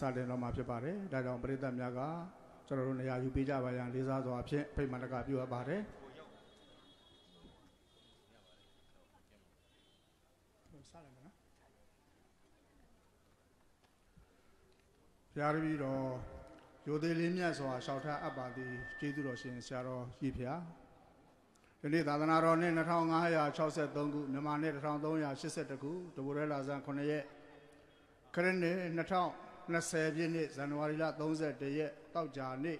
စတင်တော့မှာဖြစ်ပါတယ်ဒါကြောင့်ပရိသတ်များကကျွန်တော်တို့နေရာယူပေးကြပါရန်လေးစားစွာဖြင့်ဖိတ်မှန်တကပြုအပ်ပါတယ်ဘုရားတပည့်တော်ရိုသေးလေးမြတ်စွာရှောက်ထားအပ်ပါသည်ကျေးဇူးတော်ရှင်ဆရာတော်ကြီးဖျားဒီနေ့သာသနာတော်နှစ်2563ခုမြန်မာနှစ်1382ခုတဘူရဲလာဇန်9ရက်ခရစ်နှစ်2000 20ပြည့်နှစ်ဇန်နဝါရီလ31ရက်တောက်ကြနေ့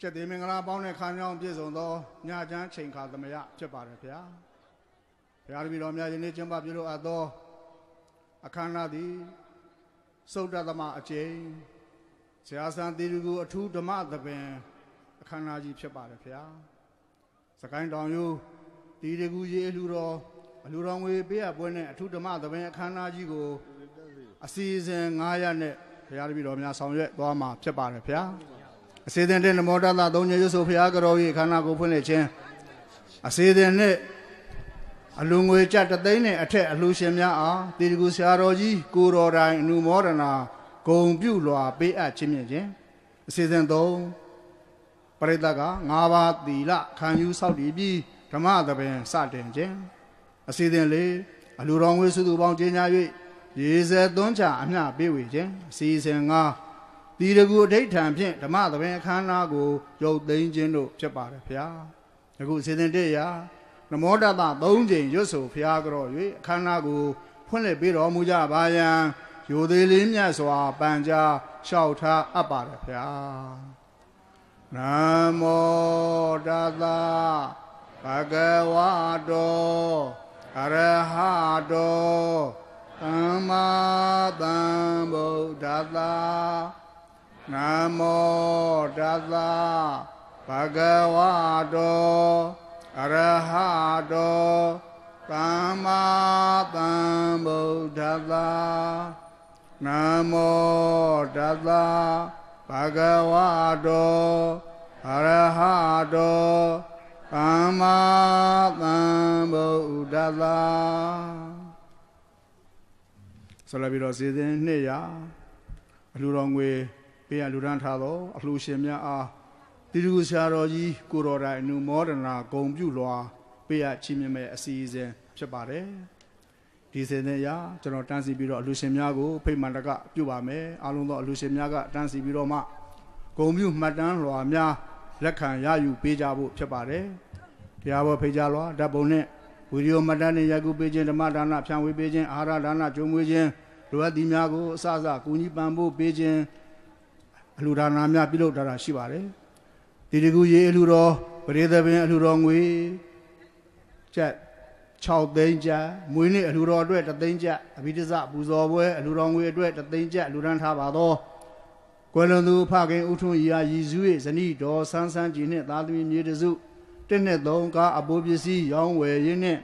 ကျက်သေးမင်္ဂလာပေါင်းတဲ့ခါကြောင်းပြည့်စုံသောညချမ်းချိန်ခါသမယဖြစ်ပါတယ်ဗျာဘုရားတပည့်တော်များယနေ့ကျင်းပပြုလို့အပ်သောအခမ်းအနားသည်သုဒ္ဓသမအကျဉ်းဆရာဆန်တီလူအထူးဓမ္မသဘင် အခမ်းအနားကြီး ဖြစ်ပါတယ်ဗျာစကိုင်းတောင်ယိုးတီတကူရေအလှူတော်အလှူတော်ငွေပေးအပ်ပွဲနဲ့အထူးဓမ္မသဘင်အခမ်းအနားကြီးကိုအစီအစဉ်9ရက်နဲ့ဘုရားတပည့်တော်များဆောင်ရွက်သွားမှာဖြစ်ပါတယ်ဘုရားအစီအစဉ်တဲ့နမောတသသုံးညရွတ်ဆိုဘုရားကတော်ကြီးခန္ဓာကိုယ်ဖွင့်လှစ်ခြင်း အစီအစဉ်နဲ့အလူငွေကြတသိန်းနဲ့အထက်အလူရှင်များအားတေတကူဆရာတော်ကြီးကိုတော်တိုင်းအနုမောဒနာဂုံပြုလွာပေးအပ်ခြင်းမြင့်ခြင်းအစီအစဉ်3ပရိသတ်က၅ပါးသီလခံယူဆောက်တည်ပြီးဓမ္မသဘင်စတင်ခြင်းအစီအစဉ်4အလူတော်ငွေစုစုပေါင်းကျင်းညာ၍ရေစဲသွန်းချအမျှပေးဝေခြင်းအစီအစဉ်ငါဒီတကူအဋိဌံဖြင့်ဓမ္မသဘင်အခမ်းအနားကိုရုပ်သိမ်းခြင်းတို့ဖြစ်ပါတယ်ဖျားအခုစေတင်တရာနမောတတ၃ချိန်ရွတ်ဆိုဖျားကြော့၍အခမ်းအနားကိုဖွင့်လှစ်ပေးတော်မူကြပါယံယိုသေးလေးမြတ်စွာပန်ကြားလျှောက်ထားအပ်ပါတယ်ဖျားနမောတတဘဂဝါတောအရဟတော ma kpagbbo z namdaakp karha adọ kpammagbabo ụdaza naeme ụdaza kpaga waadọ karaha adọ kpammaagpagbo ụdaza ဆက်လက်ပြီးတော့ဈေးစဉ်နှစ်ရာအလှူတော်ငွေပေးရလှူဒန်းထားသောအလှူရှင်များအားတိတုဆရာတော်ကြီးကိုတော်တိုင်အနုမောဒနာဂုံပြုလွာ ပေးရချီးမြှင့်မဲ့အစီအစဉ်ဖြစ်ပါတယ်ဒီစဉ်နဲ့ရကျွန်တော်တန်းစီပြီးတော့အလှူရှင်များကိုဖိတ်မှန်တကပြုပါမယ်အားလုံးသောအလှူရှင်များကတန်းစီပြီးတော့မှဂုံပြုမှတ်တမ်းလွာများ လက်ခံရယူပေးကြဖို့ဖြစ်ပါတယ်တရားဘောဖိတ်ကြလွာဓာတ်ပုံနဲ့ဝီဒီယိုမှတ်တမ်းတွေရိုက်ကူးပေးခြင်းဓမ္မဒါနဖြန့်ဝေပေးခြင်းအာဟာရဒါနကြိုးမွေးခြင်းလိုအပ်သည်များကိုအစအစကူညီပံ့ပိုးပေးခြင်းအလှူဒါနများပြုလုပ်ထားတာရှိပါတယ်ဒီတကူရေးအလှူတော်ပရိသပင်အလှူတော်ငွေကျပ်6သိန်းကျပ်မွေးနေ့အလှူတော်အတွက်3သိန်းကျပ်အဘိဓစ္စပူဇော်ပွဲအလှူတော်ငွေအတွက်3သိန်းကျပ်လှူဒန်းထားပါသောကွယ်လွန်သူဖခင်ဥထုံးရာရည်စူး၏ဇနီးတော်ဆန်းဆန်းကြည်နှင့်သားသမီးမြေတစုတစ်နဲ့သုံးကားအပိုးပစ္စည်းရောင်းဝယ်ရင်းနဲ့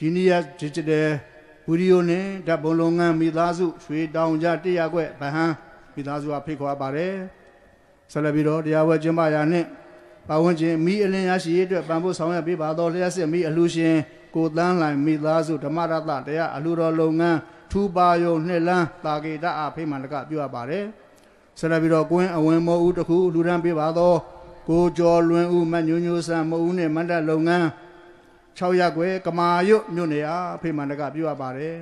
Genius Digital ဗီဒီယိုနဲ့ဓာတ်ပုံလုပ်ငန်းမိသားစုရွှေတောင်ကြားတရားခွဲ့ဗဟန်းမိသားစုကဖိတ်ခေါ်ပါတယ်ဆက်လက်ပြီးတော့တရားဝဲကျင်းပရာနဲ့ပါဝင်ခြင်းမိအလင်းရရှိရေးအတွက်ပံ့ပိုးဆောင်ရွက်ပေးပါတော်လျှက်စစ်မိအလှရှင်ကိုတန်းလိုင်မိသားစုဓမ္မရတတရားအလှတော်လုပ်ငန်းထူပါယုံနှစ်လန်းတာကေတအဖိမှန်တကပြုရပါတယ်ဆက်လက်ပြီးတော့ကွင်းအဝင်မောဦးတစ်ခုလူရန်ပေးပါတော်ကိုကျော်လွင်ဦးမညိုညိုဆန်မဦးနဲ့မန္တလုပ်ငန်း6ရက်ွယ်ကမာရွတ်မြို့နယ်အားဖေမန္တကပြုရပါတယ်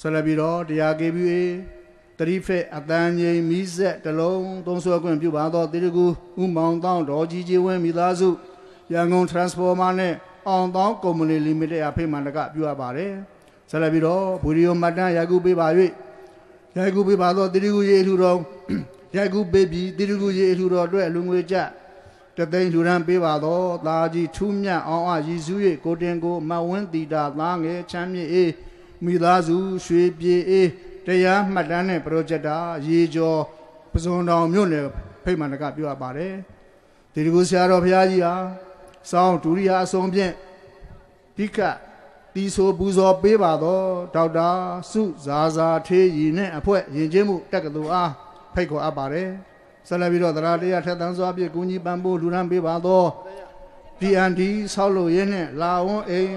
ဆက်လက်ပြီးတော့တရား KBA တတိဖက်အတန်းကြီးမိဆက်တလုံးသုံးဆွဲခွင့်ပြုပါသောတိရကူဥမောင်တောင်းဒေါ်ကြီးကြီးဝင်းမိသားစုရန်ကုန် Transformer နဲ့အောင်တောင်းကုမ္ပဏီ Limited အဖေမန္တကပြုရပါတယ်ဆက်လက်ပြီးတော့ဗီဒီယိုမှတ်တမ်းရိုက်ကူးပေးပါ၍ရိုက်ကူးပေးပါသောတိရကူရေးအထူးတော်ရိုက်ကူးပေးပြီးတိရကူရေအလှူတော်အတွက်လူငွေကြတသိန်းလှူဒန်းပေးပါတော့သာကြီးထူးမြတ်အောင်အားရည်စူး၍ကိုတင်ကိုမဝင်းတီတာသားငယ်ချမ်းမြေ့အေးမိသားစု ရွှေပြည်အေးတရားမှတ်တမ်းနဲ့ project တာရေကျော်ပဇွန်တော်မြို့နယ်ဖိတ်မှန်ကပြောရပါတယ်ဒီတကူဆရာတော်ဘုရားကြီးဟာစောင်းဒုတိယအဆုံးဖြင့်ဒီကတီဆိုပူဇော်ပေးပါတော့ဒေါက်တာစုဇာဇာထေးရီနဲ့အဖွဲ့ယဉ်ကျေးမှုတက္ကသိုလ်အားဖိတ်ခေါ်အပ်ပါတယ်ဆက်လက်ပြီးတော့သရတရားထက်သန်းစွာဖြင့်ကူညီပံ့ပိုးလူရန်ပေးပါသော DND ဆောက်လုပ်ရေးနှင့်လာဝန်အိမ်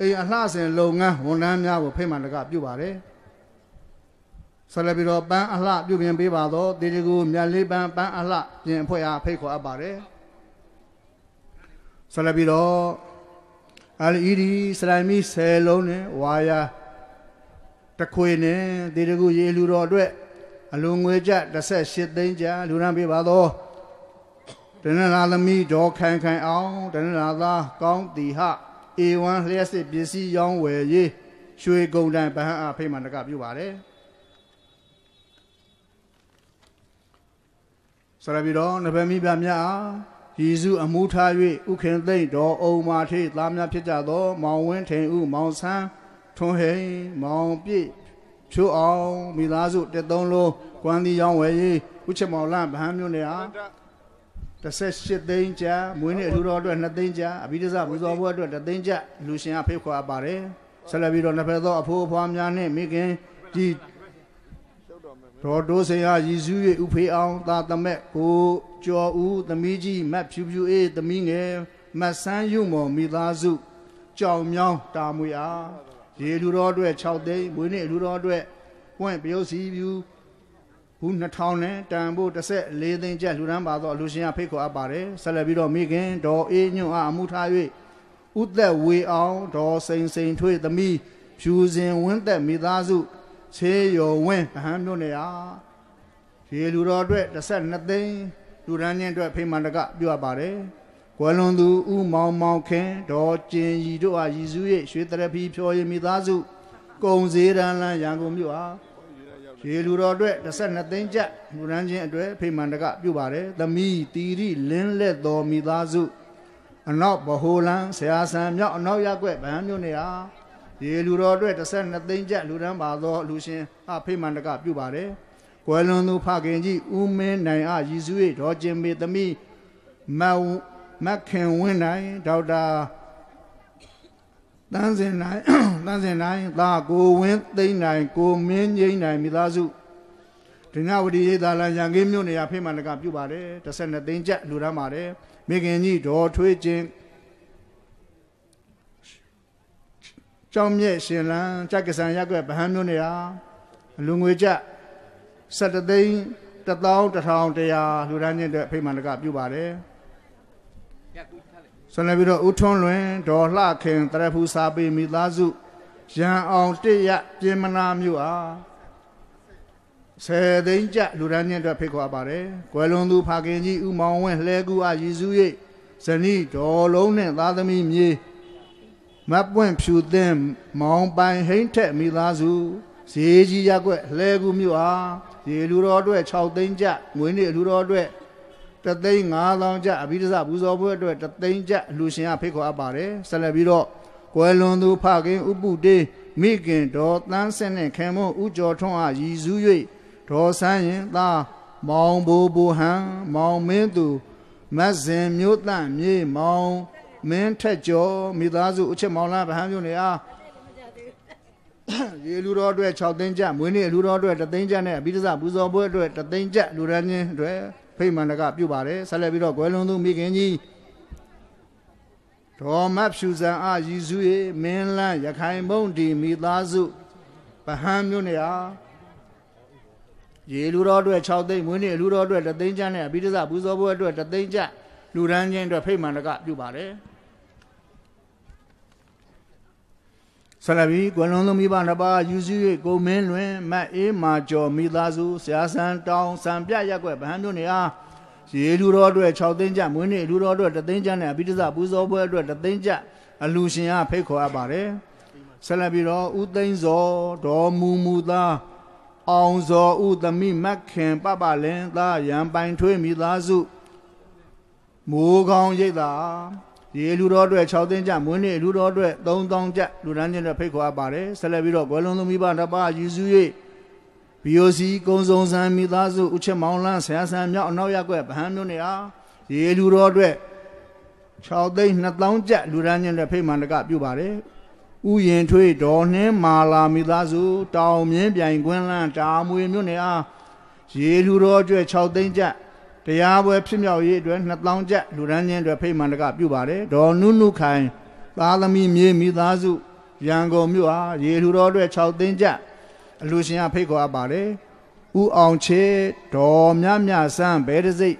အိမ်အလှဆင်လုပ်ငန်းဝန်ထမ်းများကိုဖိတ်မှန်တကပြုပါတယ်ဆက်လက်ပြီးတော့ပန်းအလှပြုပြင်ပေးပါသောတေတကူမြတ်လေးပန်းပန်းအလှပြင်ဖွဲ့အားဖိတ်ခေါ်အပ်ပါတယ်ဆက်လက်ပြီးတော့ LED စရိုင်းမီဆယ်လုံးနဲ့ဝါယာတခွေနဲ့တေတကူရေလူတော်အတွက်အလူငွေကျ18သိန်းကျလူရန်ပေးပါသောတဏ္ဍာသမီးဒေါ်ခိုင်ခိုင်အောင်တဏ္ဍာသားကောင်းတီဟ A1 လျှက်စစ်ပစ္စည်းရောင်းဝယ်ရေးရွှေကုန်တန်ဗဟန်းအဖိမှန်တကပြုပါတယ်ဆရာပြည်တော်နဗမိပြများအားယေစုအမှုထား၍ဥခင်သိမ့်တော်အုံမာထေသားများဖြစ်ကြသောမောင်ဝင်းထိန်ဥမောင်ဆန်းထွန်းဟိန်မောင်ပြည့်ဖြိုးအောင်မိသားစုတစ်သုံးလုံးကွမ်းသီးရောင်းဝယ်ရေးဥချမောင်လဗဟန်းမြို့နယ်ဟာ38သိန်းကျမွေးနေ့အထူးတော်အတွက်2သိန်းကျအဘိဓိစမူဇော်ဘုရားအတွက်3သိန်းကျလူရှင်အဖေခွာပါတယ်ဆက်လက်ပြီးတော့နှစ်ဖက်သောအဖိုးအဖွားများနဲ့မိခင်ဒီတော်တိုးစင်ဟာရည်စူး၍ဥဖေးအောင် သာသမဲ့ကို ကျော်ဦးသမီးကြီးမတ်ဖြူဖြူအေးသမီးငယ်မတ်ဆန်းယုံမော်မိသားစု ကြောင်မြောင်းတာမွေအားရေလူတော်အတွက်6သိန်းမွေးနေ့လူတော်အတွက်ပွင့်ပယုတ်စီဖြူဘူး2000နဲ့တန်ဖို့14သိန်းကျပ်လူရန်ပါသောအလူရှင်ကဖိတ်ခေါ်အပ်ပါတယ်ဆက်လက်ပြီးတော့မိခင်ဒေါ်အေးညွန့်အားအမှုထား၍ဥသက်ဝေအောင်ဒေါ်စိန်စိန်ထွေးသမီးဖြူစင်ဝင်းသက်မိသားစုခြေရော်ဝင်းဗဟန်းမြို့နယ်အားရေလူတော်အတွက်12သိန်းလူရန်ချင်းအတွက်ဖိမန္တကပြုအပ်ပါတယ်ကွယ်လွန်သူဥမောင်မောင်ခင်ဒေါ်ကျင်ရီတို့အားရည်စူး၍ရွှေတရဖီဖြော်ရည်မိသားစုကုံစေးရန်လန်းရန်ကုန်မြို့အားရေလူတော်အတွက်12သိန်းကျပ်လူရန်ချင်းအတွက်ဖိမန္တက ပြုပါတယ်သမီးတီရီလင်းလက်တော်မိသားစုအနောက်ဗဟိုလန်းဆရာဆံမြောက်အနောက်ရက်ွက်ဗန်းမြို့နေအားရေလူတော်အတွက်12သိန်းကျပ်လူရန်ပါသောလူရှင်အဖိမန္တက ပြုပါတယ်ကွယ်လွန်သူဖခင်ကြီးဦးမင်းနိုင်အားရည်စူး၍ဒေါ်ကျင်မေသမီးမတ်မခင်ဝင်းနိုင်ဒေါက်တာတန်းစင်နိုင် တန်းစင်နိုင်သားကိုဝင်းသိမ့်နိုင် ကိုမင်းငိမ့်နိုင်မိသားစုဒိနဝတီရေးသားလန်ရန်ကင်းမြို့နေရာဖိမှန်တကပြုပါတယ်12သိန်းကျပ်လူရမ်းပါတယ်မိခင်ကြီးဒေါ်ထွေးချင်းကြောင်းမြက်ရှင်လန်းကြက်ကစံရက်ွက်ဗဟန်းမြို့နေရာလူငွေကျပ်17သိန်း1100လူရမ်းချင်းအတွက်ဖိမှန်တကပြုပါတယ်ဆွနေပြီးတော့ဥထွန်းလွင်ဒေါ်လှခင်တရဖူစာပေမိသားစုရန်အောင်တရပြင်မနာမြို့အားဆယ်သိန်းကျလူရန်ညက်အတွက်ဖိတ်ခေါ်ပါတယ်။ကွယ်လွန်သူဖာခင်ကြီးဥမောင်ဝင်းလှဲကူအားရည်စူး၍ဇနီးဒေါ်လုံးနဲ့သားသမီးမြေမပ်ပွင့်ဖြူသင်းမောင်ပိုင်ဟိမ့်ထက်မိသားစုဈေးကြီးရက်ွက်လှဲကူမြို့အားရေလူတော်အတွက်6သိန်းကျငွေနေ့လူတော်အတွက်တသိန်း9000ကျပ်အဘိဓိစပူဇော်ပွဲအတွက်တသိန်းကျပ်အလှူရှင်ကဖိတ်ခေါ်အပ်ပါတယ်ဆက်လက်ပြီးတော့ကွယ်လွန်သူဖခင်ဥပုတေမိခင်ဒေါ်တန်းစင်နဲ့ခင်မွန်းဥကျော်ထွန်းအားရည်စူး၍ဒေါ်ဆန်းရင်သားမောင်ဘူဘူဟန်မောင်မင်းသူမတ်စင်မျိုးတန့်မြေမောင်မင်းထက်ကျော်မိသားစုအချက်မောင်လားဗဟန်းမြို့နေအားရေလူတော်အတွက်6သိန်းကျပ်မွေးနေ့လူတော်အတွက်3သိန်းကျပ်နဲ့အဘိဓိစပူဇော်ပွဲအတွက်3သိန်းကျပ်လူရန်ချင်းအတွက်ဖိမန္တကပြုပါတယ်ဆက်လက်ပြီးတော့ကွယ်လွန်သူမိခင်ကြီးဒေါ်မဖြူဇံအားရည်စူး၍မင်းလန်းရခိုင်ဘုံဒီမိသားစုဗဟန်းမြို့နယ်အားရေလူတော်အတွက်6သိန်းမွေးနေ့လူတော်အတွက်3သိန်းကျပ်နဲ့အဘိဓိဇပူဇော်ပွဲအတွက်3သိန်းကျပ်လူရန်ချင်းအတွက်ဖိမန္တကပြုပါတယ်ဆလဘီကွယ်လွန်သူမိဘနှစ်ပါးယူစည်း၍ကိုမင်းလွင်မတ်အေးမာကျော်မိသားစုဆရာဆန်တောင်ဆံပြရက်ွက်ဗဟန်တို့နေအားရေလူတော်အတွက်6သိန်းကျမွေးနေ့လူတော်အတွက်3သိန်းကျနဲ့အဘိဓိစပူဇော်ပွဲအတွက်3သိန်းကျအလူရှင်အားဖိတ်ခေါ်အပ်ပါတယ်ဆလဘီတော်ဥသိန်းစောဒေါ်မူမူသားအောင်စောဥသမိမခင်ပပလင်သားရံပိုင်ထွေးမိသားစုမိုးကောင်းရိပ်သာဒီလူတော်အတွက်6သိန်းကျမွေးနေ့လူတော်အတွက်3000ကျလူတန်းချင်းတွေဖိတ်ခေါ်ပါတယ်ဆက်လက်ပြီးတော့ကွယ်လွန်သူမိဘတစ်ပါးယူဆူ၍ BOC ကုံစုံဆန်းမိသားစုဦးချက်မောင်လန်းဆရာဆန်းမြောက်အနောက်ရက်ွက်ဗဟန်းမြို့နယ်အားရေလူတော်အတွက်6သိန်း2000ကျပ်လူရန်ညင်းတဲ့ဖိမှန်တကပြုပါတယ်ဥယင်ထွေးဒေါ်နှင်းမာလာမိသားစု တောင်မြင်းပြိုင်ကွင်းလန်းတာမွေမြို့နယ်အားရေလူတော်အတွက်6သိန်းကျပ်တရားပွဲဖြစ်မြောက်ရေးအတွက်2000ကျပ်လူရန်ချင်းအတွက်ဖိတ်မှန်တကပြုပါတယ်ဒေါ်နုနုခိုင်သားသမီးမြေမိသားစုရန်ကုန်မြို့ဟာရေထူတော်အတွက်6သိန်းကျပ်အလူရှင်ကဖိတ်ခေါ်အပ်ပါတယ်ဥအောင်ချေဒေါ်မြမြစန်းဘဲတစိတ်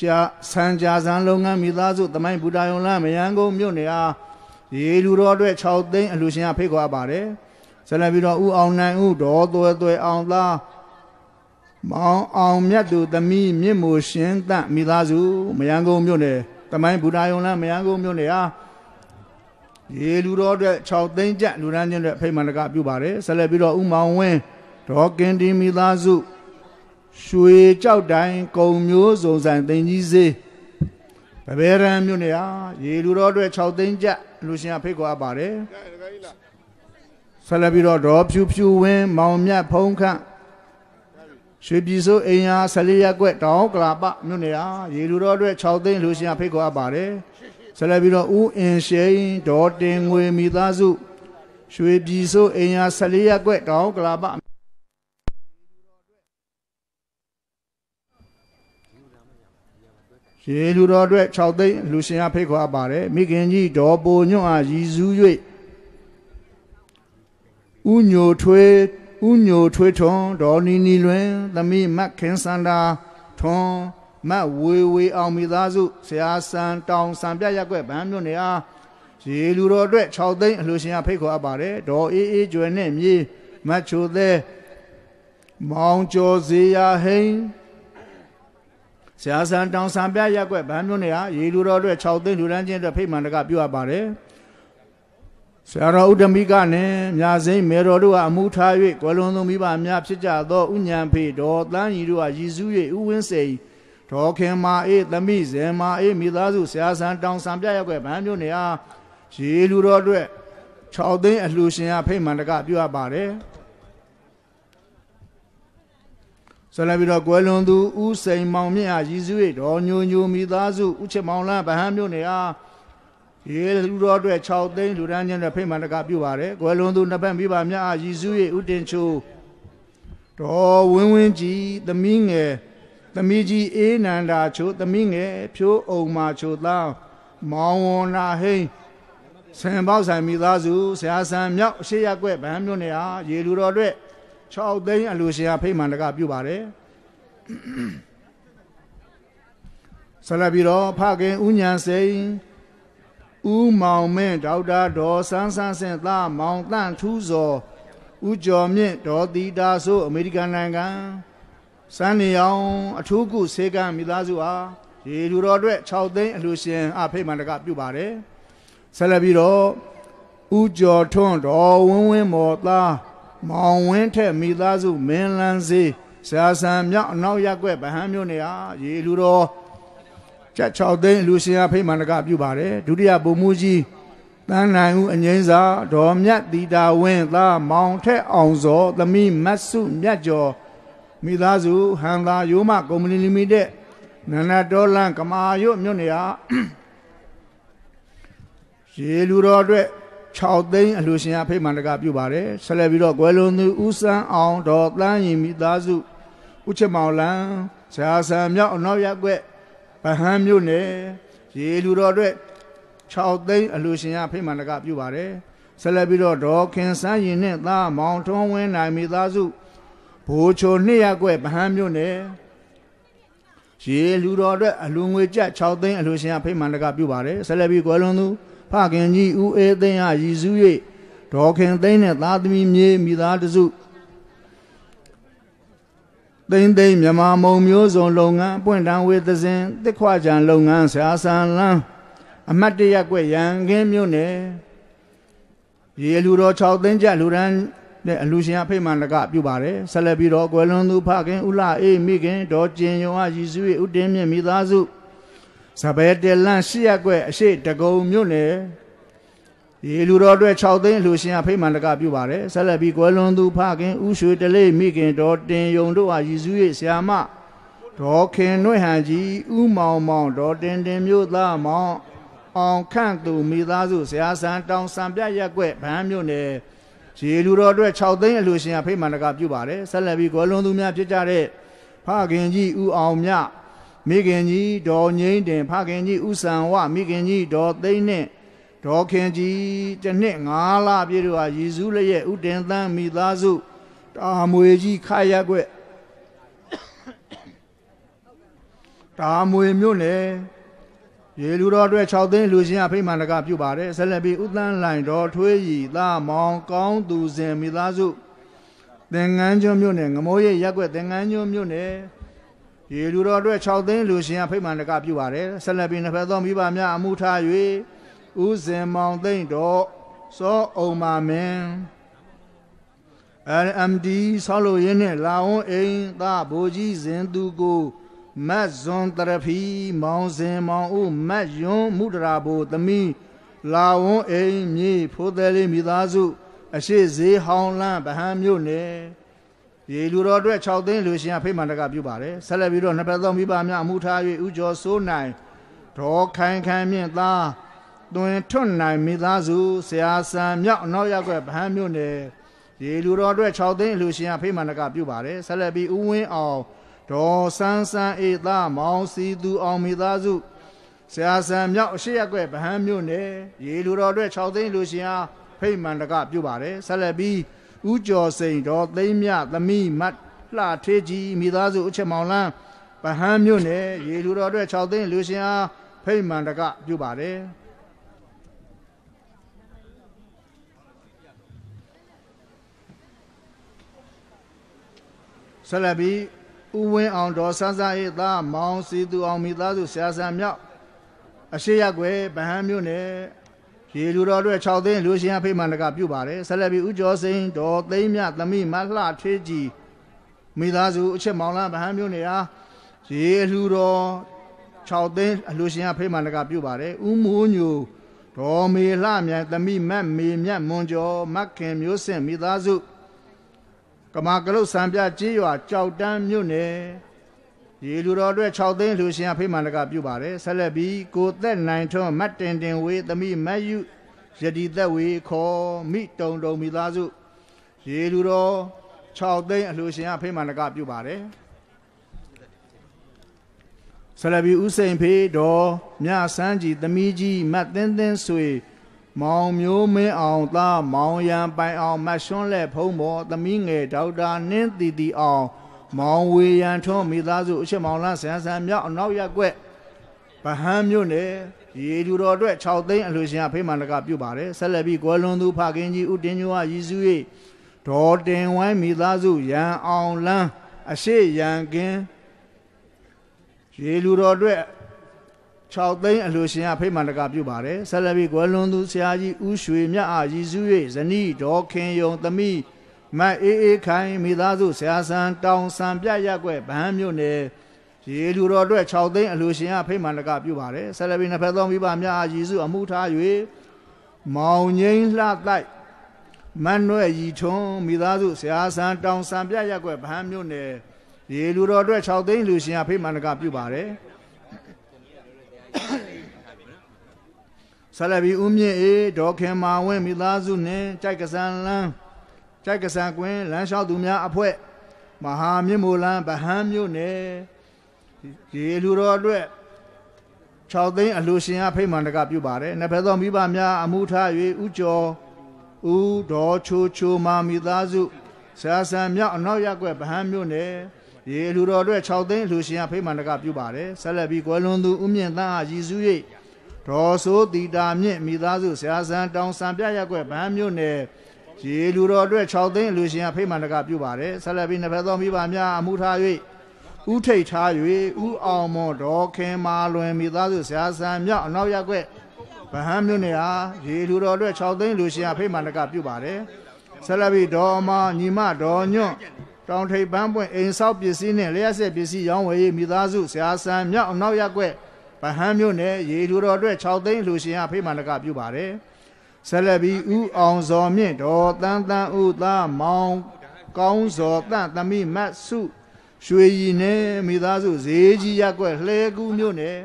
ကြာဆန်းကြာဆန်းလုပ်ငန်းမိသားစုတမိုင်းဘူတာယုံလမ်းမရန်ကုန်မြို့နယ်အားရေလူတော်အတွက်6သိန်းအလူရှင်ကဖိတ်ခေါ်အပ်ပါတယ်ဆက်လက်ပြီးတော့ဥအောင်နိုင်ဥဒေါ်သွဲသွဲအောင်သားမောင်အောင်မြတ်သူသမီးမြင့်မိုရှင်တမိသားစုမယံကုန်းမြို့နယ်တမိုင်းဘူတာယုံလမ်းမယံကုန်းမြို့နယ်ဟာရေလူတော်အတွက်6သိန်းကျပ်လူရန်ချင်းအတွက်ဖိမှန်တကပြုပါတယ်ဆက်လက်ပြီးတော့ဥမောင်ဝင်းဒေါ်ကင်တီမိသားစုရွှေကြောက်တိုင်ကုံမျိုးစုံဆိုင်သိန်းကြီးစေးဗဘဲရန်မြို့နယ်ဟာရေလူတော်အတွက်6သိန်းကျပ်လူရှင်ကဖိတ်ခေါ်အပ်ပါတယ်ဆက်လက်ပြီးတော့ဒေါ်ဖြူဖြူဝင်းမောင်မြတ်ဖုံးခန့်ရွှေပြည်စိုးအိမ်ယာ14ရက်ကွက်တောင်ကလာပမြို့နယ်ဟာရေလူတော်အတွက်6သိန်းလူရှင်ဖိတ်ခေါ်အပ်ပါတယ်ဆက်လက်ပြီးတော့ဦးအင်ရှိန်ဒေါ်တင်ငွေမိသားစု ရွှေပြည်စိုးအိမ်ယာ14ရက်ကွက်တောင်ကလာပရေလူတော်အတွက်6သိန်းလူရှင်အဖိတ်ခေါ်အပ်ပါတယ်မိခင်ကြီးဒေါ်ပိုညွန့်အားရည်စူး၍ဥညိုထွေးဥညိုထွေးထွန်ဒေါ်နီနီလွင်သမီးမတ်ခင်စန္ဒာထွန်မတ်ဝေဝေအောင်မိသားစုဆရာစံတောင်စံပြရက်ွက်ဗန်းမြို့နယ်အားရေလူတော်အတွက်6သိန်းအလှူရှင်အဖိတ်ခေါ်အပ်ပါတယ်ဒေါ်အေးအေးကျွယ်နဲ့မြေမတ်ချိုသည်မောင်ကျော်ဇေယဟိန်ဆရာစံတောင်စံပြရက်ွက်ဗန်းမြို့နယ်အားရေလူတော်အတွက်6သိန်းလူတန်းချင်းအတွက်ဖိတ်မှန်တကပြုအပ်ပါတယ်ဆရာတော်ဥဒ္ဓမိကနဲ့မြာစိမ့်မေတော်တို့ကအမှုထား၍ကွယ်လွန်သူမိဘများဖြစ်ကြသောဥညာဖေဒေါ်တန်းကြီးတို့ကရည်စူး၍ဥဝင်းစေဒေါ်ခင်မာအေးသမိဇေမာအေးမိသားစုဆရာဆန်တောင်ဆံပြရောက်ွယ်ဗန်းမြို့နေအားရေလူတော်အတွက်6သိန်းအလှူရှင်အဖိတ်မှန်တကပြုအပ်ပါတယ်ဆက်လက်ပြီးတော့ကွယ်လွန်သူဥစိန်မောင်မြင့်အားရည်စူး၍ဒေါ်ညိုညိုမိသားစုဥချစ်မောင်လန်းဗဟန်းမြို့နေအားရေလူတော်အတွက်6သိန်းလူဒန်းချင်းနဲ့ဖိမှန်တကပြုပါတယ်။ကွယ်လွန်သူနှစ်ဖက်မိဘများအားရည်စူး၍ဥတင်ချိုတော်ဝင်းဝင်းကြီးသမီးငယ်သမီးကြီးအေးနန္ဒာချိုသမီးငယ်ဖြိုးအောင်မာချိုသားမောင်ဝန္နာဟိန်းဆင်ပေါက်ဆိုင်မိသားစုဆရာဆန်မြောက်ရှေ့ရက်ွက်ဗန်းမြို့နယ်အားရေလူတော်အတွက်6သိန်းအလူရှင်အားဖိမှန်တကပြုပါတယ်။ဆလာပြီးတော့ဖခင်ဥညာစိန်ဦးမောင်မင်းဒေါက်တာဒေါ်ဆန်းဆန်းစင်သားမောင်တန့်ထူးစော်ဦးကျော်မြင့်ဒေါ်သီတာဆိုအမေရိကန်နိုင်ငံစန်းနေအောင် အထူးကုဆေးကံမိသားစုအားရေလူတော်အတွက်6သိန်းအလှူရှင်အဖိတ်မှန်တကပြုပါတယ်ဆက်လက်ပြီးတော့ဦးကျော်ထွန်းဒေါ်ဝင်းဝင်းမော်သားမောင်ဝင်းထက်မိသားစု မင်းလန်းစေဆရာဆံမြောက်အနောက်ရက်ွက်ဗဟန်းမြို့နယ်အားရေလူတော်ကျပ်6သိန်းလူရှင်အဖိမှန်တကပြုပါတယ်ဒုတိယဗိုလ်မှူးကြီးတန်းနိုင်ဦးအငိမ့်စာဒေါ်မြတ်တီတာဝင်းသားမောင်ထက်အောင်စော သမီးမတ်စုမြတ်ကျော်မိသားစုဟန်သာရိုးမကုမ္ပဏီလီမိတက်နန္ဒတော်လန်ကမာရွတ်မြို့နေရရေလူတော်အတွက်6သိန်းအလှူရှင်အဖိမှန်တကပြုပါတယ်ဆက်လက်ပြီးတော့ကွယ်လွန်သူဦးစန်းအောင်ဒေါ်တန်းရင်မိသားစုဦးချမောင်လန်ဆရာဆံမြောက်အနောက်ရက်ွက်ဗဟန်းမြို့နယ်ရေလူတော်အတွက်6သိန်းအလူရှင်ရဖိမှန်တကပြုပါတယ်ဆက်လက်ပြီးတော့ဒေါ်ခင်စန်းရင်နဲ့သားမောင်ထွန်းဝင်းနိုင်မိသားစုဘိုးချိုနှစ်ရက်ွယ်ဗဟန်းမြို့နယ်ရေလူတော်အတွက်အလူငွေကျပ်6သိန်းအလူရှင်ရဖိမှန်တကပြုပါတယ်ဆက်လက်ပြီးကွယ်လွန်သူဖခင်ကြီးဦးအေးသိန်းဟာရည်စူး၍ဒေါ်ခင်သိန်းနဲ့သားသမီးမြေမိသားစုသိမ့်သိမ့်မြမမုံမျိုးစုံလုပ်ငန်းပွင့်တန်ဝေသစဉ်တစ်ခွကြံလုပ်ငန်းဆရာဆန်လန်းအမတ်တရက်ွက်ရန်ခင်းမြို့နယ်ရေလူတော်6သိန်းကျလူရန်တဲ့အလူရှင်အဖိမှန်လကပြုပါတယ်ဆက်လက်ပြီးတော့ကွယ်လွန်သူဖခင်ဥလာအေးမိခင်ဒေါ်ကျင်ယုံအားရည်စည်းဥတင်းမြင့်မိသားစုစပယ်တလန့်ရှိရက်ွက်အရှိတကုံမြို့နယ်ဒီလူတော်အတွက်6သိန်းလှူရှင်အဖိမှန်တကပြုပါတယ်ဆက်လက်ပြီးကွယ်လွန်သူဖခင်ဥရွှေတလေးမိခင်တော်တင်ယုံတို့ဟာရည်စူး၍ဆရာမဒေါ်ခင်နှွဲ့ဟန်ကြီးဥမောင်မောင်ဒေါ်တင်တင်မျိုးသားမောင်အောင်ခန့်သူမိသားစုဆရာဆန်းတောင်ဆံပြရက်ွက်ဗန်းမြို့နယ်ရေလူတော်အတွက်6သိန်းအလှူရှင်အဖိမှန်တကပြုပါတယ်ဆက်လက်ပြီးကွယ်လွန်သူများဖြစ်ကြတဲ့ဖခင်ကြီးဥအောင်မြမိခင်ကြီးဒေါ်ငိမ့်တင်ဖခင်ကြီးဥဆံဝမိခင်ကြီးဒေါ်သိန်းနဲ့ဒေါခင်ကြီးတစ်နှစ်9လပြည့်တော့ဟာယေစုလည်းရဲ့ဥတင်သန်းမိသားစု တာမွေကြီးခါရက်ွက်တာမွေမြို့နယ်ရေလူတော်အတွက်6သိန်းလူရှင်အဖိမှန်တကပြုပါတယ်ဆက်လက်ပြီးဥသန်းလိုင်တော်ထွေးရီသားမောင်ကောင်းသူစင်မိသားစုသင်္ကန်းကျွန်းမြို့နယ်ငမိုးရိပ်ရက်ွက်သင်္ကန်းကျွန်းမြို့နယ်ရေလူတော်အတွက်6သိန်းလူရှင်အဖိမှန်တကပြုပါတယ်ဆက်လက်ပြီးနှစ်ဖက်သောမိဘများအမှုထား၍ဥဇင်မောင်သိမ့်တော်စောအောင်ပါမင်း RMD ဆောက်လို့ရင်းနဲ့လာဝန်းအိမ်သားဘိုလ်ကြီးဇင်သူကိုမတ်ဇွန်တရဖီမောင်စင်မောင်ဦးမတ်ယွန်းမုဒရာဘိုသမီးလာဝန်းအိမ်မြေဖိုးသည်လေးမိသားစု အရှိဈေးဟောင်းလန်းဗဟန်းမြို့နယ်ရေလူတော်အတွက်6သိန်းလူရှင်ကဖိမှန်တကပြုပါတယ်ဆက်လက်ပြီးတော့နှစ်ပတ်သောမိဘများအမှုထား၍ဥကျော်စိုးနိုင်ဒေါ်ခိုင်ခိုင်မြင့်သားသွင်ထွန့်နိုင်မိသားစုဆရာဆံမြောက်နောက်ရက်ွက်ဗဟန်းမြို့နယ်ဒီလူတော်အတွက်6သိန်းအလှူရှင်အဖိမန္တကပြုပါတယ်ဆက်လက်ပြီးဥဝင်းအောင်ဒေါ်ဆန်းဆန်းဧသမောင်စီသူအောင်မိသားစုဆရာဆံမြောက်အရှိရက်ွက်ဗဟန်းမြို့နယ်ရေလူတော်အတွက်6သိန်းလူရှင်အားဖိတ်မှန်တကပြုပါတယ်ဆက်လက်ပြီးဥကျော်စိန်တော်သိမ်းမြသမီးမတ်လှထေးကြီးမိသားစုအချက်မောင်လန်းဗဟန်းမြို့နယ်ရေလူတော်အတွက်6သိန်းလူရှင်အားဖိတ်မှန်တကပြုပါတယ်ဆက်လက်ပြီးဦးဝင်းအောင်ဒေါ်ဆန်းဆန်း၏သားမောင်စီသူအောင်မိသားစုဆရာဆံမြောက်အရှိရက်ွယ်ဗဟန်းမြို့နယ်ရေလူတော်အတွက်6သိန်းလူရှင်အဖိမန္တကပြုပါတယ်ဆက်လက်ပြီးဦးကျော်စိန်ဒေါ်သိမ့်မြသမီးမလှထေးကြီးမိသားစုအချက်မောင်လဗဟန်းမြို့နယ်အားရေလူတော်6သိန်းအလူရှင်အဖိမန္တကပြုပါတယ်ဦးမိုးညိုဒေါ်မေလှမြန်သမီးမတ်မေမြတ်မွန်ကျော်မတ်ခင်မျိုးစင်မိသားစုကမာကလုတ်ဆံပြကြေးရွာကြောက်တန်းမြို့နယ်ရေလူတော်အတွက်6သိန်းလူရှင်အဖိမန္တကပြုပါတယ်ဆက်လက်ပြီးကိုသက်နိုင်ထွန်းမတ်တင်တင်ဝေသမီးမတ်ယုယတိသက်ဝေခေါ်မိတုံတုံမိသားစု ရေလူတော်6သိန်းအလှူရှင်အဖိမန္တကပြုပါတယ်ဆလဘီဦးစိန်ဖေးတော်မြဆန်းကြီးသမီးကြီးမတ်သင်းသင်းဆွေမောင်မျိုးမင်းအောင်သားမောင်ရန်ပိုင်အောင်မတ်ရွှန်းလက်ဖုံးပေါ်သမီးငယ်ဒေါက်တာနှင်းတီတီအောင်မောင်ဝေရန်ထွန်းမိသားစုအချက်မောင်လန်းဆန်ဆန်မြောက်အနောက်ရက်ွက်ဗဟန်းမြို့နယ်ရေကျူတော်အတွက်6သိန်းအလှူရှင်အဖေးမှန်တကပြုပါတယ်ဆက်လက်ပြီးကွယ်လွန်သူဖခင်ကြီးဦးတင်ကျော်ကရည်စူး၍ဒေါ်တင်ဝိုင်းမိသားစုရန်အောင်လန်းအရှိရန်ကင်းရေလူတော်အတွက်6သိန်းအလှရှင်ကဖိမှန်တကပြုပါတယ်ဆက်လက်ပြီးကွယ်လွန်သူဆရာကြီးဦးရွှေမြတ်အားရည်စူး၍ဇနီးဒေါ်ခင်ယုံသမီးမအေးအေးခိုင်မိသားစုဆရာဆန်တောင်ဆန်ပြရက်ွက်ဗန်းမြို့နယ်ရေလူတော်အတွက်6သိန်းအလှရှင်ကဖိမှန်တကပြုပါတယ်ဆက်လက်ပြီးနှစ်ဖက်သောမိဘများအားရည်စူးအမှုထား၍မောင်ငိမ့်လှလိုက်မန်နွယ်ရီထွန်းမိသားစုဆရာဆန်တောင်ဆန်ပြရက်ွက်ဗန်းမြို့နယ်ရေလူတော်အတွက်6သိန်းလူရှင်ကဖိမှန်တကပြုပါတယ်ဆလဘီဦးမြင့်အေးဒေါခင်မာဝင်းမိသားစုနဲ့ကြိုက်ကစံလန်းကြိုက်ကစံကွင်းလမ်းလျှောက်သူများအဖွဲ့မဟာမြင့်မိုလန်းဗဟန်းမြို့နယ်ရေလူတော်အတွက်6သိန်းအလှရှင်အဖိမှန်တကပြုပါတယ်။နှစ်ဖက်သောမိဘများအမှုထား၍ဥကျော်ဥဒေါ်ချိုချိုမာမိသားစုဆရာဆံမြောက်အနောက်ရက်ွက်ဗဟန်းမြို့နယ်ဒီလူတော်အတွက်6သိန်းလူရှင်ကဖိမှန်တကပြုပါတယ်ဆက်လက်ပြီးကွယ်လွန်သူဥမြင့်သားဟာရည်စူး၍ဒေါ်ဆိုးတီတာမြင့်မိသားစုဆရာဆန်းတောင်ဆံပြရက်ွက်ဗန်းမြို့နယ်ရေလူတော်အတွက်6သိန်းလူရှင်ကဖိမှန်တကပြုပါတယ်ဆက်လက်ပြီးနှစ်ဖက်သောမိဘများအမှုထား၍ဥထိတ်ထား၍ဥအောင်မော်ဒေါ်ခင်မာလွင်မိသားစုဆရာဆန်းမြောက်အနောက်ရက်ွက်ဗဟန်းမြို့နယ်ဟာရေလူတော်အတွက်6သိန်းလူရှင်ကဖိမှန်တကပြုပါတယ်ဆက်လက်ပြီးဒေါ်အမညီမဒေါ်ညွန့်တောင်ထိပ်ပန်းပွင့်အိမ်ဆောက်ပစ္စည်းနဲ့လျှက်ဆက်ပစ္စည်းရောင်းဝယ်ရေးမိသားစုဆရာဆန်မြောက်အနောက်ရက်ွက်ဗဟန်းမြို့နယ်ရေထူတော်အတွက်6သိန်းလှူရှင်အဖိမှန်တကပြုပါတယ်ဆက်လက်ပြီးဥအောင်စော်မြင့်ဒေါ်တန်းတန်းဥသားမောင် ကောင်းစော်တန့်သမီးမတ်စု ရွှေရည်နဲ့မိသားစုဈေးကြီးရက်ွက်လှဲကူးမြို့နယ်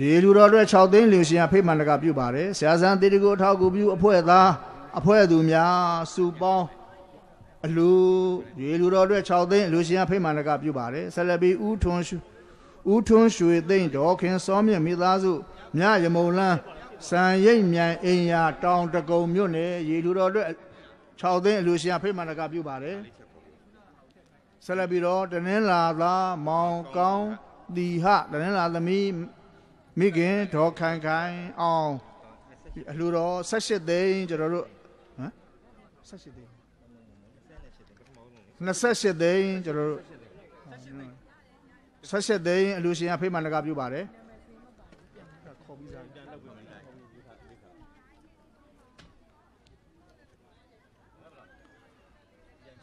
ရေလူတော်အတွက်6သိန်းလျှင်ဖိမှန်တကပြုပါတယ်ဆရာဆန်းတေတကိုအထောက်အကူပြုအဖွဲ့သားအဖွဲ့သူများစုပေါင်းအလူရေလူတော်အတွက်6သိန်းလူရှင်အဖိမှန်တကပြုပါတယ်ဆက်လက်ပြီးဥထွန်းရှူဥထွန်းရွှေသိန်းဒေါခင်စောမြင့်မိသားစုမြရမုံလန်းစံရိတ်မြန်အင်ယာတောင်တကုံမြို့နယ်ရေလူတော်အတွက်6သိန်းအလူရှင်အဖိမှန်တကပြုပါတယ်ဆက်လက်ပြီးတော့တနင်္လာသားမောင်ကောင်းတီဟတနင်္လာသမီးမိခင်ဒေါခိုင်ခိုင်အောင်အလူတော်18သိန်းကျွန်တော်တို့ဟမ်18သိန်း28သိန်းကျွန်တော်တို့28သိန်းအလူရှင်ကဖိတ်မှန်လကပြုပါတယ်ခေါ်ပြီးသားပြန်လောက်ပြန်လိုက်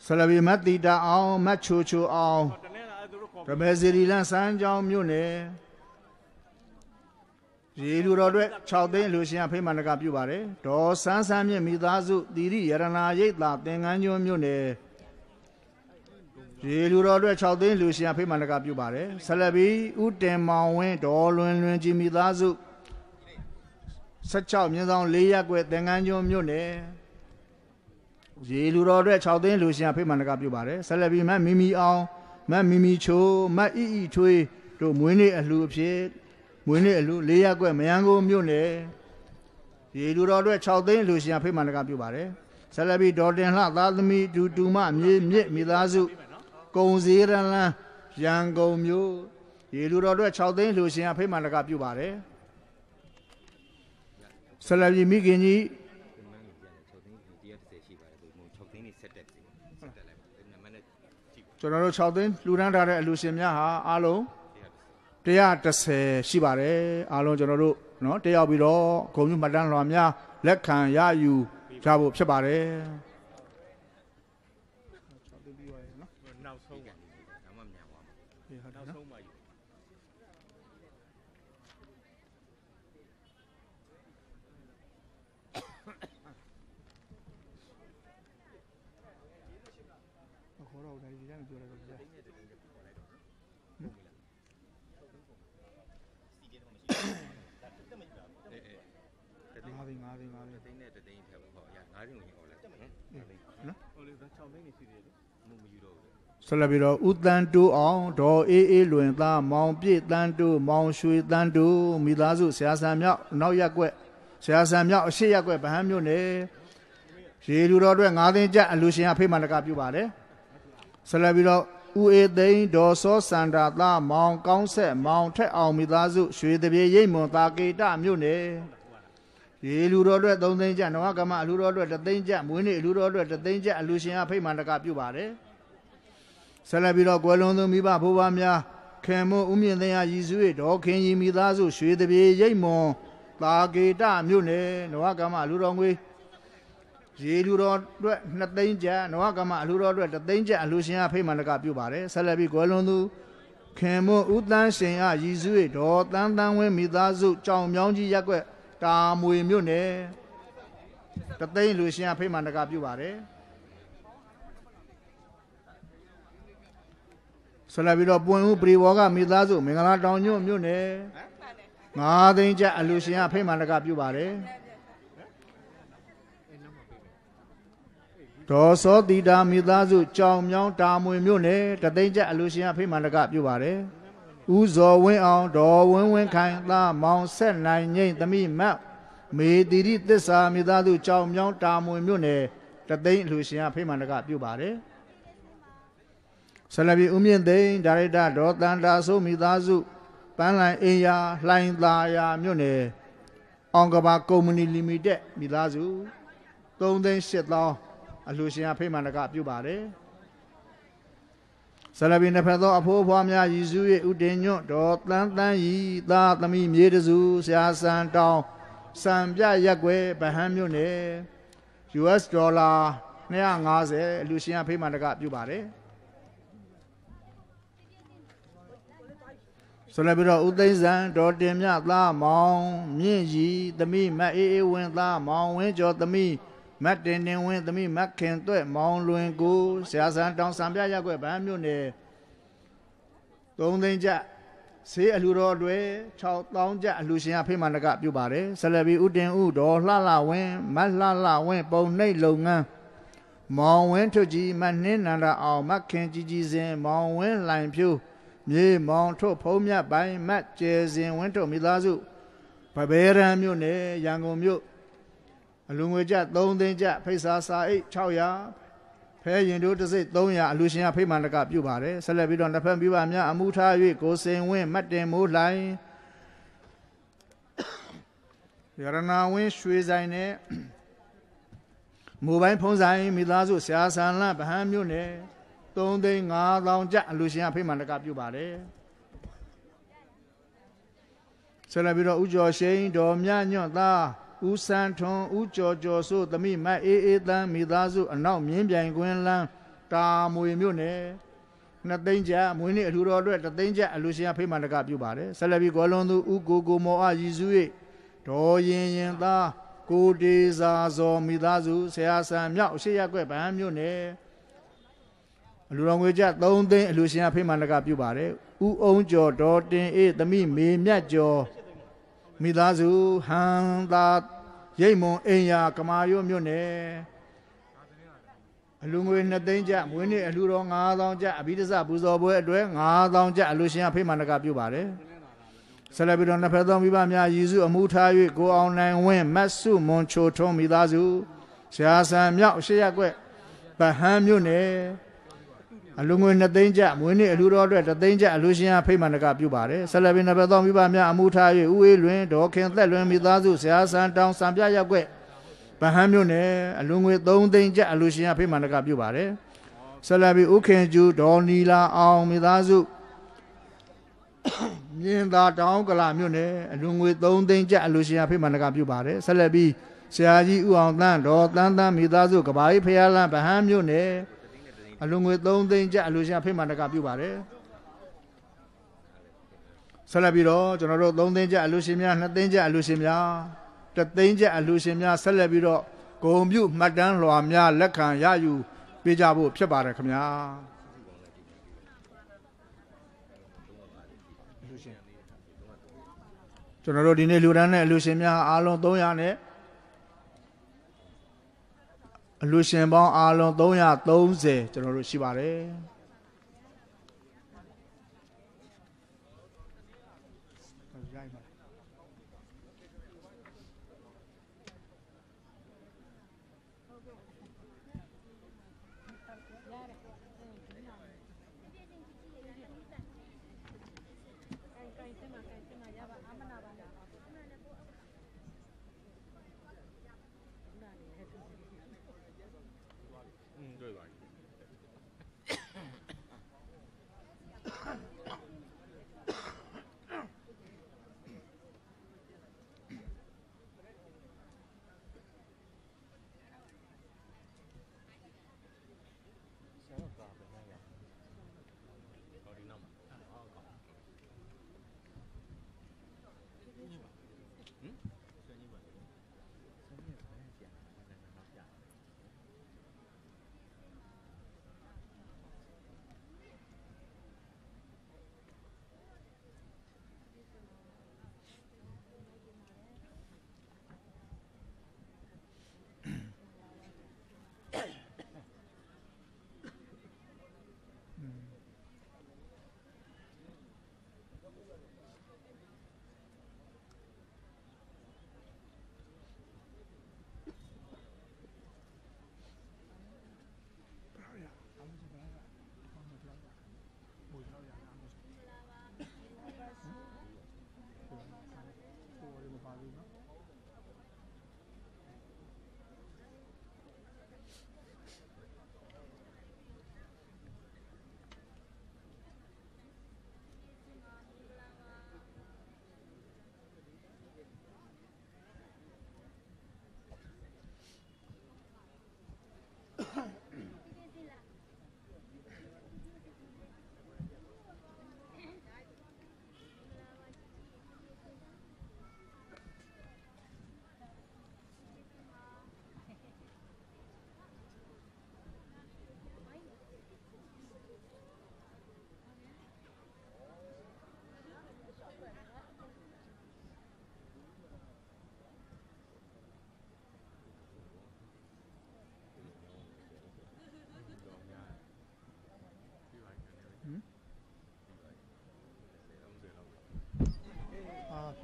ဆလဗီမတ်တီတာအောင်မတ်ချိုချိုအောင်ရမဲစီရီလန်စမ်းကြောင်းမြို့နယ်ရေလူတော်အတွက်6သိန်းလူရှင်အဖိမန္တကပြုပါတယ်ဒေါ်စန်းစန်းမြင့်မိသားစုတီရိရတနာရိတ်တာသင်္ကန်းကျွန်းမြို့နယ်ဒီလူတော်အတွက်6သိန်းလူရှင်ဖိမန္တကပြုပါတယ်ဆက်လက်ပြီးဥတင်မောင်ဝင်းဒေါ်လွင်လွင်ကြည်မိသားစု16မြင်းဆောင်၄ရပ်ွယ်သင်္ကန်းကျွန်းမြို့နယ်ရေလူတော်အတွက်6သိန်းလူရှင်ဖိမန္တကပြုပါတယ်ဆက်လက်ပြီးမတ်မီမီအောင်မတ်မီမီချိုမတ်အီအီချွေးတို့မွေးနေ့အလှအဖြစ်မွေးနေ့အလှ၄ရပ်ွယ်မယန်းကိုမြို့နယ်ရေလူတော်အတွက်6သိန်းလူရှင်ဖိမန္တကပြုပါတယ်ဆက်လက်ပြီးဒေါ်တင်လှသားသမီးဒူတူမမြေမြစ်မိသားစုကုံစည်းရန်လန်းရန်ကုန်မြို့ရေလူတော်အတွက်6သိန်းလူရှင်အဖိမှန်တကပြုပါတယ်ဆလဗီမိခင်ကြီးကျွန်တော်တို့6သိန်းလူတန်းထားတဲ့အလူရှင်များဟာအားလုံး130ရှိပါတယ်အားလုံးကျွန်တော်တို့เนาะတက်ရောက်ပြီးတော့ဂုံမြမှတ်တမ်းလွှာများလက်ခံရယူကြဖို့ဖြစ်ပါတယ်ဆက်လက်ပြီးတော့ဥတန်တူအောင်ဒေါ်အေးအေးလွင်သားမောင်ပြည့်တန်တူမောင်ရွှေတန်တူမိသားစုဆရာဆံမြောက်နောက်ရက်ွက်ဆရာဆံမြောက်အရှိရက်ွက်ဗဟန်းမြို့နယ်ရေလူတော်အတွက်ငါးသိန်းကျပ်အလူရှင်အဖိမန္တကပြုပါတယ်ဆက်လက်ပြီးတော့ဦးအေးသိန်းဒေါ်စောစန္ဒာသားမောင်ကောင်းဆက်မောင်ထက်အောင်မိသားစုရွှေတပြေရိတ်မွန်တာကေတမြို့နယ်ရေလူတော်အတွက်၃သိန်းကျပ်နဝကမအလူတော်အတွက်၃သိန်းကျပ်မွေးနေ့အလူတော်အတွက်၃သိန်းကျပ်အလူရှင်အဖိမန္တကပြုပါတယ်ဆက်လက်ပြီးတော့ကွယ်လွန်သူမိဘဘိုးဘွားများခင်မို့ဦးမြင့်သိန်းရရည်စု၏ဒေါခင်ကြီးမိသားစုရွှေတပြေရိတ်မွန်သာကေတမြို့နယ်နဝကမလူတော်ငွေရေလူတော်အတွက်နှစ်သိန်းကျပ်နဝကမအလူတော်အတွက်တစ်သိန်းကျပ်အလူရှင်အဖိတ်မှန်တကပြုပါတယ်ဆက်လက်ပြီးကွယ်လွန်သူခင်မို့ဦးတန်းရှင်အရည်စု၏ဒေါ်တန်းတန်းဝင်းမိသားစုကြောင်မြောင်းကြီးရက်ွက်တာမွေမြို့နယ်တသိန်းလူရှင်အဖိတ်မှန်တကပြုပါတယ်ဆက်လက်ပြီးတော့ပွင့်ဦးပရိဘောကမိသားစုမင်္ဂလာတောင်ညွန့်မြို့နယ်ငါးသိန်းကျပ်အလူရှင်ကဖိမှန်တကပြုပါတယ်ဒေါ်စောတီတာမိသားစုကြောင်မြောင်းတာမွေမြို့နယ်တသိန်းကျပ်အလူရှင်ကဖိမှန်တကပြုပါတယ်ဦးဇော်ဝင်းအောင်ဒေါ်ဝင်းဝင်းခိုင်သားမောင်ဆက်နိုင်ငိမ့်သမီးမတ်မေတီရီသစ္စာမိသားစုကြောင်မြောင်းတာမွေမြို့နယ်တသိန်းအလူရှင်ကဖိမှန်တကပြုပါတယ်ဆလဘီဦးမြင့်သိန်းဒါရိုက်တာဒေါ်တန်တာဆိုမိသားစုပန်းလိုင်အင်ယာလှိုင်သာယာမြို့နယ်အောင်ကဘာကုမ္ပဏီလီမိတက်မိသားစု3သိန်း8သောင်းအလှူရှင်အဖိမန္တကပြုပါတယ်ဆလဘီနဖက်သောအဖိုးအဖွားများရည်စူး၍ဥတင်ညွတ်ဒေါ်တန်တန်ဤသားသမီးမြေတစုဆရာဆန်တောင်းစံပြရက်ွယ်ဗဟန်းမြို့နယ် US ဒေါ်လာ250အလှူရှင်အဖိမန္တကပြုပါတယ်ဆိုလည်းပြီးတော့ဥသိမ့်ဇံဒေါ်တင်မြသားမောင်မြင့်ကြီးသမီးမအေးအေးဝင်းသားမောင်ဝင်းကျော်သမီးမတ်တင်တင်ဝင်းသမီးမခင်သွဲ့မောင်လွင်ကိုဆရာဆန်းတောင်ဆံပြရက်ွက်ဗန်းမြို့နယ်သုံးသိန်းကျဆေးအလှူတော်တွေ6000ကျအလှူရှင်အဖေမန္တကပြုပါတယ်ဆလဘီဥတင်ဥတော်လှလှဝင်းမတ်လှလှဝင်းပုံနှိပ်လုပ်ငန်းမောင်ဝင်းထွတ်ကြီးမနှင်းနန္ဒအောင်မခင်ကြီးကြီးစင်မောင်ဝင်းလှိုင်ဖြူးမြေမောင်ထုတ်ဖုံးမြတ်ပိုင်းမတ်ကျေစင်ဝင်းထုတ်မိသားစုဗဘဲရန်မြို့နယ်ရန်ကုန်မြို့အလူငွေကျ3သိန်းကျဖိတ်စာစာအိတ်600ဖဲရင်တို့တစ်စိတ်300အလူရှင်ကဖိတ်မှန်တကပြုပါတယ်ဆက်လက်ပြီးတော့နှစ်ဖက်မိဘများအမှုထား၍ကိုစင်ဝင်းမတ်တင်မိုးလှိုင်ရဏဝင်းရွှေဆိုင်နဲ့မိုဘိုင်းဖုန်းဆိုင်မိသားစုဆရာဆန်လန့်ဗဟန်းမြို့နယ်3သိန်း5000ကျပ်အလူရှင်ကဖိမှန်တကပြုပါတယ်ဆက်လက်ပြီးတော့ဥကျော်ရှိန်ဒေါ်မြညွန့်သားဦးစန်းထွန်းဦးကျော်ကျော်စုသမိမအေးအေးတန်းမိသားစုအနောက်မြင်းပြိုင်ကွင်းလန်းတာမွေမြို့နယ်နှစ်သိန်းကျပ်မွေးနေ့အထူတော်အတွက်တသိန်းကျပ်အလူရှင်ကဖိမှန်တကပြုပါတယ်ဆက်လက်ပြီးကောလွန်သူဦးကိုကိုမော်အားရည်စူး၍ဒေါ်ရင်ရင်သားကိုဒေဇာဇော်မိသားစုဆရာဆံမြောက်ရှေ့ရက်ွက်ပန်းမြို့နယ်လူတော်ငွေကြ3သိန်းအလူရှင်ကဖိမှန်လကပြုပါတယ်ဥအုံကျော်ဒေါ်တင်အေးသမိမေမြတ်ကျော်မိသားစုဟန်သာရိတ်မွန်အိမ်ယာကမာရွမြို့နယ်အလူငွေ2သိန်းကျမွေးနေ့အလူတော်9000ကျအဘိဓစ္စပူဇော်ပွဲအတွဲ9000ကျအလူရှင်ကဖိမှန်လကပြုပါတယ်ဆက်လက်ပြီးတော့နှစ်ဖက်သောမိဘများယေရှုအမှုထား၍ကိုအောင်နိုင်ဝင်းမတ်စုမွန်ချိုထွန်းမိသားစုဆရာဆံမြောက်ရှေ့ရက်ွက်ဗဟန်းမြို့နယ်အလူငွေ2သိန်းကျပ်မွေးနေ့အလူတော်အတွက်3သိန်းကျပ်အလူရှင်အားဖိတ်မှန်တကပြုပါတယ်ဆလဘင်နဘသောမိဘများအမှုထား၍ဥဝေးလွင်ဒေါခင်သက်လွင်မိသားစုဆရာဆန်တောင်စံပြရက်ွက်ဗဟန်းမြို့နယ်အလူငွေ3သိန်းကျပ်အလူရှင်အားဖိတ်မှန်တကပြုပါတယ်ဆလဘီဥခင်ကျူဒေါ်နီလာအောင်မိသားစုမြင်းသာတောင်ကလာမြို့နယ်အလူငွေ3သိန်းကျပ်အလူရှင်အားဖိတ်မှန်တကပြုပါတယ်ဆလဘီဆရာကြီးဥအောင်တန်းဒေါ်တန်းတန်းမိသားစုကဘာကြီးဖျားလန်းဗဟန်းမြို့နယ်အလွန်ငွေ3သိန်းကျပ်အလိုရှင်ဖိမှန်တကပြုပါတယ်ဆက်လက်ပြီးတော့ကျွန်တော်တို့3သိန်းကျပ်အလိုရှင်များ2သိန်းကျပ်အလိုရှင်များ3သိန်းကျပ်အလိုရှင်များဆက်လက်ပြီးတော့ဂုံပြုမှတ်တမ်းလွှာများလက်ခံရယူပေးကြဖို့ဖြစ်ပါတယ်ခင်ဗျာကျွန်တော်တို့ဒီနေ့လူဒန်းနဲ့အလူရှင်များအားလုံး300နဲ့အလူရှင်ပေါင်းအားလုံး330ကျွန်တော်တို့ရှိပါတယ်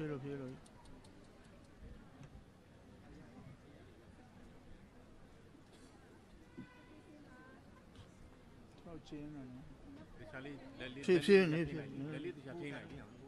ပြေးလို့ပြေးလို့ထောက်ချင်းနော်ဒီချာလေးလက်လေးလက်လေးတခြားထိန်းလိုက်ပြီ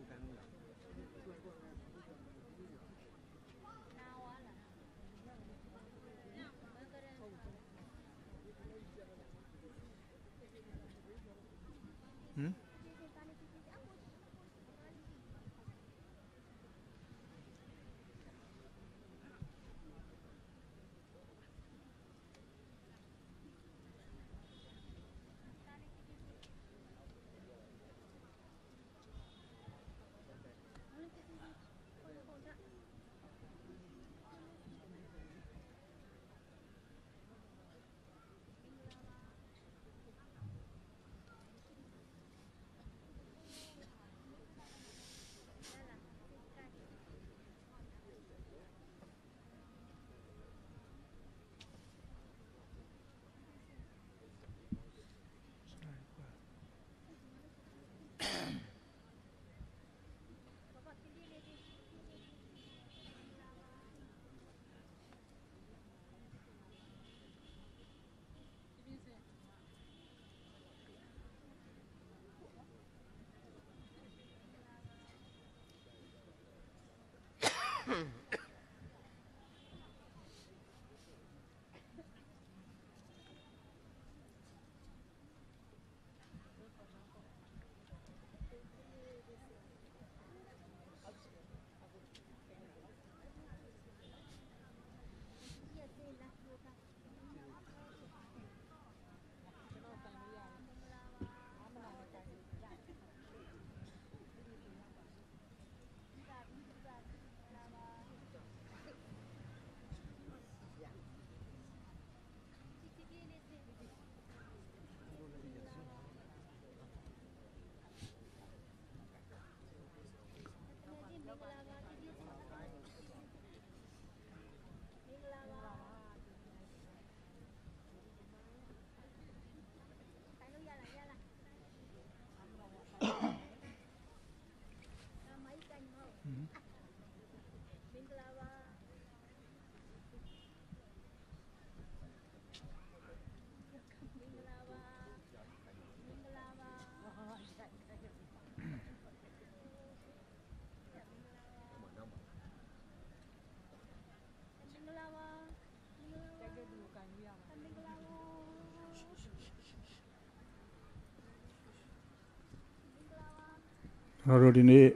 ကျွန်တော်တို့ဒီနေ့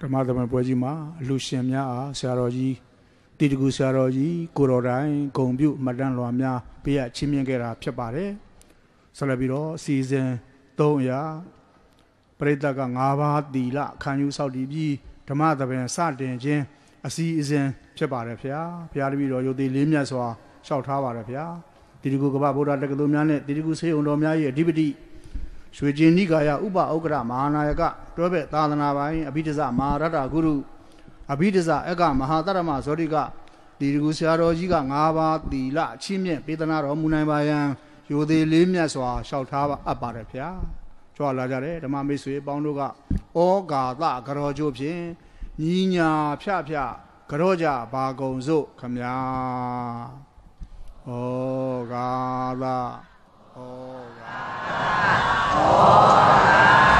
ဓမ္မသမပွဲကြီးမှာအလူရှင်များအားဆရာတော်ကြီးတိတကူဆရာတော်ကြီး ကိုတော်တိုင်းဂုံပြုမတန်းလွာများပေးရချင်းမြင့်ခဲ့တာဖြစ်ပါတယ်ဆက်လက်ပြီးတော့စီဇန်300ပရိသတ်က9ပါးတီလခံယူဆောက်တည်ပြီးဓမ္မသဘင်စတင်ခြင်းအစီအစဉ်ဖြစ်ပါတယ်ဖေ။ဘုရားတပည့်တော်ယုတ်တိလေးမြတ်စွာရှောက်ထားပါတယ်ဖေ။တိတိကုကပဗုဒ္ဓတက္ကသိုလ်များနဲ့တိတိကုဆေးုံတော်များ၏အဓိပတိရွှေကျင်နိကာယဥပဩက္ကရမဟာနာယကတွဲဘက်သာသနာပိုင်းအဘိဓဇမဟာရတ္တဂုရုအဘိဓဇအကမဟာတရမဇောတိကဒီကူဆရာတော်ကြီးက၅ပါးသီလအချင်းမြင့်ပေးသနာတော်မူနိုင်ပါယံယိုသေးလေးမြတ်စွာလျှောက်ထားပါအပ်ပါတယ်ဗျာကြွလာကြတယ်ဓမ္မမိတ်ဆွေအပေါင်းတို့ကဩဃာတကရောကျိုးဖြင့်ညီညာဖြဖြကရောကြဘာကုံစို့ခမညာဩဃာတဩဃာတဩဃာ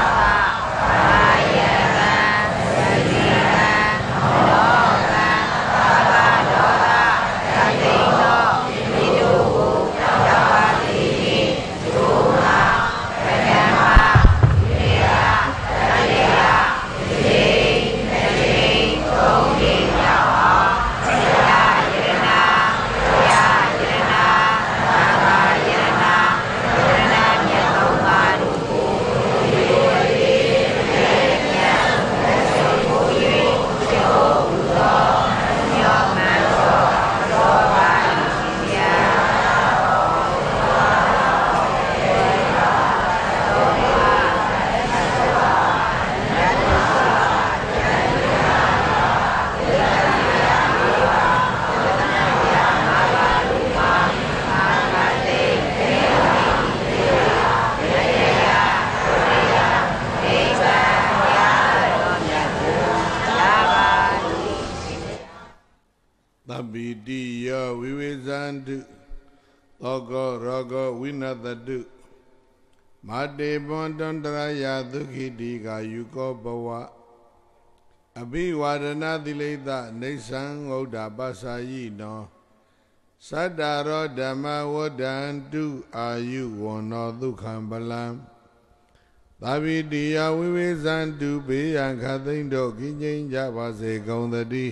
ကောဝိနတတုမတေဘွန်တန္တရာယသုခိတိကာယုကောဘဝအဘိဝါဒနာတိလိတနေသံဥဒ္ဓပါစာယိနောသတ္တရောဓမ္မဝဒ္ဒန္တုအာယုဝနောဒုက္ခံပလံသဗ္ဗိတယဝိဝေဇန္တုဘေယံခသိမ့်တို့ကိငြိမ်းကြပါစေကုန်သတည်း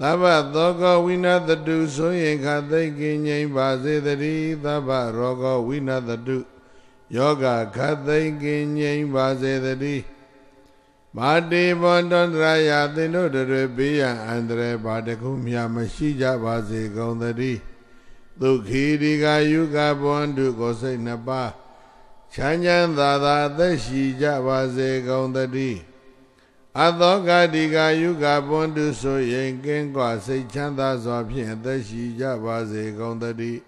သဗ္ဗသောကဝိနတတုဆိုရင်ခသိကိငိမ့်ပါစေတည်းသဗ္ဗရောဂဝိနတတုယောဂခသိကိငိမ့်ပါစေတည်းမာတိဘောတန္တရာယသင်တို့တွေဘေးရန်အန္တရာယ်ပါတခုမြမရှိကြပါစေကုန်တည်းဒုက္ခိဒီကာယုကဘဝန္တုကိုစိတ်နှစ်ပါးချမ်းချမ်းသာသာသက်ရှိကြပါစေကုန်တည်းအသောကတိကာယုကပွန်တုဆိုရင်ကင်းကွာစိတ်ချမ်းသာစွာဖြင့်အသက်ရှိကြပါစေကုန်သတည်း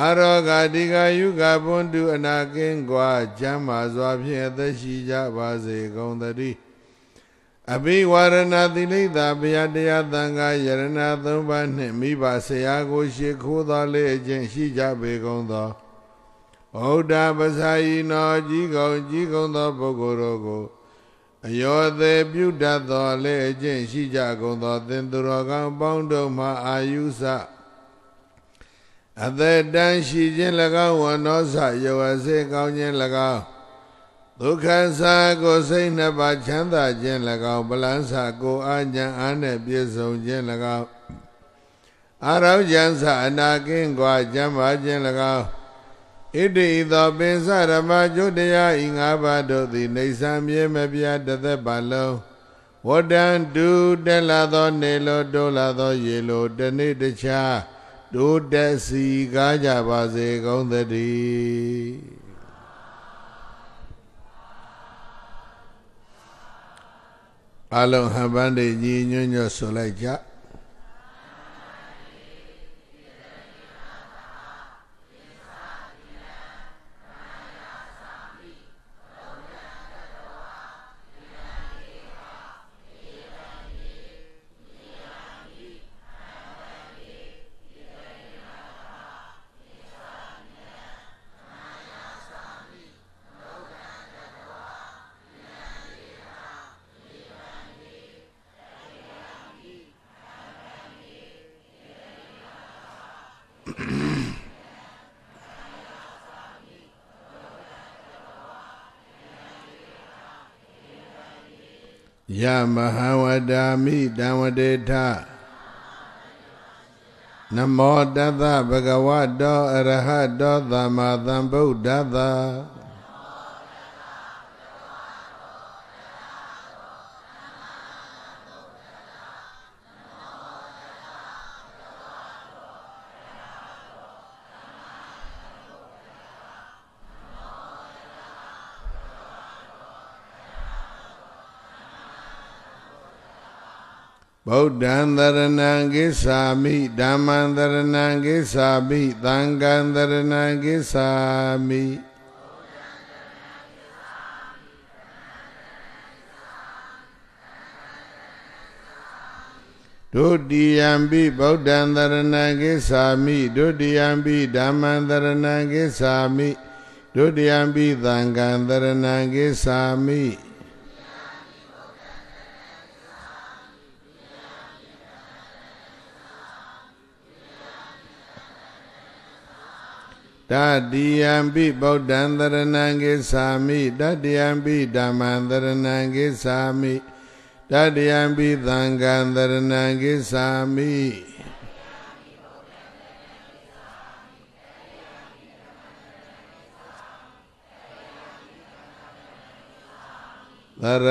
အရောဂတိကာယုကပွန်တုအနာကင်းကွာချမ်းသာစွာဖြင့်အသက်ရှိကြပါစေကုန်သတည်းအဘိဝရဏသီလိတာဘုရားတရားသံဃာယရဏသုံးပါးနှင့်မိဘဆရာကိုရှိခိုးတော်လေခြင်းရှိကြပေကုန်သောဩဒ္ဒပစာယီနောကြီးကုန်ကြီးကုန်သောပုဂ္ဂိုလ်တို့ကိုအယောသေးပြုတတ်သောလည်းအကျင့်ရှိကြကုန်သော သင်္သူတော်ကောင်းပေါင်းတို့မှအာယုစအသက်တန်းရှိခြင်း၎င်းဝနောစယောအစေကောင်းခြင်း၎င်းဒုက္ခစာကိုစိတ်နှစ်ပါးချမ်းသာခြင်း၎င်းပလန်းစာကို အာဉဏ်အားနဲ့ပြည့်စုံခြင်း၎င်းအာရောဉ္စအနာကင်းကွာ ကျမ်းမာခြင်း၎င်းဣတိသောပင်စရမကျုတရားဤငါးပါးတို့သည်နေဆံမြဲမပြတ်တသက်ပါလုံးဝတ္တံတုတက်လာသောနေလိုတိုးလာသော ရေလိုတနေ့တခြားတိုးတက်စီကားကြပါစေကောင်းသတည်းအလုံးဟပန်းတွေညီညွတ်ညွတ်ဆိုလိုက်ကြယမဟာဝတာမိတံဝတေထနမောတသဗဂဝတောအရဟတောသမ္မာသမ္ဗုဒ္ဓသာဗုဒ္ဓံတရဏံကိစ္ဆာမိဓမ္မံတရဏံကိစ္ဆာမိသံဃံတရဏံကိစ္ဆာမိဒုတိယံပိဗုဒ္ဓံတရဏံကိစ္ဆာမိဒုတိယံပိဓမ္မံတရဏံကိစ္ဆာမိဒုတိယံပိသံဃံတရဏံကိစ္ဆာမိတတိယံပိဗုဒ္ဓံတရဏံကိသာမိတတိယံပိဓမ္မံတရဏံကိသာမိတတိယံပိသံဃံတရဏံကိသာမိသရ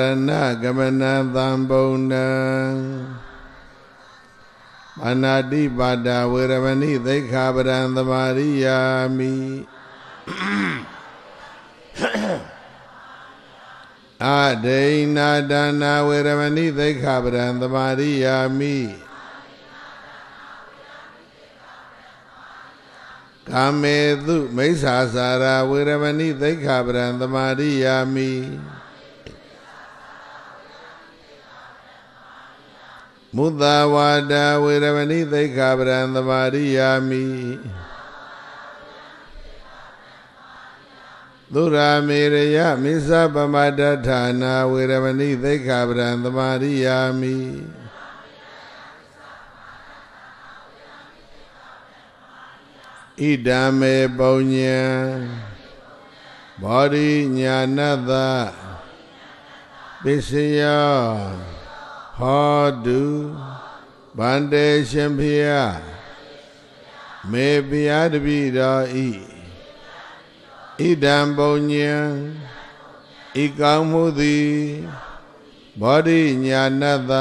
ဏဂမနံသံဗုဒ္ဓံအနာတိပါဒဝေရမဏိသိက္ခာပဒံသမာရိယာမိအဒိဏဒါနာဝေရမဏိသိက္ခာပဒံသမာရိယာမိကာမေတုမိစ္ဆာစာရာဝေရမဏိသိက္ခာပဒံသမာရိယာမိမုသဝါဒဝေရမဏိသိက္ခာပရံသမာရိယာမိသုရာမေရယမိစ္ဆပမတ္တဌာနာဝေရမဏိသိက္ခာပရံသမာရိယာမိဣဒံမေပုံညံဘောရိညာနတပစ္စယောဟောတုဗန္တေရှင်ဖေယမေဖျားတပိတော်ဤဣဒံပုံညံဤကောင်းမှုသည်ဘောဓိညာဏတ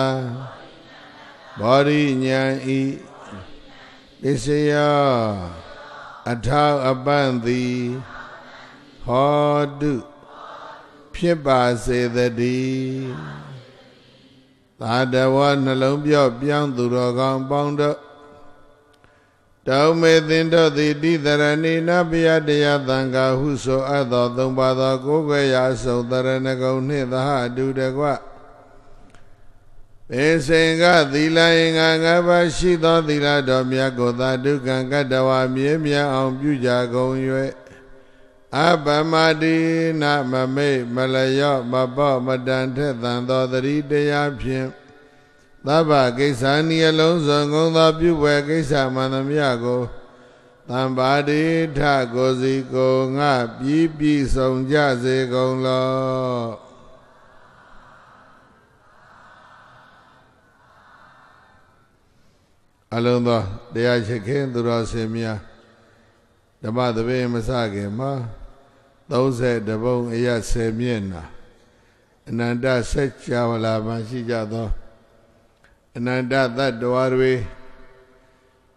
ဘောဓိညာဤပစ္စယအထောက်အပံ့သည်ဟောတုဖြစ်ပါစေတည်းသာတဝနှလုံးပြော့ပြောင်းသူတော်ကောင်းပေါင်းတို့တောင်းမေသင်တို့သည်တိတရဏိနပယတရားသံဃာဟုဆိုအပ်သောသုံးပါးသောကိုယ်ွယ်ရာဆုံတရဏဂုံနှင့်သဟအတူတကွပေစင်ကသီလအင်္ဂါငါးပါးရှိသောသီလတော်မြတ်ကိုသာဒုက္ကံကတ္တဝမြဲမြံအောင်ပြုကြကုန်၍အပမတိနမမိတ် မလယော့မပေါ့မတန်ထက်သန်သောသတိတရားဖြင့်သဗ္ဗကိစ္ဆာနိအလုံးစုံကုံသော ပြုဝေကိစ္စမန္တမြကိုတံပါတိထကိုစီကိုငါပြီးပြီးဆုံးကြစေကုန်လော အလုံးသောတရားရှိခင်သူတော်စင်များဓမ္မသဘေမစခင်မှာ30ပုံအရ10မျက်နှာအနန္တစัจ java လာမှရှိကြသောအနန္တသတ္တဝါတွေ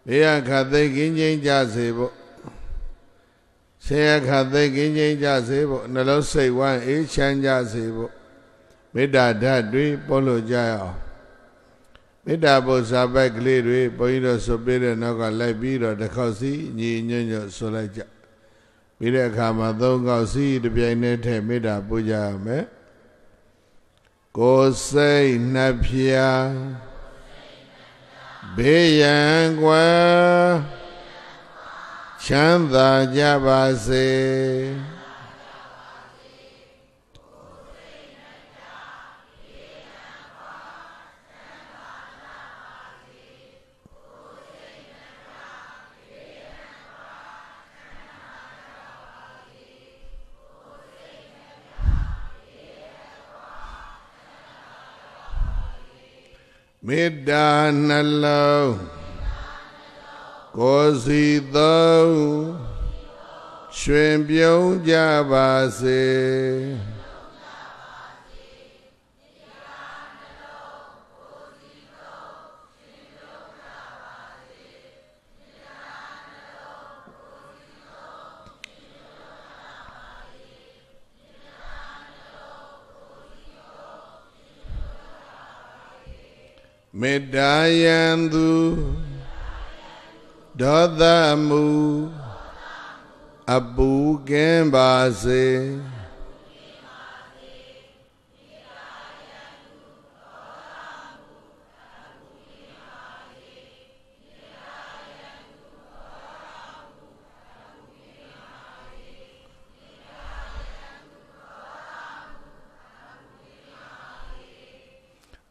ဘေးအခါသိကင်းချင်းကြစေဖို့ဆင်းရဲခါသိကင်းချင်းကြစေဖို့နှလုံးစိတ်ဝမ်းအေးချမ်းကြစေဖို့မေတ္တာဓာတ်တွေပေါ်လို့ကြရအောင်မေတ္တာဘုဇာဘက်ကလေးတွေဘုန်းကြီးတို့ဆိုပေးတဲ့နောက်ကလိုက်ပြီးတော့တစ်ခေါက်စီညီညွတ်ညွတ်ဆိုလိုက်ကြပြီးတဲ့အခါမှာသုံးကောက်စီးတပြိုင်တည်းထဲမေတ္တာပူဇော်ရမယ်ကိုယ်စိတ်နှပြဘေးရန်ကွယ်ချမ်းသာကြပါစေမေတ္တာနှလုံးကိုယ်စီသုံးရှင်ပြုံးကြပါစေမေတ္တာယံသူဒေါသမူအပူကင်းပါစေ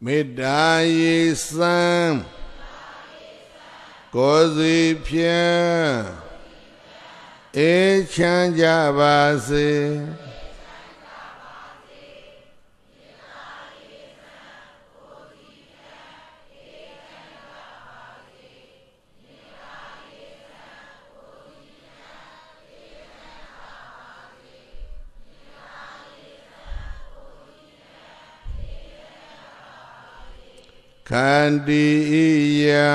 မေတ္တာရေစံကိုယ်စီဖြင့်အေးချမ်းကြပါစေန္တိဣယံ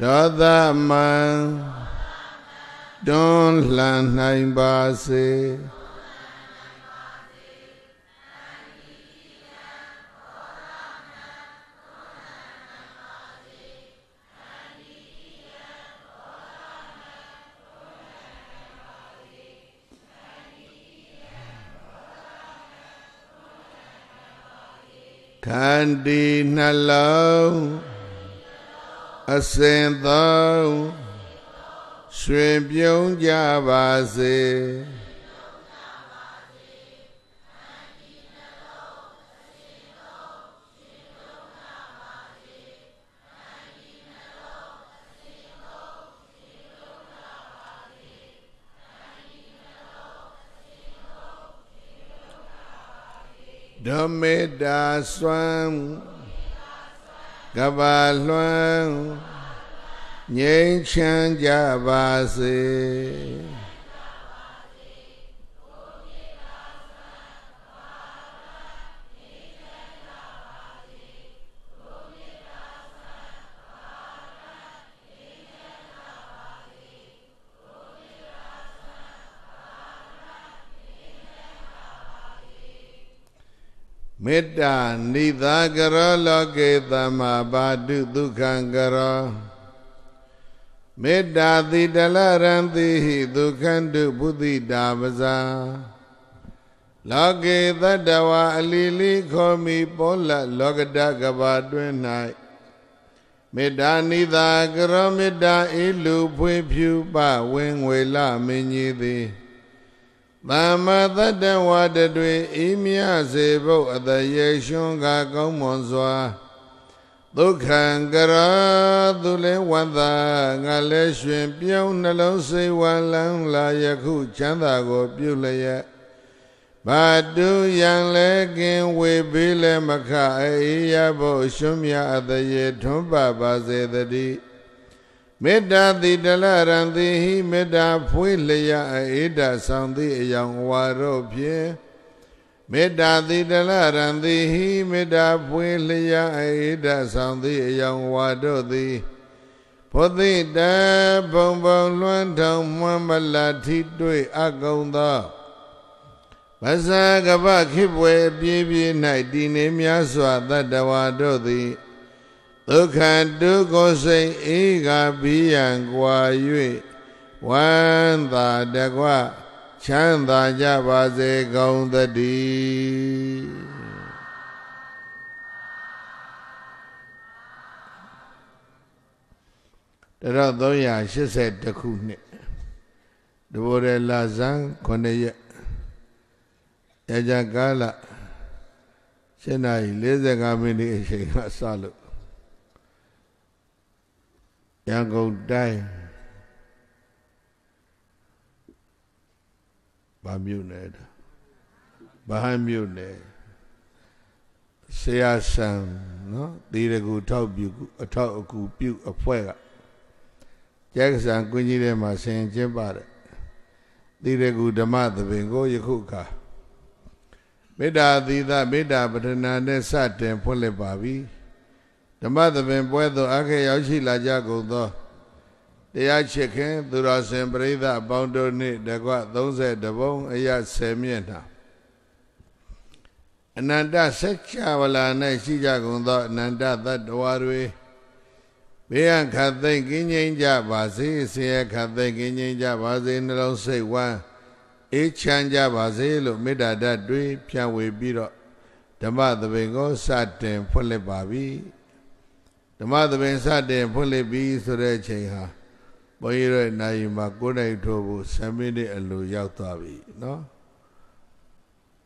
ဒေါသမံတွန်းလှန်နိုင်ပါစေ။ခန္တီနှလုံးအစင်သောရွှင်ပြုံးကြပါစေဒမေတ္တာစွမ်းကဘာလွှမ်းငြိမ်းချမ်းကြပါစေမေတ္တာနိသာကရောလောကေသမ္မာပါတုဒုက္ခံကရောမေတ္တာတိတလရံတိဟိဒုက္ခံတုဘုဒ္ဓိတာပဇာလောကေသတ္တဝါအလီလီခောမိပောလလောကတကဘာတွင်၌မေတ္တာနိသာကရောမေတ္တာအေလူဖွေဖြူပဝင်းငွေလမင်းကြီးသည်သမ္မာတတ္တဝါတတွေဤမြစေဖို့အတရေရှင်ကကောင်းမွန်စွာဒုက္ခံကရသူလဲဝန္တာငါလဲရွှင်ပြုံးနှလုံးစိတ်ဝလန်းလာယခုချမ်းသာကိုပြုလျက်ဘာတူယံလဲကင်ဝေပေးလဲမခအေးရဖို့ရှင်မြအတရေထွန်းပါပါစေတည်းမေတ္တာတိတလရံတိဟိမေတ္တာဖွေးလျက်အေဒဆောင်သည့်အယောင်ဝါရောဖြင့်မေတ္တာတိတလရံတိဟိမေတ္တာဖွေးလျက်အေဒဆောင်သည့်အယောင်ဝါတို့သည်ဘောတိတံဘုံဘုံလွန်းထောင်မွန်းမလာထိတွေ့အကုံသောပဇာကပခိပွေပြေးပြေး၌တည်နေများစွာတတ္တဝါတို့သည်ဒုက္ခဒုက္ခစိတ်ဧကဘိယံကွာ၍ဝမ်းသာတကွချမ်းသာကြပါစေကုန်သတည်းတရ380ခုနှစ်တဘောရလာဇန်9ရက်ရကြကာလ7:45မိနစ်အချိန်ကစလို့ရန်ကုန်တိုင်းဗာမြို့နယ်ဗဟန်းမြို့နယ်ဆရာဆံနော်တေရကူထောက်ပြုအထောက်အကူပြုအဖွဲ့ကကျက်ကဆံကွင်းကြီးထဲမှာဆင်ကျင်းပါတယ်တေရကူဓမ္မသဘင်ကိုယခုအခါမေတ္တာသီသမေတ္တာပဋ္ဌာနာနဲ့စတင်ဖွင့်လှစ်ပါပြီ။ဓမ္မသဘင်ပွဲသို့အခေရောက်ရှိလာကြကုန်သောတရားချစ်ခင်သူတော်စင်ပရိသတ်ပေါင်းတို့နှင့်တကွ30ပုံအရ10မြင့်သာအနန္တစัจ java လာ၌ရှိကြကုန်သောအနန္တသတ္တဝါတွေဘေးအခတ်သိမ့်ကင်းငြိမ်းကြပါစေဆင်းရဲခတ်သိမ့်ကင်းငြိမ်းကြပါစေနှလုံးစိတ်ဝမ်းအေးချမ်းကြပါစေလို့မေတ္တာဓာတ်တွေဖြန့်ဝေပြီးတော့ဓမ္မသဘင်ကိုစတင်ဖွင့်လှစ်ပါပြီ။ဓမ္မသဘင်စတင်ဖွင့်လှစ်ပြီးဆိုတဲ့အချိန်ဟာဘုန်းကြီးတို့နိုင်မှာကိုယ်နိုင်ထိုးဖို့7မိနစ်အလိုရောက်သွားပြီနော်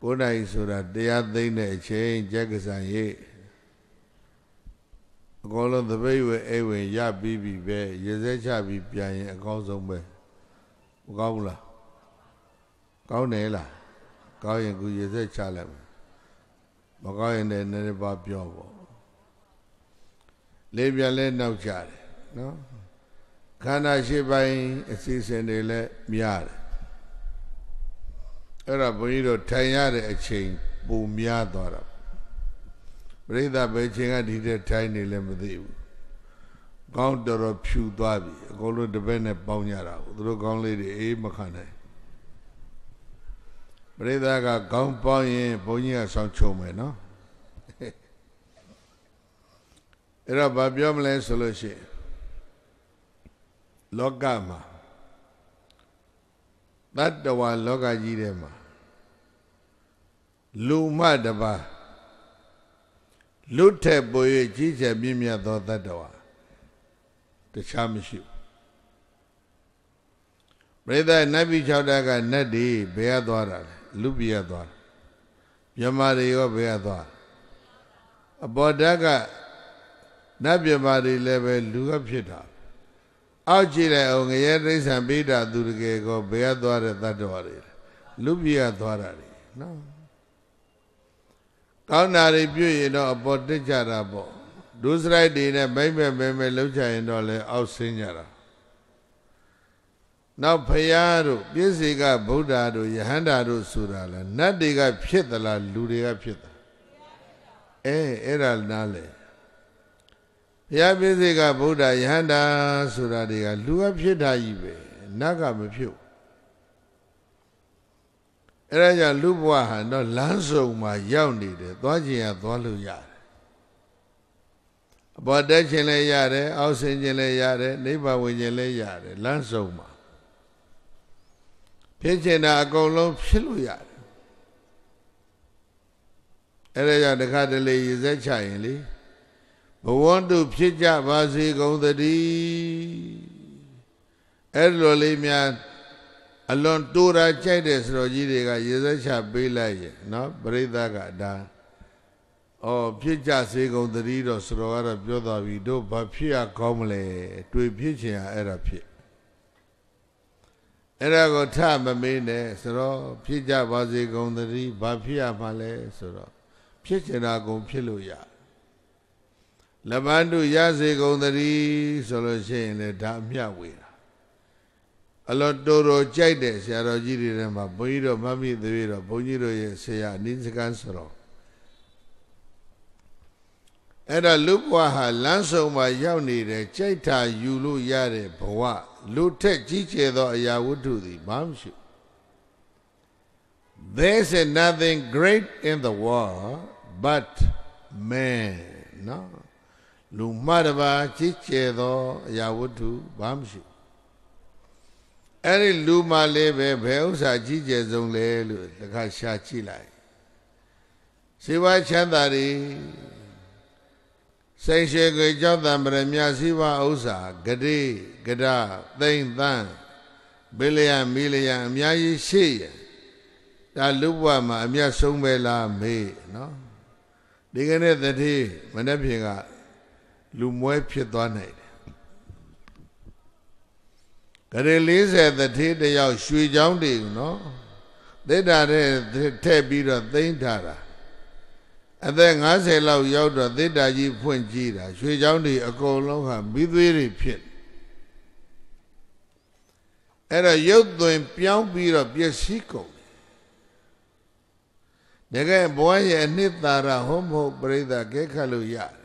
ကိုယ်နိုင်ဆိုတာတရားသိမ့်တဲ့အချိန်ကြက်ကစားရေးအကောလုံးသပိတ်ဝဲအိဝင်ရပြီးပြီပဲရေစဲချပြီးပြန်ရင်အကောင်းဆုံးပဲမကောင်းဘူးလားကောင်းတယ်လားကောင်းရင်ကူရေစဲချလိုက်မကောင်းရင်လည်းနည်းနည်းပါပြောပေါ့လေးပြန်လဲနောက်ကျတယ်နော်ခန္ဓာရှိပိုင်းအစီအစဉ်တွေလည်းများတယ်အဲ့ဒါဘုန်းကြီးတို့ထိုင်ရတဲ့အချိန်ပုံများသွားတာပရိသတ်ပဲချင်းကဒီတဲ့ထိုင်နေလည်းမသိဘူးကောင်းတော်တော်ဖြူသွားပြီအကုန်လုံးတပည့်နဲ့ပေါင်းကြတာကိုသူတို့ကောင်းလေးတွေအေးမခံနိုင်ပရိသတ်ကကောင်းပေါင်းရင်ဘုန်းကြီးကဆောင်းချုံမယ်နော်အဲ့တော့ဘာပြောမလဲဆိုလို့ရှိရင်လောကမှာတတ္တဝါလောကကြီးထဲမှာလူမတပါလွတ်ထက်ပေါ်၍ကြီးကျယ်မြင့်မြတ်သောတတ္တဝါတခြားမရှိဘူးပရိသတ်နတ်ပြည်၆တက်ကနတ်တွေဘယ်ရသွားတာလဲလူပြည်ရသွားတာမြမတွေရောဘယ်ရသွားအဘောဓာတ်ကနတ်ပြပါတွေလည်းပဲလူကဖြစ်တာအောက်ကြည့်လိုက်အောင်ငရဲတိစ္ဆန်ပိတာသူတကယ်ကိုဘယ်ကသွားတဲ့တတ္တဝါတွေလူပြရသွားတာတွေနော်ကောင်းတာတွေပြုတ်ရင်တော့အပေါ်တက်ကြတာပေါ့ဒုစရိုက်တွေနဲ့မိမ့်မဲ့မဲမဲလောက်ကြရင်တော့လဲအောက်ဆင်းကြတာနောက်ဖရာတို့ပြည့်စေကဗုဒ္ဓတို့ယဟန္တာတို့ဆိုတာလဲနတ်တွေကဖြစ်သလားလူတွေကဖြစ်သလားအဲအဲ့ဒါနားလဲဘုရားပိစိကဗုဒ္ဓယဟန္တာဆိုတာတွေက လူကဖြစ်တာကြီးပဲနတ်ကမဖြစ်အဲဒါကြောင့်လူဘဝဟာတော့လမ်းစုံမှာရောက်နေတယ်သွားခြင်းရသွားလို့ရတယ်အပေါ်တက်ခြင်းလည်းရတယ်အောက်ဆင်းခြင်းလည်းရတယ်နိဗ္ဗာန်ဝင်ခြင်းလည်းရတယ်လမ်းစုံမှာဖြစ်ခြင်းတာအကုန်လုံး ဖြစ်လို့ရတယ်အဲဒါကြောင့်တခါတလေရေစက်ချရင်လေဘဝတုဖြစ်ကြပါစေကုန်သတည်းအဲ့လိုလေးများအလွန်တိုးတာကြိုက်တယ်ဆိုတော့ကြီးတွေကရေစက်ချပေးလိုက်ရဲ့နော်ပရိသတ်ကဒါအော်ဖြစ်ကြစေကုန်သတည်းတော့ဆိုတော့ကတော့ပြောသွားပြီတို့ဘာဖြစ်ရကောင်းမလဲတွေ့ဖြစ်ချင်ရအဲ့ဒါဖြစ်အဲ့ဒါကိုထမမင်းနဲ့ဆိုတော့ဖြစ်ကြပါစေကုန်သတည်းဘာဖြစ်ရမှာလဲဆိုတော့ဖြစ်ချင်တာကုန်ဖြစ်လို့ရတယ်လပန်းတုရစေကုန်သတည်းဆိုလို့ရှိရင်လည်းဒါအမျှဝေတာအလောတော်တော်ကြိုက်တဲ့ဆရာတော်ကြီးတွေထဲမှာဘုန်းကြီးတို့မမိသေးရတော့ဘုန်းကြီးတို့ရဲ့ဆရာအနည်းစကားဆိုတော့အဲ့ဒါလူဘဝဟာလမ်းဆုံးမှာရောက်နေတယ်ကြိုက်တာယူလို့ရတဲ့ဘဝလူထက်ကြီးကျယ်သောအရာဝတ္ထုသည်ဘာမှမရှိ There's nothing great in the world but man no လူမှတပါကြီးကျယ်သောအရာဝတ္ထုဘာမှမရှိအဲ့ဒီလူမှလည်းပဲဘယ်ဥစ္စာ ကြီးကျယ်ဆုံးလဲလို့တခါရှာကြည့်လိုက်ဇေဝချမ်းသာတွေစိတ်ရွှေကြွေကြောက်တံပရမဇိဝဥစ္စာဂတိဂဒသိမ့်သန့်ဘိလယမီလယအများကြီးရှိရဒါလူ့ဘဝမှာအမျက်ဆုံးပဲလားမေးနော်ဒီကနေ့တတိမနေ့ဖြင့်ကလူမွဲဖြစ်သွားနိုင်တယ်ကလေး40တထေးတယောက်ရွှေချောင်းတွေနော်သိတာတဲ့ထည့်ပြီးတော့သိမ့်ထားတာအသက်90လောက်ရောက်တော့သေတ္တာကြီးဖွင့်ကြည့်တာရွှေချောင်းတွေအကုန်လုံးဟာမိသွေးတွေဖြစ်အဲ့တော့ရုပ်သွင် ပြောင်းပြီးတော့ပျက်စီးကုန်တကယ်ဘဝရဲ့အနှစ်သာရဟုတ်မဟုတ်ပြိဿကဲခတ်လို့ရတယ်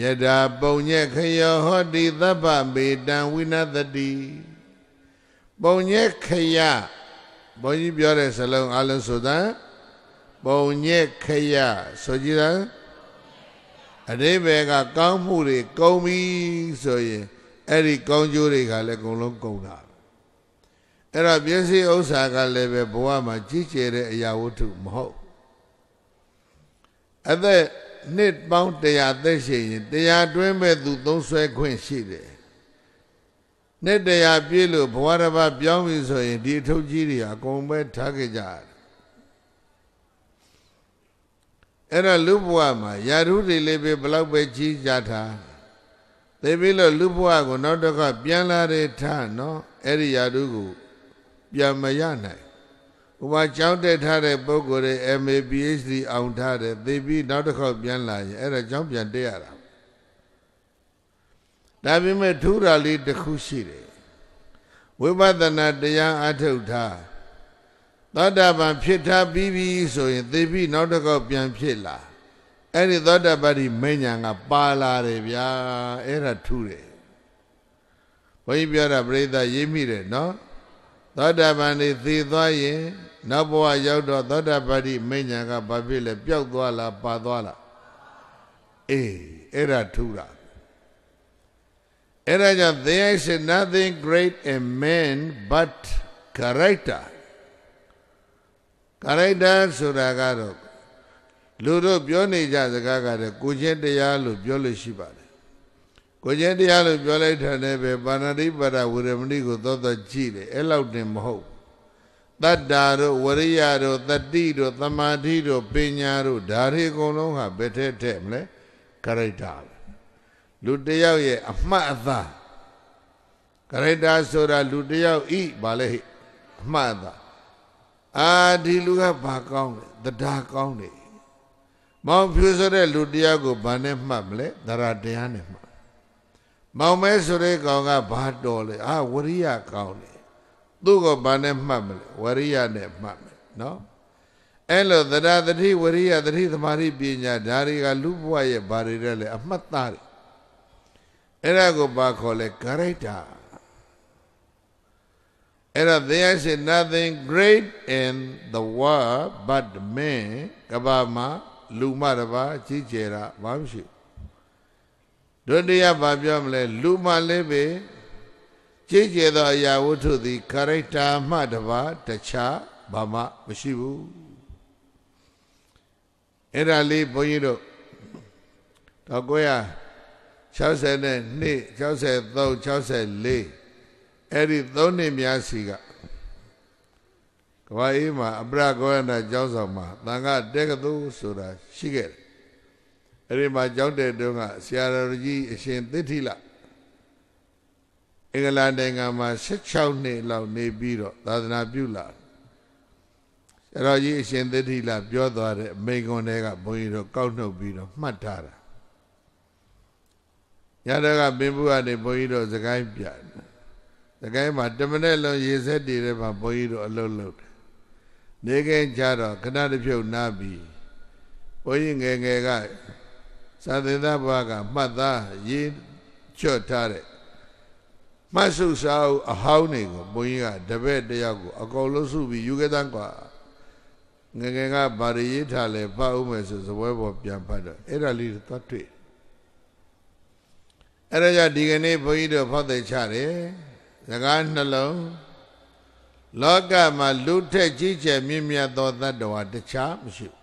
ယတာပုံညက်ခယောဟောတိသဗ္ဗပေတံဝိနတတိပုံညက်ခယဘုန်းကြီးပြောတဲ့စလုံးအလုံးဆိုတဲ့ပုံညက်ခယဆိုကြည့်တာအတိဘေကကောင်းမှုတွေကုန်ပြီဆိုရင်အဲ့ဒီကောင်းကျိုးတွေကလည်းအကုန်လုံးကုန်တာအဲ့တော့ပစ္စည်းဥစ္စာကလည်းပဲဘဝမှာကြီးကျယ်တဲ့အရာဝတ္ထုမဟုတ်အသက်နှစ်ပေါင်း100သက်ရှိရင်တရားတွင်းမဲ့သူသုံးဆွဲခွင့်ရှိတယ်နှစ်တရားပြည့်လို့ဘဝတစ်ပါးပြောင်းပြီဆိုရင်ဒီအထုပ်ကြီးတွေအကုန်ပဲထားခဲ့ကြတယ်အဲ့တော့လူဘဝမှာယာရုတွေလေးပဲဘလောက်ပဲကြီးကြတာသိပြီလို့လူဘဝကိုနောက်တစ်ခါပြန်လာတဲ့ထားနော်အဲ့ဒီယာရုကိုပြန်မရနိုင်ဥပမာကြောင်းတက်ထားတဲ့ပုဂ္ဂိုလ်တွေ MA PhD အောင်ထားတယ်သိပြီးနောက်တစ်ခေါက်ပြန်လာရင်အဲ့ဒါကြောင်းပြန်တက်ရတာဒါပေမဲ့ထူတာလေးတစ်ခုရှိတယ်ဝိပဿနာတရားအထုတ်ထားသောတာပန်ဖြစ်ထားပြီးပြီဆိုရင်သိပြီးနောက်တစ်ခေါက်ပြန်ဖြစ်လာအဲ့ဒီသောတာပတိမိညာကပါလာတယ်ဗျာအဲ့ဒါထူတယ်ဘုန်းကြီးပြောတာပြိဿရေးမိတယ်နော်သောတာပန်တွေသေသွားရင်နောက်ဘဝရောက်တော့သောတာပတိမိညာကဘာဖြစ်လဲပျောက်သွားလားပါသွားလားအေးအဲ့ဒါထူတာအဲ့ဒါကြောင့် there is nothing great in man but character character ဆိုတာကတော့လူတို့ပြောနေကြစကားကတည်းကိုချင်းတရားလို့ပြောလို့ရှိပါတယ်ကိုကျင်းတရားလို့ပြောလိုက်တာလည်းပဲပါဏာတိပါဒဝရမဏိကိုသောသောကြည့်တယ်အဲ့လောက်တင်မဟုတ်တတ္တာတို့ဝရိယတို့တတိတို့သမာဓိတို့ပညာတို့ဒါတွေအကုန်လုံးဟာဘယ်ထက်ထက်မလဲကရိတာပဲလူတယောက်ရဲ့အမှတ်အသားကရိတာဆိုတာလူတယောက်ဤဘာလဲအမှတ်အသားအာဒီလူကဘာကောင်းလဲတရားကောင်းတယ်မောင်ဖြူဆိုတဲ့လူတယောက်ကိုဘာနဲ့မှတ်မလဲသရတရားနဲ့မှတ်မောင်မဲဆိုတဲ့ကောင်ကဘာတော်လဲအာဝရိယကောင်လေသူ့ကိုဘာနဲ့မှတ်မလဲဝရိယနဲ့မှတ်မယ်နော်အဲ့လိုသရတတိဝရိယတတိသမารိပညာဒါတွေကလူဘဝရဲ့ဘာတွေလဲအမှတ်သားတွေအဲ့ဒါကိုဘာခေါ်လဲ character အဲ့ဒါ there is nothing great in the world but man ကဘာမှာလူမတပါကြီးကျယ်တာမရှိဘူးဒုတိယဘာပြောမလဲလူမှလည်းပဲကြည်ကျဲသောအရာဝတ္ထုသည်ကာရိုက်တာမှတပါတခြားဘာမှမရှိဘူးအဲ့ဒါလေးဘုန်းကြီးတို့တော့960နဲ့နှစ်63 64အဲ့ဒီသုံးနှစ်များစီကကဘာအေးမှာအပရကောရဏကျောင်းဆောင်မှာသံဃာတက္ကသိုလ်ဆိုတာရှိခဲ့တယ်အဲ့ဒီမှာကြောက်တဲ့တုန်းကဆရာတော်ကြီးအရှင်သစ်ထိလအင်္ဂလန်နိုင်ငံမှာ16နှစ်လောက်နေပြီးတော့သာသနာပြုလာဆရာတော်ကြီးအရှင်သစ်ထိလပြောသွားတဲ့မိန်ခွန်းတွေကဘုန်းကြီးတို့ကောက်နှုတ်ပြီးတော့မှတ်ထားတာညတကပင်ဘူးကနေဘုန်းကြီးတို့စကိုင်းပြစကိုင်းမှာတမနဲ့လုံးရေဆက်တည်တဲ့မှာဘုန်းကြီးတို့အလုပ်လုပ်တယ်နေခင်ကြတော့ခဏတစ်ဖြုတ်နားပြီးဘုန်းကြီးငယ်ငယ်ကသာသင်္သဘဝကမှတ်သားရေးချွတ်ထားတဲ့မှတ်စုစာအုပ်အဟောင်းတွေကိုဘုန်းကြီးကတပည့်တယောက်ကိုအကုန်လုံးစုပြီးယူခဲ့တဲ့ကွာငငယ်ကဗာရရေးထားလဲဖတ်ဦးမယ်ဆိုစပွဲပေါ်ပြန်ဖတ်တော့အဲ့ဒါလေးသွားတွေ့အဲ့ဒါကြောင့်ဒီကနေ့ဘုန်းကြီးတို့ဖောက်သိချတယ်စကားနှလုံးလောကမှာလူထက်ကြီးကျယ်မြင့်မြတ်သောတတ္တဝါတခြားမရှိဘူး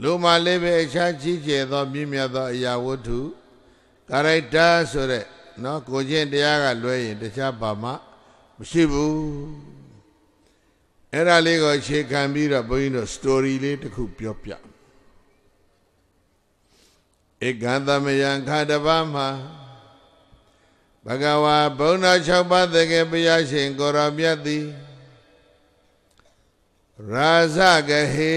လူမှလည်းပဲအခြားကြီးကျယ်သော မြင့်မြတ်သောအရာဝတ္ထုကာရိုက်တာဆိုတဲ့နော်ကိုချင်းတရားကလွဲရင်တခြားဘာမှမရှိဘူးအဲ့ဒါလေးကိုအခြေခံပြီးတော့ဘုန်းကြီးတို့ story လေးတစ်ခုပြောပြဧကံသမယံခါတပါမှာဘဂဝါဘုံတော်၆ပါးတကယ်ဘုရားရှင်ကိုရောမြတ်သည်ရာဇကဟေ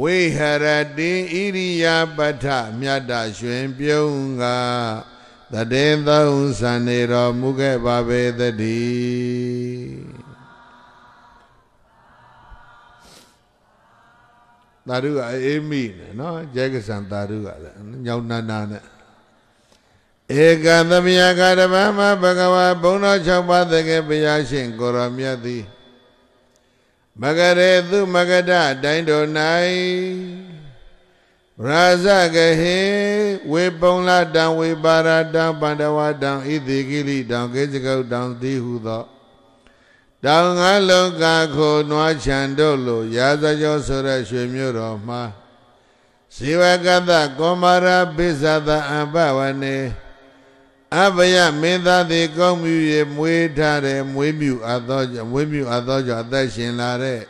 ဝိဟရတိဣရိယာပဋ္ဌမြတ်တာရွှင်ပြုံးကတတေသုံးစံနေတော်မူခဲ့ပါပေသတည်းသာဓုကအေးမိနေနော်ဂျက်ကဆန်သာဓုကလည်းညောင်နာနာနဲ့ဧကံသမယကာတဗမဘဂဝါဘုံတော်၆ပါးတကယ်ဘုရားရှင်ကိုရောမြတ်သည်မဂရေသူမဂဒတိုင်းတော်၌ရာဇကဟေဝေပုံလတံဝေပါရတံပန္တဝတံဣတိကိလိတံကေဇဂုတ်တံတိဟုသောတောင်ငါလောကခိုနွားချံတို့လိုရာဇကျော်ဆိုတဲ့ရွှေမျိုးတော်မှာဇေဝကတ္တကောမာရပိစ္ဆာတအဘဝနေအဘယမင်းသားသည် ကောင်းမြူ၍မွေးထားတယ်မွေးမြူအပ်သောကြောင့်မွေးမြူအပ်သောကြောင့်အသက်ရှင်လာတဲ့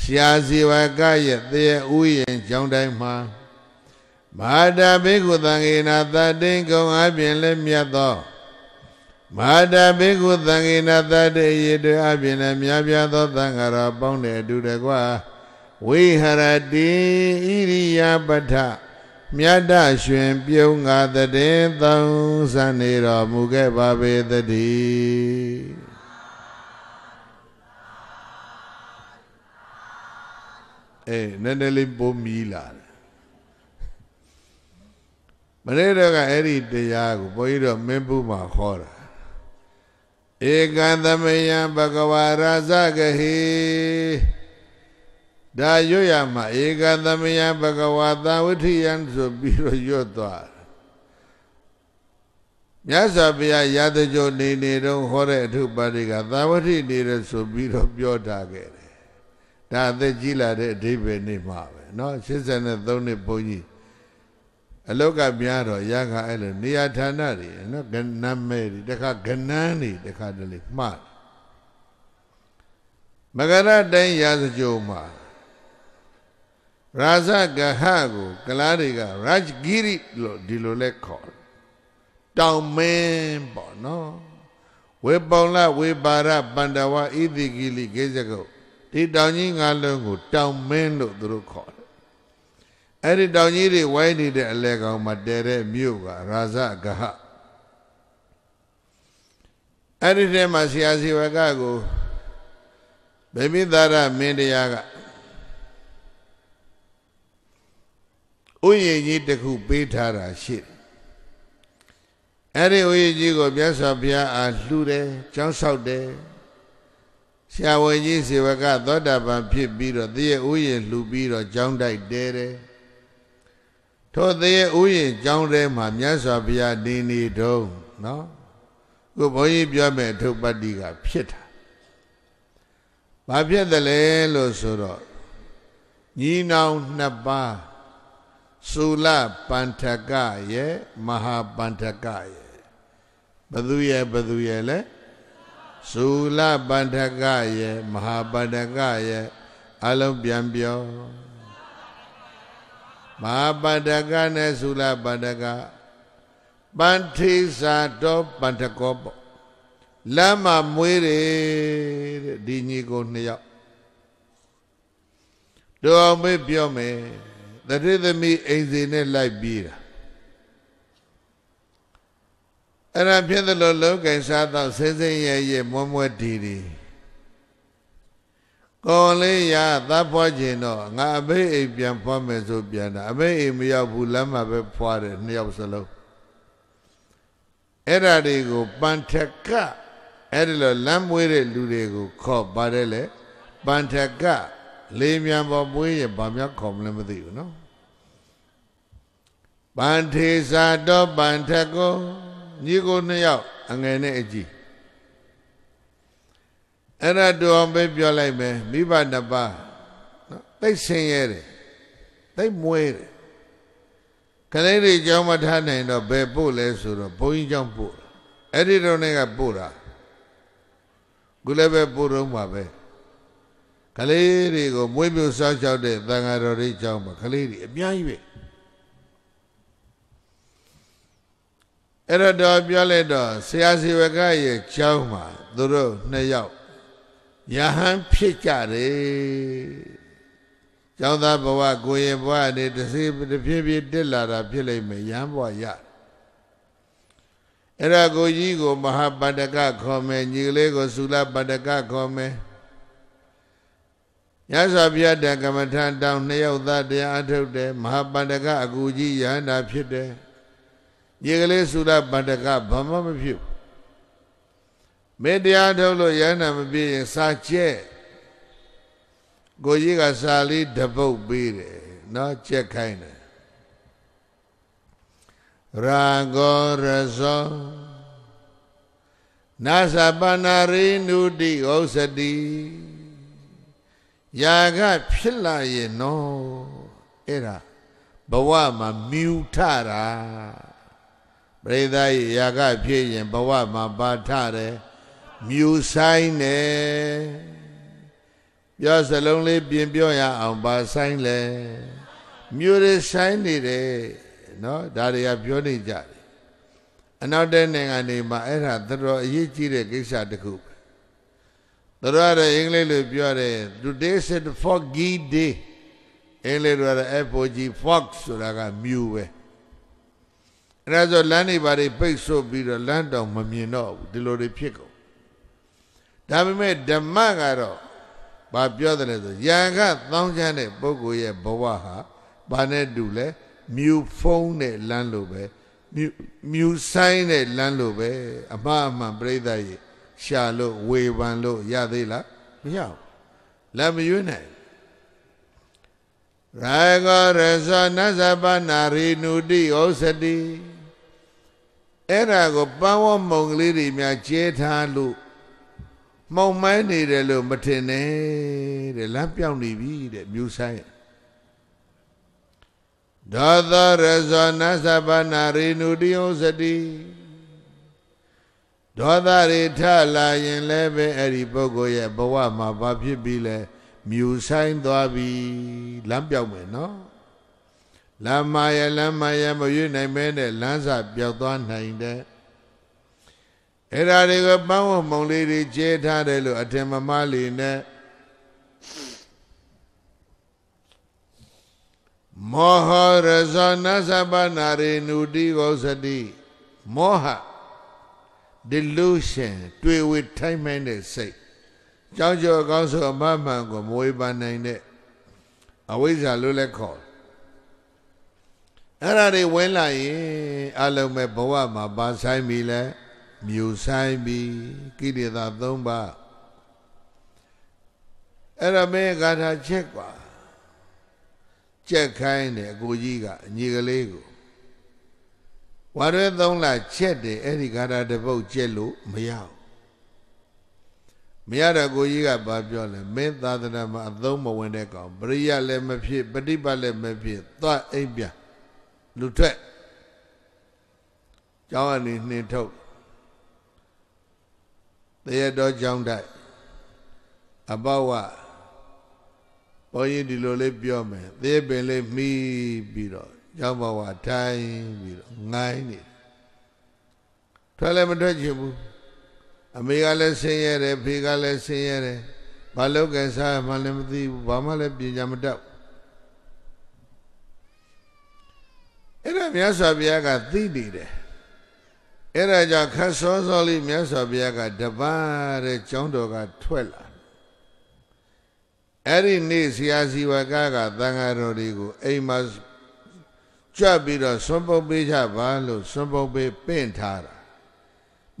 ရှာစီဝကရဲ့တရေဥယျင်ကျောင်းတိုင်းမှာမဟာတာဘိက္ခုသံဃေနာသတ္တိကုံအပြင်လည်းမြတ်သောမဟာတာဘိက္ခုသံဃေနာသတ္တေယေတအပြင်လည်းမြတ်ပြသောသံဃာတော်ပေါင်းတဲ့အတူတကွဝိဟရတိဣရိယပဋ္ဌမြတ်တရွှင်ပြုံးငါတည်သံစံနေတော်မူခဲ့ပါပေတည်းအေးနည်းနည်းလေးပုံမီလာတယ်မနေ့တော့ကအဲ့ဒီတရားကိုဘုန်းကြီးတို့မင်းဘူးမှာခေါ်တာဧကံသမယံဘဂဝါရာဇဂဟိဒါရွတ်ရမှာဧကသမယဘဂဝါသာဝတိယံဆိုပြီးတော့ရွတ်သွားမြတ်စွာဘုရားရာဇကြိုနေနေတော့ဟောတဲ့အထုပါဠိကသာဝတိနေတယ်ဆိုပြီးတော့ပြောထားခဲ့တယ်ဒါအသက်ကြီးလာတဲ့အဓိပ္ပာယ်နေမှာပဲเนาะ83နှစ်ဘုန်းကြီးအလောက်ကများတော့ရခအဲ့လိုနေရာဌာနတွေနော်ကနမဲတွေတခါကနန်းတွေတခါတလေမှားမကရတိုင်းရာဇကြိုမှာရာဇဂဟကိုကလားတွေကရာဂျဂီရိလို့ဒီလိုလဲခေါ်တောင်မင်းပေါ့နော်ဝေပေါလဝေပါရပန္တဝဣတိကိလိကိစ္စကုဒီတောင်ကြီးငါလုံးကိုတောင်မင်းလို့သူတို့ခေါ်တယ်အဲ့ဒီတောင်ကြီးတွေဝိုင်းနေတဲ့အလဲကောင်မှာတဲတဲ့မြို့ကရာဇဂဟအဲ့ဒီထဲမှာဆရာစီဝကကိုဗိမိသာရမင်းတရားကဥယျာဉ်ကြီးတစ်ခုပေးထားတာရှိတယ်အဲ့ဒီဥယျာဉ်ကြီးကိုမြတ်စွာဘုရားအားလှူတယ်ကျောင်းဆောက်တယ်ဆရာဝန်ကြီးစေဝကသောတာပန်ဖြစ်ပြီးတော့တရေဥယျာဉ်လှူပြီးတော့ကျောင်းတိုက်တဲတယ်ထိုတရေဥယျာဉ်ကျောင်းထဲမှာမြတ်စွာဘုရားနေနေတုံးနော်ခုဘုန်းကြီးပြောမယ်ထုတ်ပတ္တိက ဖြစ်တာဘာဖြစ်တယ်လဲလို့ဆိုတော့ညီနောင်နှစ်ပါးစူလပန္ထကရဲ့မဟာပန္ထကရဲ့ဘသူရဲ့ဘသူရဲ့လဲစူလပန္ထကရဲ့မဟာပန္ထကရဲ့အလုံးပြန်ပြောမဟာပန္ထကနဲ့စူလပန္ထကပန္ထိစာတော်ပန္ထကောပေါ့လမ်းမှာမွေးတယ်ဒီညီကိုနှစ်ယောက်တော်မေးပြောမယ်သတိသမီးအိမ်စီနဲ့လိုက်ပြီးတာအဲ့ဒါဖြစ်သလိုလောကင်စားတော့ဆင်းဆင်းရဲရဲမွမွတီတီကိုလေးရသတ်ဖွားခြင်းတော့ငါအဘိအိမ်ပြန်ဖွားမယ်ဆိုပြန်တာအဘိအိမ်မရောက်ဘူးလမ်းမှာပဲဖွားတယ်နှစ်ယောက်စလုံးအဲ့ဒါတွေကိုပန်ထကအဲ့ဒီလိုလမ်းမွေးတဲ့လူတွေကိုခေါ်ပါတယ်လေပန်ထကလေးမြန်ပေါ်မွေးရင်ဘာများခေါ်မလဲမသိဘူးနော်ပန္ထေဇာတောပန္ထကောညီကိုနှစ်ယောက်အငယ်နဲ့အကြီးအဲ့ဒါတူအောင်ပဲပြောလိုက်မယ်မိဘနှစ်ပါးတိတ်ဆင်းရဲတယ်တိတ်မွေးတယ်ကလေးတွေကြောင်းမထားနိုင်တော့ဘယ်ပို့လဲဆိုတော့ဘုန်းကြီးကြောင်းပို့အဲ့ဒီတော့ ਨੇ ကပို့တာခုလည်းပဲပို့တော့မှာပဲကလေးတွေကိုမွေးမြူစားချောက်တဲ့သံဃာတော်တွေကြောင်းမှာကလေးတွေအများကြီးပဲအဲ့တော့တော်ပြောလိုက်တော့ဆရာစီဝကရဲ့ကျောင်းမှာသူတို့နှစ်ယောက်ယဟန်ဖြစ်ကြတယ်ကျောင်းသားဘဝကိုရင်ဘဝနေတစီတဖြည်းဖြည်းတက်လာတာဖြစ်လိမ့်မယ်ယဟန်ဘဝရအဲ့ဒါကိုကြီးကိုမဟာပတကခေါ်မယ်ညီကလေးကိုသုလပတကခေါ်မယ်ရသော်ဘုရားတကမ္မထံတောင်းနှစ်ယောက်သားတရားအထုတ်တယ်မဟာပန္ဒကအကူကြီးယန္တာဖြစ်တယ်ညီကလေးစုတာပန္တကဘာမှမဖြစ်မေတ္တရားထုတ်လို့ရဟနာမပြည့်ရင်စာကျက်ကိုကြီးကစာလေးတပုတ်ပေးတယ်နော်ကြက်ခိုင်းတယ်ရာဂောရဇောနာသပနာရိနုတိဩစတိယာကဖြစ်လာရင်နော်အဲ့ဒါဘဝမှာမြူထတာပရိသတ်ရာဂဖြစ်ရင်ဘဝမှာပါထတယ်မြူဆိုင်တယ်ပြောစလုံးလေးပြင်ပြောရအောင်ပါဆိုင်လဲမြူရဆိုင်နေတယ်နော်ဒါတွေကပြောနေကြတယ်အနောက်တဲ့နိုင်ငံတွေမှာအဲ့ဒါတော်အရေးကြီးတဲ့ကိစ္စတစ်ခုပဲတော်ရတဲ့အင်္ဂလိပ်လိုပြောတယ် today is the foggy day အင်္ဂလိပ်လိုရတဲ့ fog fog ဆိုတာကမြူပဲအဲဒါဆိုလမ်းတွေဘာတွေပိတ်ဆို့ပြီးတော့လမ်းတောင်မမြင်တော့ဘူးဒီလိုတွေဖြစ်ကုန်ဒါပေမဲ့ဓမ္မကတော့ဘာပြောတယ်လဲဆိုရန်ကသောင်းချမ်းတဲ့ပုဂ္ဂိုလ်ရဲ့ဘဝဟာဘာနဲ့တူလဲမြူဖုံးတဲ့လမ်းလိုပဲမြူဆိုင်တဲ့လမ်းလိုပဲအမှားအမှန်ပြိဿရေရှာလို့ဝေဖန်လို့ရသေးလားမရဘူးလမ်းမရွေးနိုင်ရာဂရဇနသဗ္ဗနာရိနုတိဩစတိအဲ့ဒါကိုပန်းဝမုံကလေးတွေများကျဲထားလို့မှုံမိုင်းနေတယ်လို့မထင်နဲ့တဲ့လမ်းပြောင်းနေပြီတဲ့မြူဆိုင်ဒါသရဇောနသဗ္ဗနာရေနုတယောစတိဒေါသတွေထလာရင်လည်းပဲအဲ့ဒီပုဂ္ဂိုလ်ရဲ့ဘဝမှာဘာဖြစ်ပြီးလဲမြူဆိုင်သွားပြီလမ်းပြောင်းမယ်နော်လမ်းမရလမ်းမရမရွေးနိုင်မဲနဲ့လမ်းစာပြောက်သွားနိုင်တယ်အဲ့ဒါတွေကပန်းဝမုံလေးတွေကျဲထားတယ်လို့အထင်မမှားလေနဲ့မောဟရဇောနသဗ္ဗနာရေနုတိကောသတိမောဟ delusion တွေ့ဝထိုင်းမှန်းတဲ့စိတ်ကြောက်ကြောက်ကောင်းဆိုအမှန်မှန်ကိုမဝေဖန်နိုင်တဲ့အဝိဇ္ဇာလို့လည်းခေါ်အဲ့ဒါတွေဝင်လာရင်အလုံးမဲ့ဘဝမှာပါဆိုင်ပြီလဲမြူဆိုင်ပြီကိလေသာ၃ပါးအဲ့ဒါမဲဂါထာချက်กว่าကြက်ခိုင်းတယ်အကိုကြီးကအညီကလေးကိုဝါရဲသုံးလချက်တယ်အဲ့ဒီဂါထာတစ်ပုတ်ချက်လို့မရဘူးမရတော့ကိုကြီးကဘာပြောလဲမင်းသာသနာမှာအသုံးမဝင်တဲ့ကောင်ပရိယလည်းမဖြစ်ပฏิပတ်လည်းမဖြစ်သွားအိပ်ပြလူထွက်ကျောင်းကနေနှင်ထုတ်တရတော်ကျောင်းတိုက်အဘဝဘောရင်ဒီလိုလေးပြောမယ်သေပင်လေးမိပြီးတော့ကျောင်းဘဝထိုင်ပြီးတော့ငိုင်းနေထွက်လည်းမထွက်ချင်ဘူးအမေကလည်းဆင်းရဲတယ်ဖေကလည်းဆင်းရဲတယ်ဘာလုပ်ကဲစားမှလည်းမသိဘူးဘာမှလည်းပညာမတတ်အဲ့ဒါမြတ်စွာဘုရားကသိနေတယ်အဲ့ဒါကြောင့်ခတ်စောစောလေးမြတ်စွာဘုရားကတပားတဲ့ကျောင်းတော်ကထွက်လာအဲ့ဒီနေ့ဆရာစီဝကကသံဃာတော်တွေကိုအိမ်မှာကြွပြီးတော့ဆွန့်ပုတ်ပေးကြပါလို့ဆွန့်ပုတ်ပေးပင့်ထားတာ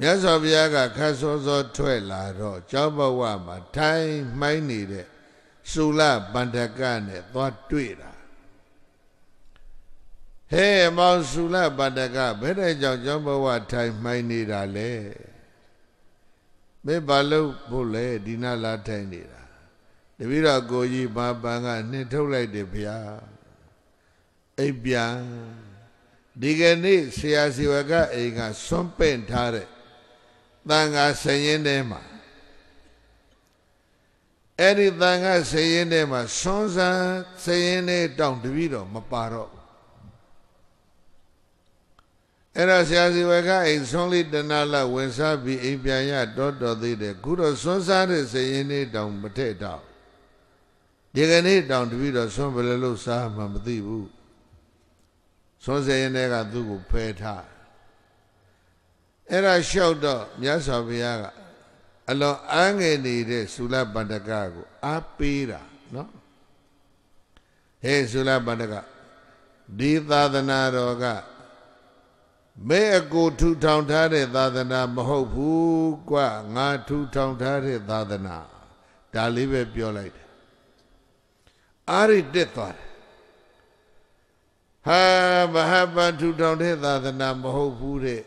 မြတ်စွာဘုရားကခတ်စောစောထွက်လာတော့ကျောင်းဘဝမှာထိုင်မှိုင်းနေတဲ့စုလဗန္ဓကနဲ့သွားတွေ့တာဟဲ့မောင်စုလပတ္တကဘယ်တဲ့ကြောင့်ကျောင်းဘဝထိုင်မှိုင်းနေတာလဲမင်းဘာလို့ဖို့လဲဒီနာလာထိုင်နေတာတပည့်တော်ကိုကြီးဘာပန်ကနှစ်ထုတ်လိုက်တယ်ဗျာအိပ်ပြန်ဒီကနေ့ဆရာစီဝကအိမ်ကဆွန့်ပင့်ထားတဲ့တန်ခါဆင်းရင်ထဲမှာအဲ့ဒီတန်ခါဆင်းရင်ထဲမှာဆွန်းဆန်းဆင်းရင်ထဲတောင်တပည့်တော်မပါတော့အဲ့တော့ဆရာစီဝကအိမ်ဆွန်းလေးတနာလဝင်စားပြီးအိမ်ပြန်ရတော်တော်သေးတယ်ခုတော့ဆွန်းစားတဲ့စရင်လေးတောင်မထက်တော့ဒီကနေ့တောင်တပည့်တော်ဆွန်းဘယ်လိုလုပ်စားမှမသိဘူးဆွန်းစရင်တွေကသူ့ကိုဖယ်ထားအဲ့ဒါလျှောက်တော့မြတ်စွာဘုရားကအလွန်အန်းငယ်နေတဲ့သုလပန္တကကိုအားပေးတာနော်ဟေးသုလပန္တကဒီသာသနာတော်ကမဲအကိုထူထောင်ထားတဲ့သာသနာမဟုတ်ဘူးကွငါထူထောင်ထားတဲ့သာသနာဒါလေးပဲပြောလိုက်တယ်အားရတက်သွားတယ်ဟာမဟာပန်ထူထောင်တဲ့သာသနာမဟုတ်ဘူးတဲ့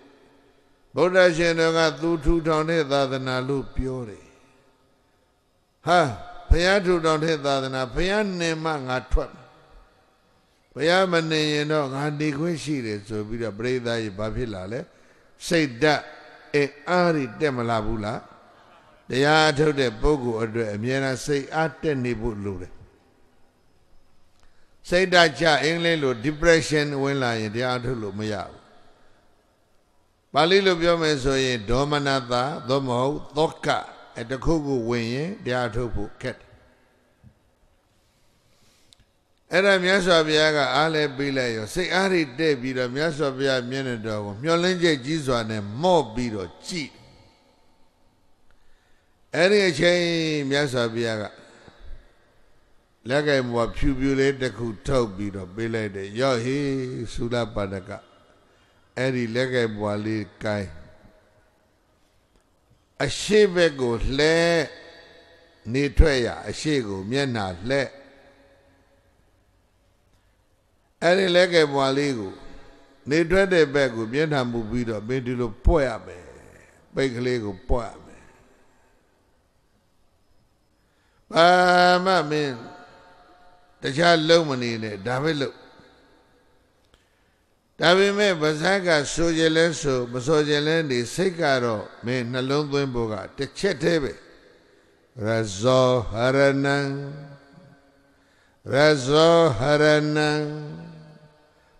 ဗုဒ္ဓရှင်တော်ကသူထူထောင်တဲ့သာသနာလို့ပြောတယ်ဟာဘုရားထူထောင်တဲ့သာသနာဘုရားနင်မှငါထွက်ဘုရားမနေရင်တော့ငါနေခွင့်ရှိတယ်ဆိုပြီးတော့ပရိသတ်ကြီးဘာဖြစ်လာလဲစိတ်ဓာတ်အင်းအားတွေတက်မလာဘူးလားတရားအထုတ်တဲ့ပုဂ္ဂိုလ်အတွက်အမြဲတမ်းစိတ်အားတက်နေဖို့လိုတယ်စိတ်ဓာတ်ချအင်္ဂလိပ်လို depression ဝင်လာရင်တရားအထုတ်လို့မရဘူးပါဠိလိုပြောမယ်ဆိုရင်ဒေါမနတာသို့မဟုတ်သောကတခုခုဝင်ရင်တရားထုတ်ဖို့ခက်တယ်အဲ့ဒါမြတ်စွာဘုရားကအားလဲပေးလိုက်ရောစိတ်အားတွေတဲ့ပြီးတော့မြတ်စွာဘုရားမျက်နှာတော်ကိုမျောလင်းချက်ကြီးစွာနဲ့မော့ပြီးတော့ကြည့်အဲ့ဒီအချိန်မြတ်စွာဘုရားကလက်ကင်ဘွားဖြူဖြူလေးတစ်ခုထုတ်ပြီးတော့ပေးလိုက်တယ်ရော့ဟေးသုလပါဒကအဲ့ဒီလက်ကင်ဘွားလေးကိုင်းအရှိဘက်ကိုလှဲနေထွက်ရအရှိကိုမျက်နှာလှဲ့အဲ့ဒီလက်ကဲပွားလေးကိုနေထွက်တဲ့ဘက်ကိုပြင်းထန်မှုပြီးတော့မင်းဒီလိုပွက်ရမယ်ပိတ်ကလေးကိုပွက်ရမယ်ဘာမှမင်းတခြားလုံးမနေနဲ့ဒါပဲလို့ဒါပေမဲ့ပါဇက်ကဆိုကြလဲဆိုမဆိုကြလဲနေစိတ်ကတော့မင်းနှလုံးသွင်းဖို့ကတစ်ချက်တည်းပဲရဇောဟရဏံရဇောဟရဏံ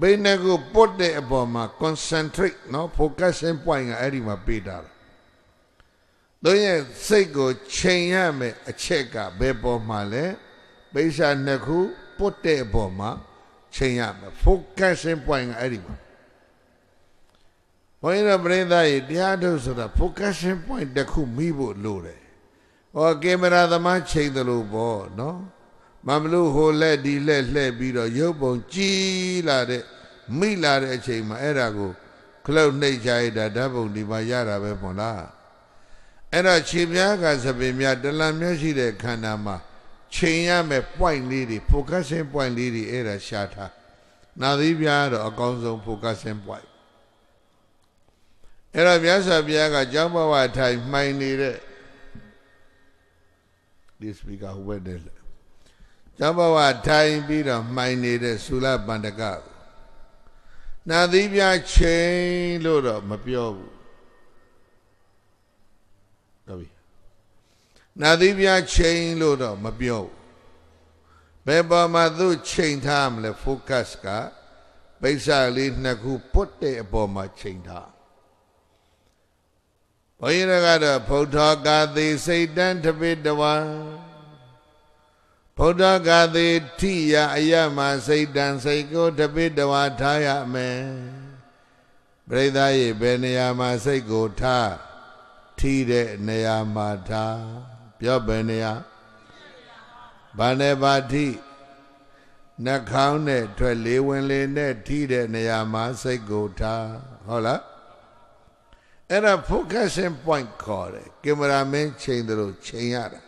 ဘိနဲ့ကိုပုတ်တဲ့အပေါ်မှာ concentrate နော် focusing point ကအဲ့ဒီမှာပေးတာသူရဲ့စိတ်ကိုချိန်ရမယ်အချက်ကဘယ်ပေါ်မှာလဲပိဿာနှစ်ခုပုတ်တဲ့အပေါ်မှာချိန်ရမယ် focusing point ကအဲ့ဒီမှာဘုန်းကြီးတို့ပြိဿရေတရားထုတ်ဆိုတာ focusing point တစ်ခုမိဖို့လိုတယ်ဟောကင်မရာသမားချိန်တယ်လို့ပေါ့နော်မမလို့ဟိုလက်ဒီလက်လှည့်ပြီးတော့ရုပ်ပုံ ကြီးလာတဲ့မိလာတဲ့အချိန်မှာအဲ့ဒါကိုခလုတ်နှိပ်ချရတာဓာတ်ပုံဒီမှာရတာပဲမို့လားအဲ့တော့ခြေများကစပင်များတလံမျက်ရှိတဲ့ခန္ဓာမှာချိန်ရမဲ့ point လေးတွေ focusing point လေးတွေအဲ့ဒါရှာထားနာသီးပြားတော့အကောင်းဆုံး focusing point အဲ့တော့မြတ်စွာဘုရားကကျောင်းဘဝထိုင်မှိုင်နေတဲ့ this speaker ဟိုဘက်တယ်သဘဝထိုင်ပြီးတော့မှိုင်နေတဲ့သုလပန္တကနာသီးပြချိန်လို့တော့မပြောဘူးတော်ပြီနာသီးပြချိန်လို့တော့မပြောဘူးဘယ်ပေါ်မှာသူ့ချိန်ထားမလဲ focus ကပိဿာလေးနှစ်ခုပုတ်တဲ့အပေါ်မှာချိန်ထားဘုန်းကြီးတွေကတော့ဖုထောကာတိစိတ်တန်းတပိတဝံဗုဒ္ဓဂါသေထိယအယမစိတ်တံစိတ်ကိုတပိတဝါထားရမယ်ပရိသတ်ရေဘယ်နေရာမှာစိတ်ကိုထားထိတဲ့နေရာမှာထားပြောဘယ်နေရာဘာနဲ့ပါထိနှခေါင်းနဲ့ထွက်လေဝင်လေနဲ့ထိတဲ့နေရာမှာစိတ်ကိုထားဟုတ်လားအဲ့ဒါ focusing point ခေါ်တယ်ကင်မရာမင်းချိန်တယ်လို့ချိန်ရတာ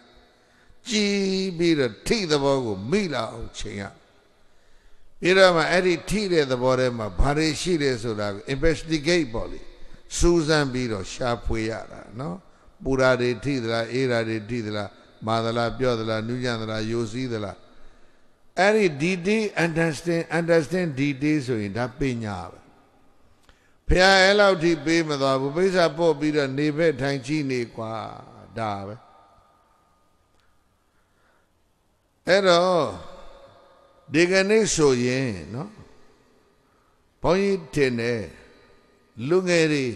ကြည်ပြီးတော့ထိသဘောကိုမိလာအောင်ချိန်ရပြီးတော့မှအဲ့ဒီထိတဲ့သဘောထဲမှာဘာတွေရှိတယ်ဆိုတာကို investigate ပေါ့လေစူးစမ်းပြီးတော့ရှာဖွေရတာနော်ပူရာတွေထိသလားအေးရာတွေထိသလားမာသလားပြောသလားနူးညံသလားယိုစီးသလားအဲ့ဒီ detail understand understand detail ဆိုရင်ဒါပညာပဲဖះအဲ့လောက်ထိပေးမသွားဘူးပိဿာပို့ပြီးတော့နေဘက်ထိုင်ကြည့်နေกว่าဒါပဲအဲ့တော့ဒီကနေ့ဆိုရင်နော်ဘုန်းကြီးတင်တယ်လူငယ်တွေ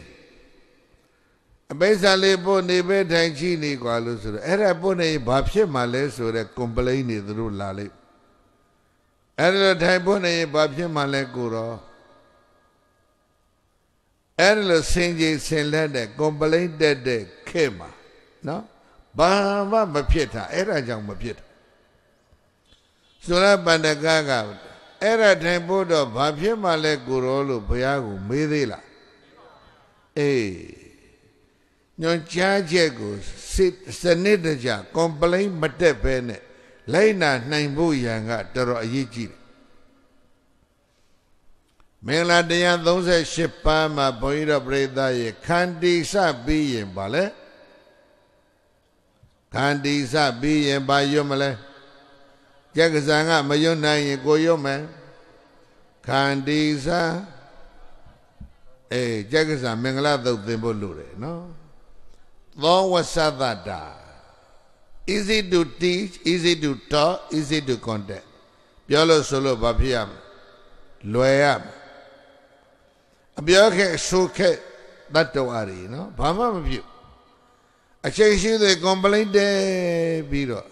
အပိဿာလေးပို့နေပဲထိုင်ချိနေกว่าလို့ဆိုတော့အဲ့ဒါပို့နေဘာဖြစ်မှလဲဆိုတော့ complain နေသူတို့လာလိုက်အဲ့ဒါထိုင်ပို့နေဘာဖြစ်မှလဲကိုတော့အဲ့ဒါလို့စင်ကြီးစင်လက်တဲ့ complain တက်တဲ့ခဲ့မှာနော်ဘာမှမဖြစ်တာအဲ့ဒါကြောင့်မဖြစ်တာဆိုရပန္တကကအဲ့ဒါထိုင်ဖို့တော့ဘာဖြစ်မှလဲကိုရောလို့ဘုရားကိုမေးသေးလားအေးညွန်ကြားချက်ကိုစစ်စနစ်တကျ complaint မတက်ဘဲနဲ့လိုက်နာနိုင်ဖို့ရန်ကတော်တော်အရေးကြီးတယ်မင်္ဂလာတရား38ပါးမှာဘုန်းကြီးတော်ပြိဿရဲ့ခန္တီစပြီးရင်ဗာလဲခန္တီစပြီးရင်ဗာရွတ်မလဲယက္ကဇံကမယွတ်နိုင်ရင်ကိုယွတ်မယ်ခန္တီစာအေးယက္ကဇံမင်္ဂလာသုတ်သင်ဖို့လိုတယ်နော်သောဝဆသတ္တာ easy to teach easy to talk easy to contact ပြောလို့ဆိုလို့ဘာဖြစ်ရမလဲလွယ်ရမလဲအပြောခက်ဆိုခက်တတ်တော်အရီနော်ဘာမှမဖြစ်အချိန်ရှိသေး complaint တယ်ပြီးတော့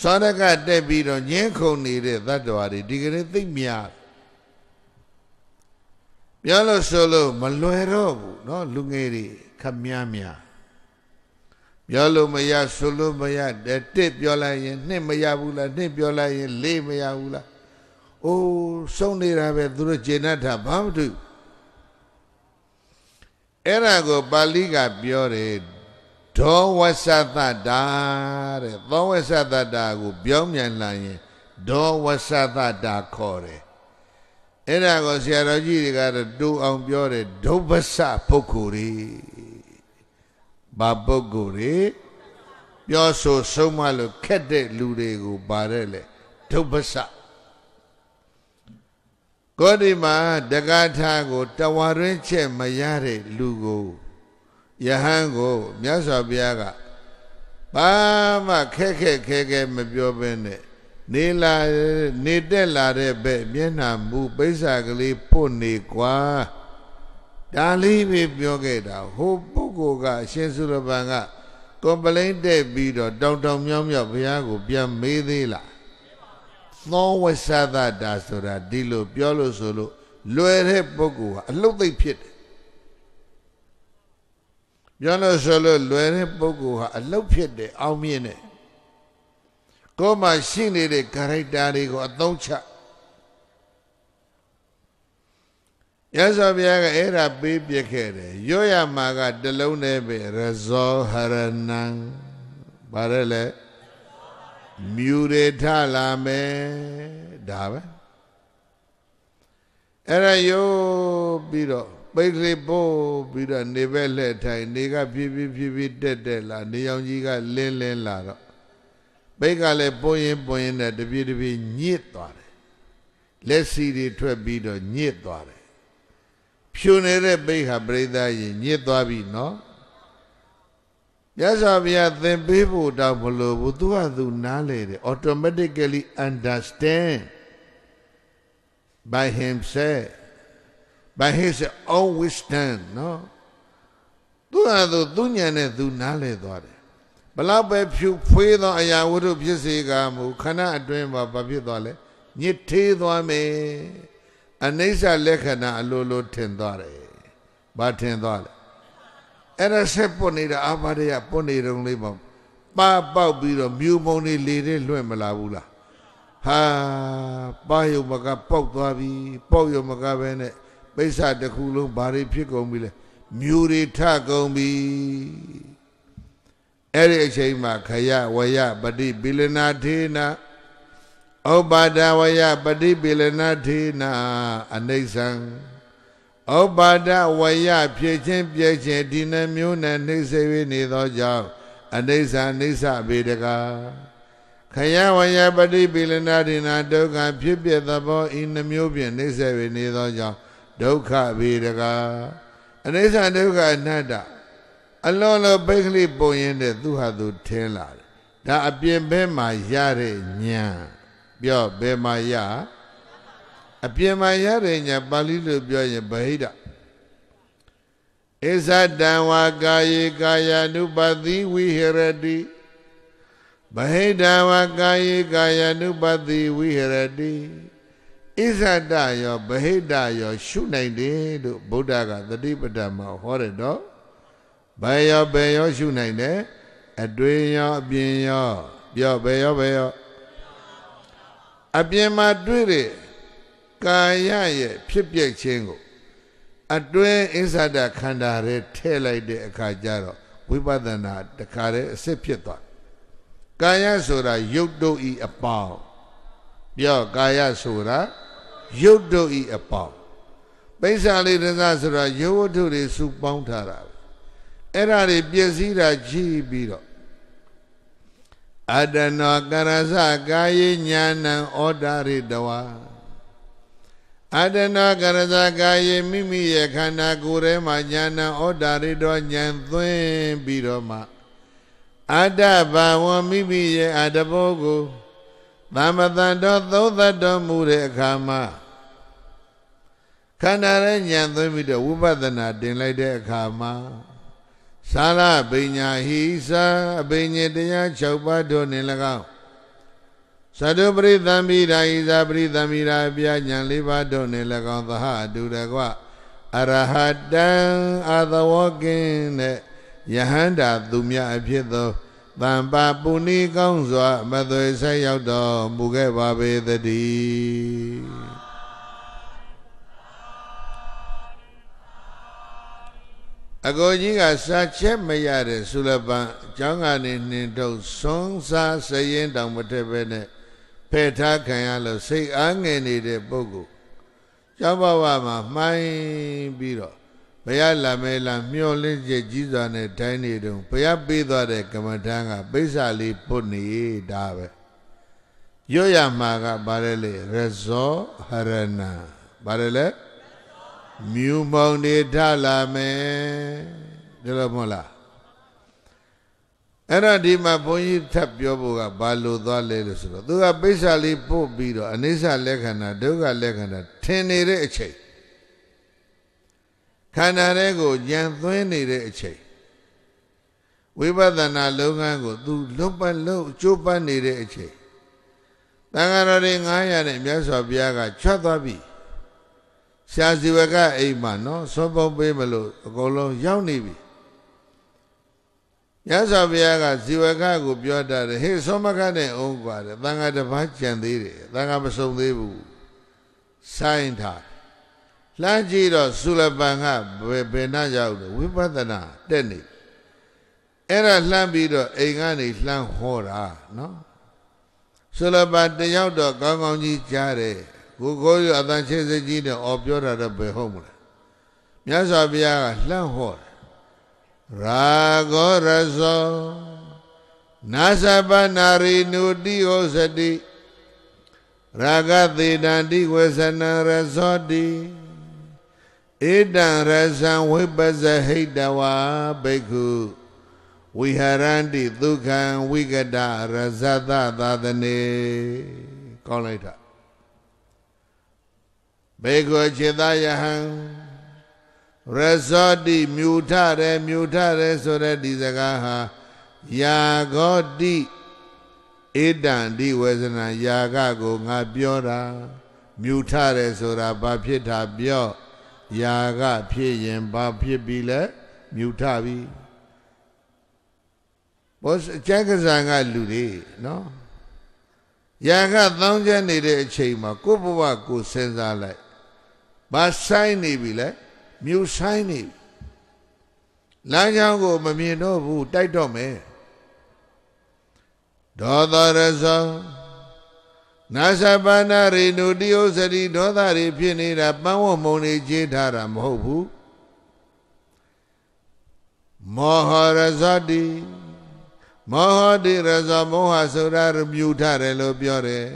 စောရကတက်ပြီးတော့ညင်းခုန်နေတဲ့သတ္တဝါတွေဒီကလေးသိများပြောလို့ဆိုလို့မလွယ်တော့ဘူးเนาะလူငယ်တွေခမည်းများပြောလို့မရဆိုလို့မရတစ်ပြောလိုက်ရင်နှစ်မရဘူးလားနှစ်ပြောလိုက်ရင်လေးမရဘူးလားအိုးဆုံးနေတာပဲသူတို့ဂျေနတ်တာဘာမှမတွေ့အဲ့ဒါကိုပါဠိကပြောတယ်ဒေါဝဆသတ္တာတဲ့သောဝဆသတ္တာကိုပြောင်းပြန်လှန်ရင်ဒေါဝဆသတ္တာခေါ်တယ်အဲ့ဒါကိုဆရာတော်ကြီးတွေကတော့တူအောင်ပြောတယ်ဒုဗ္ဗဆပုဂ္ဂိုလ်တွေဘာပုဂ္ဂိုလ်တွေပြောဆိုဆုံးမလို့ခက်တဲ့လူတွေကိုပါတယ်လေဒုဗ္ဗဆကိုဒီမှာတက္ကထာကိုတဝရင်းချက်မရတဲ့လူကိုယဟန်ကိုမြတ်စွာဘုရားကဘာမှခက်ခက်ခဲခဲမပြောဘဲနဲ့နေလာနေတက်လာတဲ့ဘက်မျက်နှာမူပိဿကလေးပွတ်နေကွာဒါလေးပဲပြောခဲ့တာဟိုပုဂ္ဂိုလ်ကအရှင်စုရပန်ကကွန်ပလိန့်တက်ပြီးတော့တောင်တောင်မြောင်းမြောင်းဘုရားကိုပြန်မေးသေးလားသောဝဆသတာဆိုတာဒီလိုပြောလို့ဆိုလို့လွယ်တဲ့ပုဂ္ဂိုလ်ကအလုတ်သိပ်ဖြစ်တယ်ပြောလို့ဆိုလို့လွယ်တဲ့ပုဂ္ဂိုလ်ဟာအလောက်ဖြစ်တယ်အောင်မြင်တယ်ကိုယ်မှာရှိနေတဲ့ character တွေကိုအသုံးချရသော်ဘုရားကအဲ့ဒါပေးပြခဲ့တယ်ရွရမှာကတလုံးနဲ့ပဲရဇောဟရဏံဘာလဲလဲမြူရထလာမယ်ဒါပဲအဲ့ဒါရိုးပြီးတော့ပိတ်စိပို့ပြီးတော့နေပဲလှဲ့ထိုင် နေကဖြည်းဖြည်းဖြည်းဖြည်းတက်တက်လာနေအောင်ကြီးကလင်းလင်းလာတော့ပိတ်ကလည်းပွင်ရင်ပွင်ရင်နဲ့တပြေးတပြေးညစ်သွားတယ်လက်စီတွေထွက်ပြီးတော့ညစ်သွားတယ်ဖြူနေတဲ့ပိတ်ဟာပရိသတ်ရင်ညစ်သွားပြီနော်မြတ်စွာဘုရားသင်ပေးဖို့တောင်မလိုဘူးသူကသူနားလေတယ် automatically understand by himself by his own wisdom နော်သူ့ဟာသူသူဉာဏ်နဲ့သူနားလည်သွားတယ်ဘလောက်ပဲဖြူဖွေးသောအရာဝတ္ထုဖြစ်စေကမူခဏအတွင်းမှာဘာဖြစ်သွားလဲညစ်ထေးသွားမယ်အနိစ္စလက္ခဏာအလိုလိုထင်သွားတယ်ဘာထင်သွားလဲအဲ့ဒါဆက်ပွတ်နေတာအာဘာဒယပွတ်နေတုံးလေးပေါ့ပပေါက်ပြီးတော့မြူမုံလေးလေတဲ့လွင့်မလာဘူးလားဟာပါယုံမကပေါက်သွားပြီပေါက်ယုံမကပဲနဲ့ပိဿတစ်ခုလုံးဘာတွေဖြစ်ကုန်ပြီလဲမျိုးတွေထကုန်ပြီအဲ့ဒီအချိန်မှာခယဝယပฏิပိလနာထေနာဩပါဒဝယပฏิပိလနာထေနာအနိစ္စံဩပါဒဝယဖြစ်ခြင်းပြည့်ခြင်းဒီနှမျိုးနဲ့နှိမ့်စေ၍နေသောကြောင့်အနိစ္စအိစ္စဘေတကာခယဝယပฏิပိလနာထေနာဒုက္ခဖြစ်ပြသောဤနှမျိုးဖြင့်နှိမ့်စေ၍နေသောကြောင့်ဒုက္ခဘေဒကအနိစ္စဒုက္ခအနတ္တအလွန်လိုပိတ်ကလေးပုံရင်တဲ့သူဟာသူထင်းလာတယ်ဒါအပြင်ဘက်မှာရတဲ့ဉာဏ်ပြောဘယ်မှာရအပြင်မှာရတဲ့ဉာဏ်ပါဠိလိုပြောရင်ဗဟိတဣဇဒံဝါကာယေကာယ ानु ပတိဝိဟရတိဗဟိတဝါကာယေကာယ ानु ပတိဝိဟရတိဣဇတရောဗဟိတရောရှုနိုင်တယ်လို့ဗုဒ္ဓကသတိပဋ္ဌာန်မှာဟောတယ်တော့ဘယ်ရောဘယ်ရောရှုနိုင်တယ်အတွင်ရောအပြင်ရောပြောဘယ်ရောဘယ်ရောအပြင်မှာတွေ့တဲ့ကာယရဲ့ဖြစ်ပျက်ခြင်းကိုအတွင်ဣဇဒခန္ဓာရဲထည့်လိုက်တဲ့အခါကျတော့ဝိပဿနာတခါတည်းအစစ်ဖြစ်သွားကာယဆိုတာရုပ်တို့ဤအပေါင်းပြော့ကာယဆိုတာရုပ်တို့ဤအပေါင်းပိဿာလေးတစားဆိုတာရုပ်ဝတ္ထုတွေစုပေါင်းထားတာအဲ့ဒါတွေပြည့်စည်တာကြည့်ပြီးတော့အတနောကရစကာယေညာဏံဩဒရိတဝါအတနောကရစကာယေမိမိရဲ့ခန္ဓာကိုယ်ထဲမှာညာဏံဩဒရိတော်ဉာဏ်သွင်းပြီးတော့မှအတ္တဘာဝမိမိရဲ့အတ္တဘောကိုသမ္မတန်တော်သုံးသတ်တော်မူတဲ့အခါမှာခန္ဓာရဲ့ဉာဏ်သွင်းပြီးတော့ဝိပဿနာတင်လိုက်တဲ့အခါမှာသာရပညာဟိသာအပညာတရား6ပါးတို့နှင့်၎င်းသတ္တပရိသံမိရာဟိသာပရိသံမိရာအပြညာ၄ပါးတို့နှင့်၎င်းသဟအတူတကွအရဟတံအသဝကိနဲ့ယဟန္တာသူမြတ်အဖြစ်သောတမ္ပပုဏိကောင်းစွာမသွေဆက်ရောက်တော်မူခဲ့ပါပေသတည်းအကိုကြီးကစာချက်မရတဲ့ဆုလပံเจ้าကနေနှင်ထုတ်ဆွန်းစားစရင်တောင်မထက်ပဲနဲ့ဖဲ့ထားခံရလို့စိတ်အားငယ်နေတဲ့ပုဂ္ဂိုလ်เจ้าဘဝမှာမှိုင်းပြီးတော့ဘုရားလာမဲလာမျောလင်းချက်ကြီးစွာနဲ့တိုင်းနေတုံဘုရားပေးသွားတဲ့ကမ္မထံကပိဿာလေးပုတ်နေတာပဲရွတ်ရမှာကဘာလဲလေရဇောဟရဏဘာလဲလေမြူမောင်တွေထလာမယ်ဒါလို့မဟုတ်လားအဲ့တော့ဒီမှာဘုန်းကြီးထပ်ပြောဖို့ကဘာလို့သွားလဲလို့ဆိုတော့သူကပိဿာလေးပို့ပြီးတော့အနိစ္စလက္ခဏာဒုက္ခလက္ခဏာထင်နေတဲ့အချိန်ခန္ဓာတဲ့ကိုကြံသွင်းနေတဲ့အချိန်ဝိပဿနာလုပ်ငန်းကိုသူလွတ်ပတ်လို့ကြိုးပမ်းနေတဲ့အချိန်တန်ဃာတော်တွေ900နဲ့မြတ်စွာဘုရားကချွတ်သွားပြီဆရာစီဝကအိမ်မှာနော်ဆောပုံပေးမလို့အကုန်လုံးရောက်နေပြီမြတ်စွာဘုရားကဇီဝကကိုပြောတာတယ်ဟေ့သောမကနဲ့အုံးกว่าတယ်တန်ခါတစ်ပါးကြံသေးတယ်တန်ခါမဆုံးသေးဘူးဆိုင်းထားလှမ်းကြည့်တော့ဆူလပန်ကဘယ်နှရောက်လဲဝိပဿနာတက်နေအဲ့ဒါလှမ်းပြီးတော့အိမ်ကနေလှမ်းဟောတာနော်ဆူလပန်တယောက်တော့ကောင်းကောင်းကြီးကြားတယ်ကိုကိုရအတန်ချေစကြီးနဲ့အော်ပြောတာတော့ဘယ်ဟုတ်မလဲမြတ်စွာဘုရားကလှမ်းဟောတယ်ရာဂောရဇောနာသပနာရိနုတိဟောစတိရာဂသေတံတိဝေသနံရဇောတိဧတံရဇံဝိပဇဟိတဝါဘိက္ခုဝိဟရန္တိဒုက္ခံဝိကတရဇသသာသနေကောင်းလိုက်တာဘေကောခြေသားယဟံရဇောတိမြူထရဲမြူထရဲဆိုတဲ့ဒီစကားဟာယာဂောတိဧတံဒီဝေဇနံယာဂကိုငါပြောတာမြူထရဲဆိုတာဘာဖြစ်တာပြော့ယာကဖြစ်ရင်ဘာဖြစ်ပြီလဲမြူထပြီဘောအကျက်ကစားကလူတွေနော်ယာကတောင်းကျနေတဲ့အချိန်မှာ ကိုယ့်ဘဝကိုစဉ်းစားလိုက်ဘာဆိုင်နေပြီလဲမြူဆိုင်နေလမ်းကြောင်းကိုမမြင်တော့ဘူးတိုက်တော့မယ်ဒေါသရဇောနာသပါဏရေနုတိယစရိဒေါသတွေဖြစ်နေတာပန်းဝမုံတွေခြေထားတာမဟုတ်ဘူးမောဟရဇတိမောဟတိရဇမောဟဆိုတာမြူထားတယ်လို့ပြောတယ်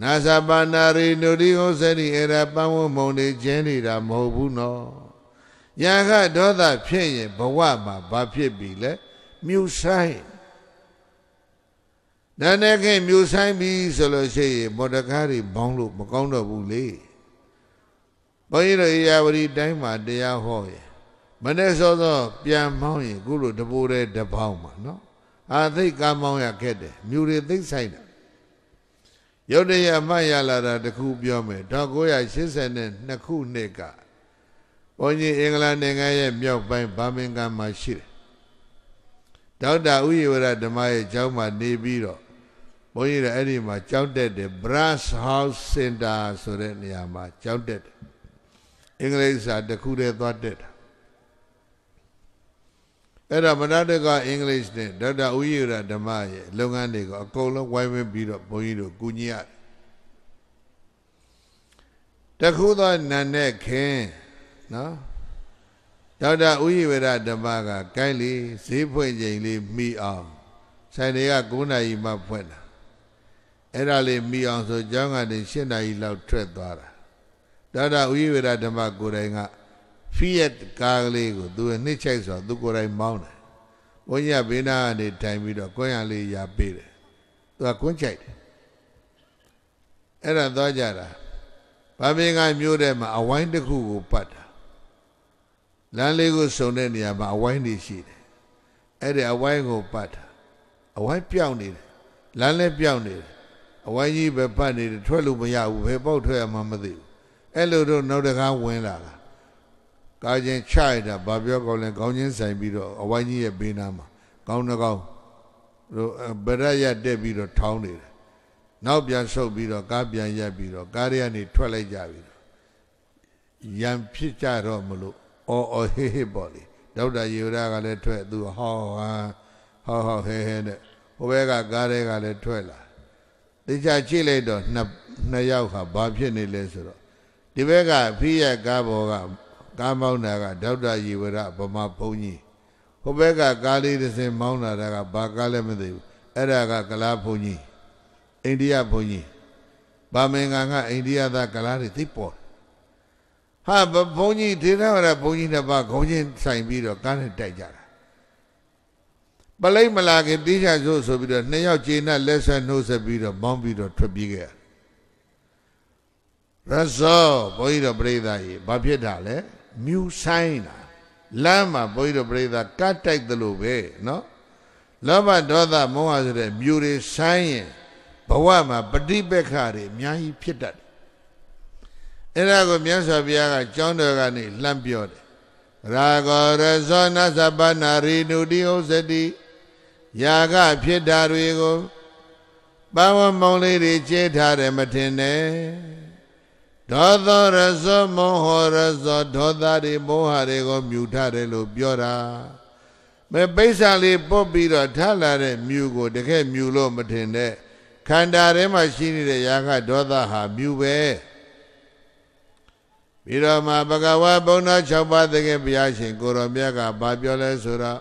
နာသပါဏရေနုတိယစရိအဲ့ဒါပန်းဝမုံတွေခြင်းနေတာမဟုတ်ဘူးနော်ယာခဒေါသဖြစ်ရင်ဘဝမှာဘာဖြစ်ပြီလဲမြူဆိုင်နန်းနေခင်မြူဆိုင်ပြီဆိုလို့ရှိရင်မော်တကားတွေဘောင်းလို့မကောင်းတော့ဘူးလေဘုန်းကြီးတို့ဧရာဝတီတိုင်းမှာတရားဟောရင်မနေ့စောစော ပြန်မောင်းရင်ခုလိုတပိုးတဲ့တပေါင်းမှာနော်အာသိကားမောင်းရခဲ့တယ်မြူတွေသိဆိုင်တာရုတ်တရက်မှတ်ရလာတာတခုပြောမယ်1982ခုနှစ်ကဘုန်းကြီးအင်္ဂလန်နိုင်ငံရဲ့မြောက်ပိုင်းဘာမင်ဂမ်မှာရှိတယ်ဒေါက်တာဥယျာဝရဓမ္မရဲ့ကျောင်းမှာနေပြီးတော့ဘုန်းကြီးကအဲ့ဒီမှာကြောက်တက်တယ် Brass House Center ဆိုတဲ့နေရာမှာကြောက်တက်တယ်အင်္ဂလိပ်စာတစ်ခုတည်းသွားတက်တာအဲ့ဒါမနာတကအင်္ဂလိပ်နဲ့ဒေါက်တာဦးရရဓမ္မရဲ့လုပ်ငန်းတွေကိုအကုန်လုံးဝိုင်းဝန်းပြီးတော့ဘုန်းကြီးတို့ကူညီရတယ်တခုသောနန္နဲ့ခင်နော်ဒေါက်တာဦးရဝရဓမ္မကကိုင်းလေဈေးဖွင့်ချိန်လေးမိအောင်ဆိုင်တွေက9နာရီမှဖွင့်တာအဲ့ဒါလေးမိအောင်ဆိုကျောင်းကနေ၈နာရီလောက်ထွက်သွားတာဒါတာဥယျဝေဒဓမ္မကိုယ်တိုင်က Fiat ကားလေးကိုသူနှစ်ချိုက်ဆိုသူကိုယ်တိုင်မောင်းတယ်ဘုန်းကြီးကဘေးနားကနေထိုင်ပြီးတော့ကွင်းရလေးရာပေးတယ်သူကကွင်းချိုက်တယ်အဲ့ဒါသွားကြတာဗမင်းကမျိုးတဲ့မှာအဝိုင်းတစ်ခုကိုပတ်တာလမ်းလေးကိုစုံတဲ့နေရာမှာအဝိုင်းနေရှိတယ်အဲ့ဒီအဝိုင်းကိုပတ်တာအဝိုင်းပြောင်းနေတယ်လမ်းလည်းပြောင်းနေတယ်အဝိုင်းကြီးပဲပတ်နေတယ်ထွက်လို့မရဘူးဘယ်ပေါက်ထွက်ရမှမသိဘူးအဲ့လိုတော့နောက်တကားဝင်လာတာကာကျင်ချရတာဘာပြောကောင်းလဲခေါင်းချင်းဆိုင်ပြီးတော့အဝိုင်းကြီးရဲ့ဘေးနားမှာကောင်းတကောင်းတို့ဗရက်ရက်တက်ပြီးတော့ထောင်းနေတယ်နောက်ပြန်ဆုပ်ပြီးတော့ကားပြန်ရက်ပြီးတော့ကားတွေကနေထွက်လိုက်ကြပြီရံဖြစ်ကြတော့မလို့အော်အော်ဟေးဟေးပေါ့လေဒေါက်တာယေဝရကလည်းထွက်သူဟောဟာဟောဟောဟဲဟဲနဲ့ဟိုဘက်ကကားတွေကလည်းထွက်လာတေချာကြည့်လိုက်တော့နှစ်နှစ်ယောက်ဟာဘာဖြစ်နေလဲဆိုတော့ဒီဘက်ကဖိရကားဘော်ကကားမောင်းတာကဒေါက်တာရေဝရဗမာဘုန်းကြီးဟိုဘက်ကကားလေးတစ်စင်မောင်းလာတာကဘာကားလဲမသိဘူးအဲ့ဒါကကလားဘုန်းကြီးအိန္ဒိယဘုန်းကြီးဗာမင်္ဂန်ကအိန္ဒိယသားကလားတွေသိပေါ်ဟာဘုန်းကြီးဒေသဝရဘုန်းကြီးတစ်ပါးခေါင်းချင်းဆိုင်ပြီးတော့ကားနဲ့တိုက်ကြတာပလိတ်မလာခင်တိကျဆိုဆိုပြီးတော့နှစ်ယောက်ခြေနဲ့လက်ဆက်နှုတ်ဆက်ပြီးတော့မောင်းပြီးတော့ထွက်ပြေးခဲ့ရသောဘုန်းကြီးတို့ပြိဿကြီးဘာဖြစ်တာလဲမြူဆိုင်တာလမ်းမှာဘုန်းကြီးတို့ပြိဿကတ်တိုက်သလိုပဲနော်လောဘဒေါသမောဟဆိုတဲ့မြူတွေဆိုင်ရင်ဘဝမှာပฏิပက္ခတွေအများကြီးဖြစ်တတ်တယ်အဲ့ဒါကိုမြတ်စွာဘုရားကကျောင်းတော်ကနေလှမ်းပြောတယ်ရာဂောရဇောနသဗ္ဗနာရိနုတိဥစ္စတိယာကဖြစ်တာတွေကိုပန်းဝမုံလေးတွေကျဲထားတယ်မထင်နဲ့ဒေါသောရဇောမောဟရဇောဒေါသတွေမောဟတွေကိုမြူထားတယ်လို့ပြောတာမပိဿာလေးပုတ်ပြီးတော့ထလာတဲ့မြူကိုတကယ်မြူလို့မထင်နဲ့ခန္ဓာထဲမှာရှိနေတဲ့ယာကဒေါသဟာမြူပဲပြီးတော့မှဘဂဝါဘုံတော်၆ပါးတကယ်ဘုရားရှင်ကိုရောမြတ်ကဘာပြောလဲဆိုတော့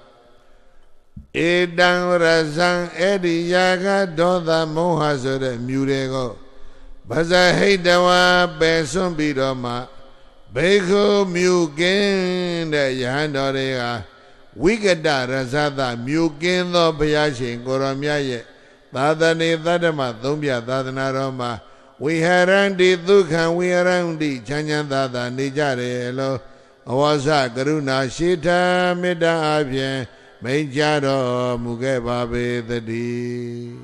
ဧတံရဇံအဲ့ဒီယာကဒေါသမောဟဆိုတဲ့မြူတွေကိုဗဇဟိတဝါပယ်စွန့်ပြီးတော့မှဘိက္ခုမြူကင်းတဲ့ယဟန်တော်တွေဟာဝိကတရဇသမြူကင်းသောဘုရားရှင်ကိုရောမြတ်ရဲ့သာသနေသတ္တမသုံးပြသာသနာတော်မှာဝိဟရန္တိဒုက္ခံဝိဟရန္တိချမ်းချမ်းသာသာ နေကြတယ်လို့အဝါစကရုဏာရှိထမေတ္တာအပြင်မိန်ကြတော်မူခဲ့ပါပေသတည်း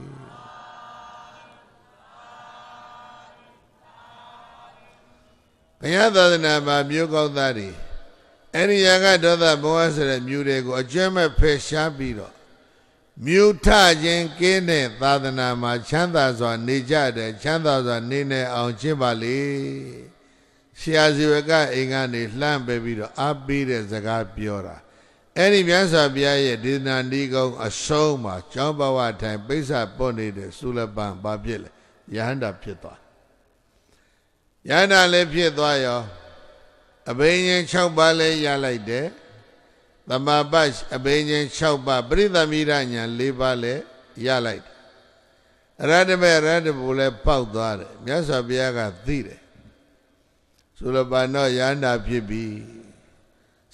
ဘုရားသာသနာမှာမြို့ကောက်သားတွေအဲ့ဒီရာဂဒေါသဘောဟဆိုတဲ့မြို့တွေကိုအကျွမ်းမဲ့ဖယ်ရှားပြီးတော့မြို့ထခြင်းကင်းတဲ့သာသနာမှာချမ်းသာစွာ နေကြတယ်ချမ်းသာစွာနေနေအောင်ကျင့်ပါလေဆရာစီဝကအိမ်ကနေလှမ်းပေးပြီးတော့အားပေးတဲ့စကားပြောတာအဲ့ဒီမြတ်စွာဘုရားရဲ့ဒေသနာဤကောင်းအဆုံးမှာကျောင်းဘဝထိုင်ပိဿပွတ်နေတဲ့သုလပံဘာဖြစ်လဲယဟန္တာဖြစ်သွားယဟန္တာလည်းဖြစ်သွားရောအဘိညာဉ်6ပါးလည်းရလိုက်တယ်သမပတ်အဘိညာဉ်6ပါးပရိသမီရညာ4ပါးလည်းရလိုက်တယ်ရတ္တမေရတ္တဘူလည်းပေါက်သွားတယ်မြတ်စွာဘုရားကသိတယ်သုလပံတော့ယဟန္တာဖြစ်ပြီ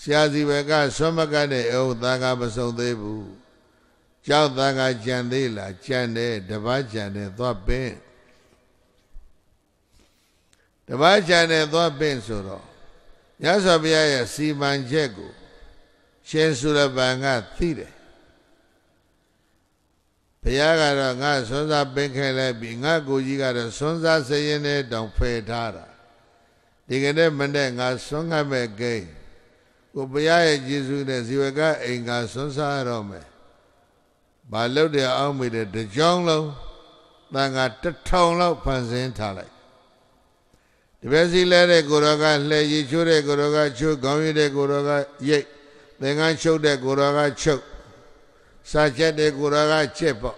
ဆရာစီဘက်ကဆွမကတဲ့အဟုတ်သားကမဆုံးသေးဘူးကြောက်သားကကြံသေးလားကြံတယ်တပတ်ကြံတယ်သွားပင်တပတ်ကြံတယ်သွားပင်ဆိုတော့ရသော်ဘုရားရဲ့စီမံချက်ကိုရှင်စုရပန်ကသိတယ်ဘုရားကတော့ငါဆွမ်းစားပင်ခဲလိုက်ပြီငါကိုကြီးကတော့ဆွမ်းစားစရင်နဲ့တောင်ဖယ်ထားတာဒီကနေ့မနေ့ငါဆွမ်းငတ်မဲ့ကိန်းကိုဘုရားရဲ့ကျေးဇူးနဲ့ဇီဝကအိမ်ကဆွန်းစားရတော့မယ်။ဘာလို့တဲ့အောင်မိတဲ့တကြောင်းလုံးတန်ခါတထောင်လောက်ဖန်ဆင်းထားလိုက်။တပည့်စီလဲတဲ့ကိုရောကလှည့်ရည်ချိုးတဲ့ကိုရောကချိုးခေါင်းရည်တဲ့ကိုရောကရိတ်သင်္ကန်းချုပ်တဲ့ကိုရောကချုပ်စာချက်တဲ့ကိုရောကချက်ပေါ့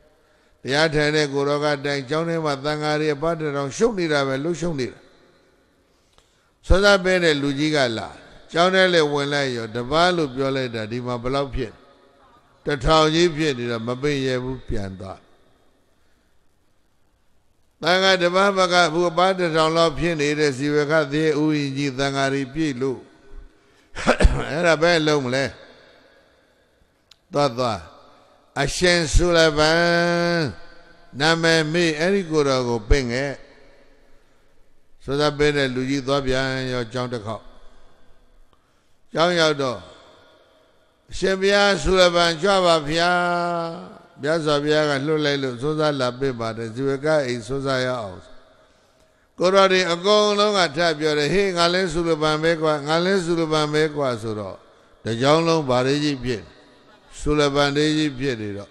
။တရားထိုင်တဲ့ကိုရောကတိုင်ကျောင်းထဲမှာတန်ခါတွေအပတ်တောင်ရှုပ်နေတာပဲလှုပ်ရှုပ်နေတာ။ဆွမ်းစားပေးတဲ့လူကြီးကလားကျောင်းထဲလေဝင်လိုက်ရောတပားလို့ပြောလိုက်တာဒီမှာဘလောက်ဖြစ်တထောင်ကြီးဖြစ်နေတော့မပိရဘူးပြန်သွားတန်ခါတပားဘကဘူအပားတထောင်လောက်ဖြစ်နေတဲ့စီဝကသေဥယင်ကြီးတန်ခါရီပြည့်လို့အဲ့ဒါပဲလုံးမလဲသွားသွားအရှင်ဆုလဗန်နာမည်မိအဲ့ဒီကိုယ်တော်ကိုပင့်ခဲ့ဆိုတာပင့်တဲ့လူကြီးသွားပြန်ရောကြောင်းတစ်ခေါက်ကြောင်းရောက်တော့အရှင်ဘုရားဆူလပန်ကြွပါဗျာမြတ်စွာဘုရားကလွတ်လိုက်လို့စိုးစားလာပြပါတယ်ဇီဝကအိမ်စိုးစားရအောင်ကိုရော်ဒီအကုန်လုံးကထပ်ပြောတယ်ဟေးငါလဲဆူလပန်ပဲကွာငါလဲဆူလပန်ပဲကွာဆိုတော့တကြောင်လုံးဗာရိကြီးဖြစ်ဆူလပန်လေးကြီးဖြစ်နေတော့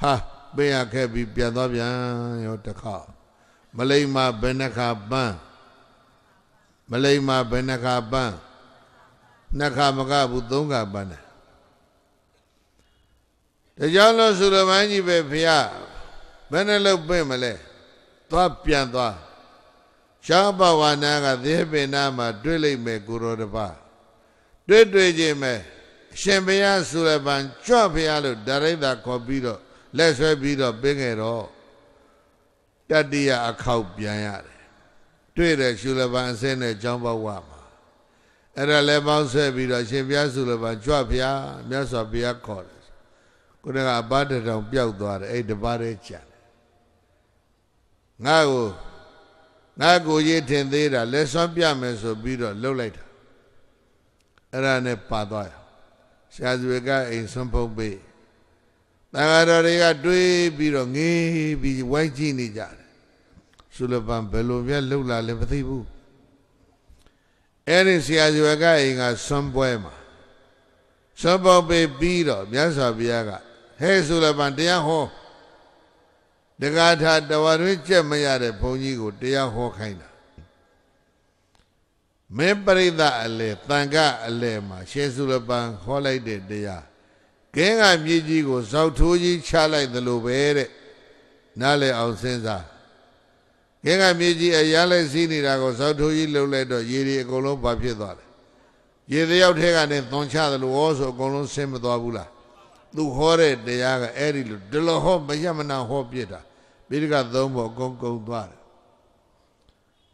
ဟာပေးရခဲ့ပြီးပြန်သွားပြန်ရောတခါမလိမ္မာဘယ်နှခါပန်းမလိမ္မာဘယ်နှခါပန်းနှစ်ခါမကဘူးသုံးခါပန်းတယ်ဒါကြောင့်လို့ဆိုလမိုင်းကြီးပဲဖရာဘယ်နဲ့လုပ်ပြင်မလဲသွားပြန်သွားရှားဘဝနာကသေပင်နာမှာတွေ့လိုက်မယ်ကိုရောတပါတွေ့တွေ့ခြင်းပဲရှင်ဘုရားဆိုရပန်ကြွဘုရားလို့ဒါရိတာခေါ်ပြီးတော့လက်ဆွဲပြီးတော့ပြင်ခဲ့တော့တတ္တိယအခောက်ပြန်ရတယ်တွေ့တယ်ရှုလပန်အစင်းနဲ့ចောင်းဘဝမှာအဲ့ဒါလည်းပေါင်းဆွဲပြီးတော့ရှင်ဘုရားစုလဘံကြွဘုရားမြတ်စွာဘုရားခေါ်တယ်ကိုယ်ကအပါတတောင်ပျောက်သွားတယ်အဲ့တပါးတည်းကြံငါ့ကိုငါ့ကိုရေးထင်သေးတာလက်စွမ်းပြမယ်ဆိုပြီးတော့လှုပ်လိုက်တာအဲ့ဒါနဲ့ပါသွားရဆရာဇွေကအိမ်ဆွန့်ဖုံးပေးတန်ဃာတော်တွေကတွေးပြီးတော့ငေးပြီးဝိုင်းကြည့်နေကြတယ်ဆုလပံဘယ်လိုမြတ်လှုပ်လာလဲမသိဘူးအဲ့ဒီဆရာဇဝကအိမ်ကဆွမ်းပွဲမှာဆွမ်းပေါက်ပေးပြီးတော့မြတ်စွာဘုရားကဟဲ့ဆိုလပန်တရားဟောတက္ကထာတဝရင်းကြက်မရတဲ့ဘုန်းကြီးကိုတရားဟောခိုင်းတာမင်းပရိသတ်အလဲတန်ကအလဲမှာရှေဆုလပန်ဟောလိုက်တဲ့တရားကင်းကမြေကြီးကိုဇောက်ထိုးကြီးချလိုက်သလိုပဲတဲ့နားလေအောင်စဉ်းစားငင်းကမြေကြီးအရာလဲစီးနေတာကိုဇောက်ထိုးကြီးလှုပ်လိုက်တော့ရေတွေအကုန်လုံးဘာဖြစ်သွားလဲရေတယောက်ထဲကနေသွန်ချသလိုဩဆိုအကုန်လုံးဆင်းမသွားဘူးလားသူဟောတဲ့တရားကအဲ့ဒီလိုဒလဟောမယမနာဟောပြစ်တာပိဋကသုံးဖို့ကုန်ကုန်သွားတယ်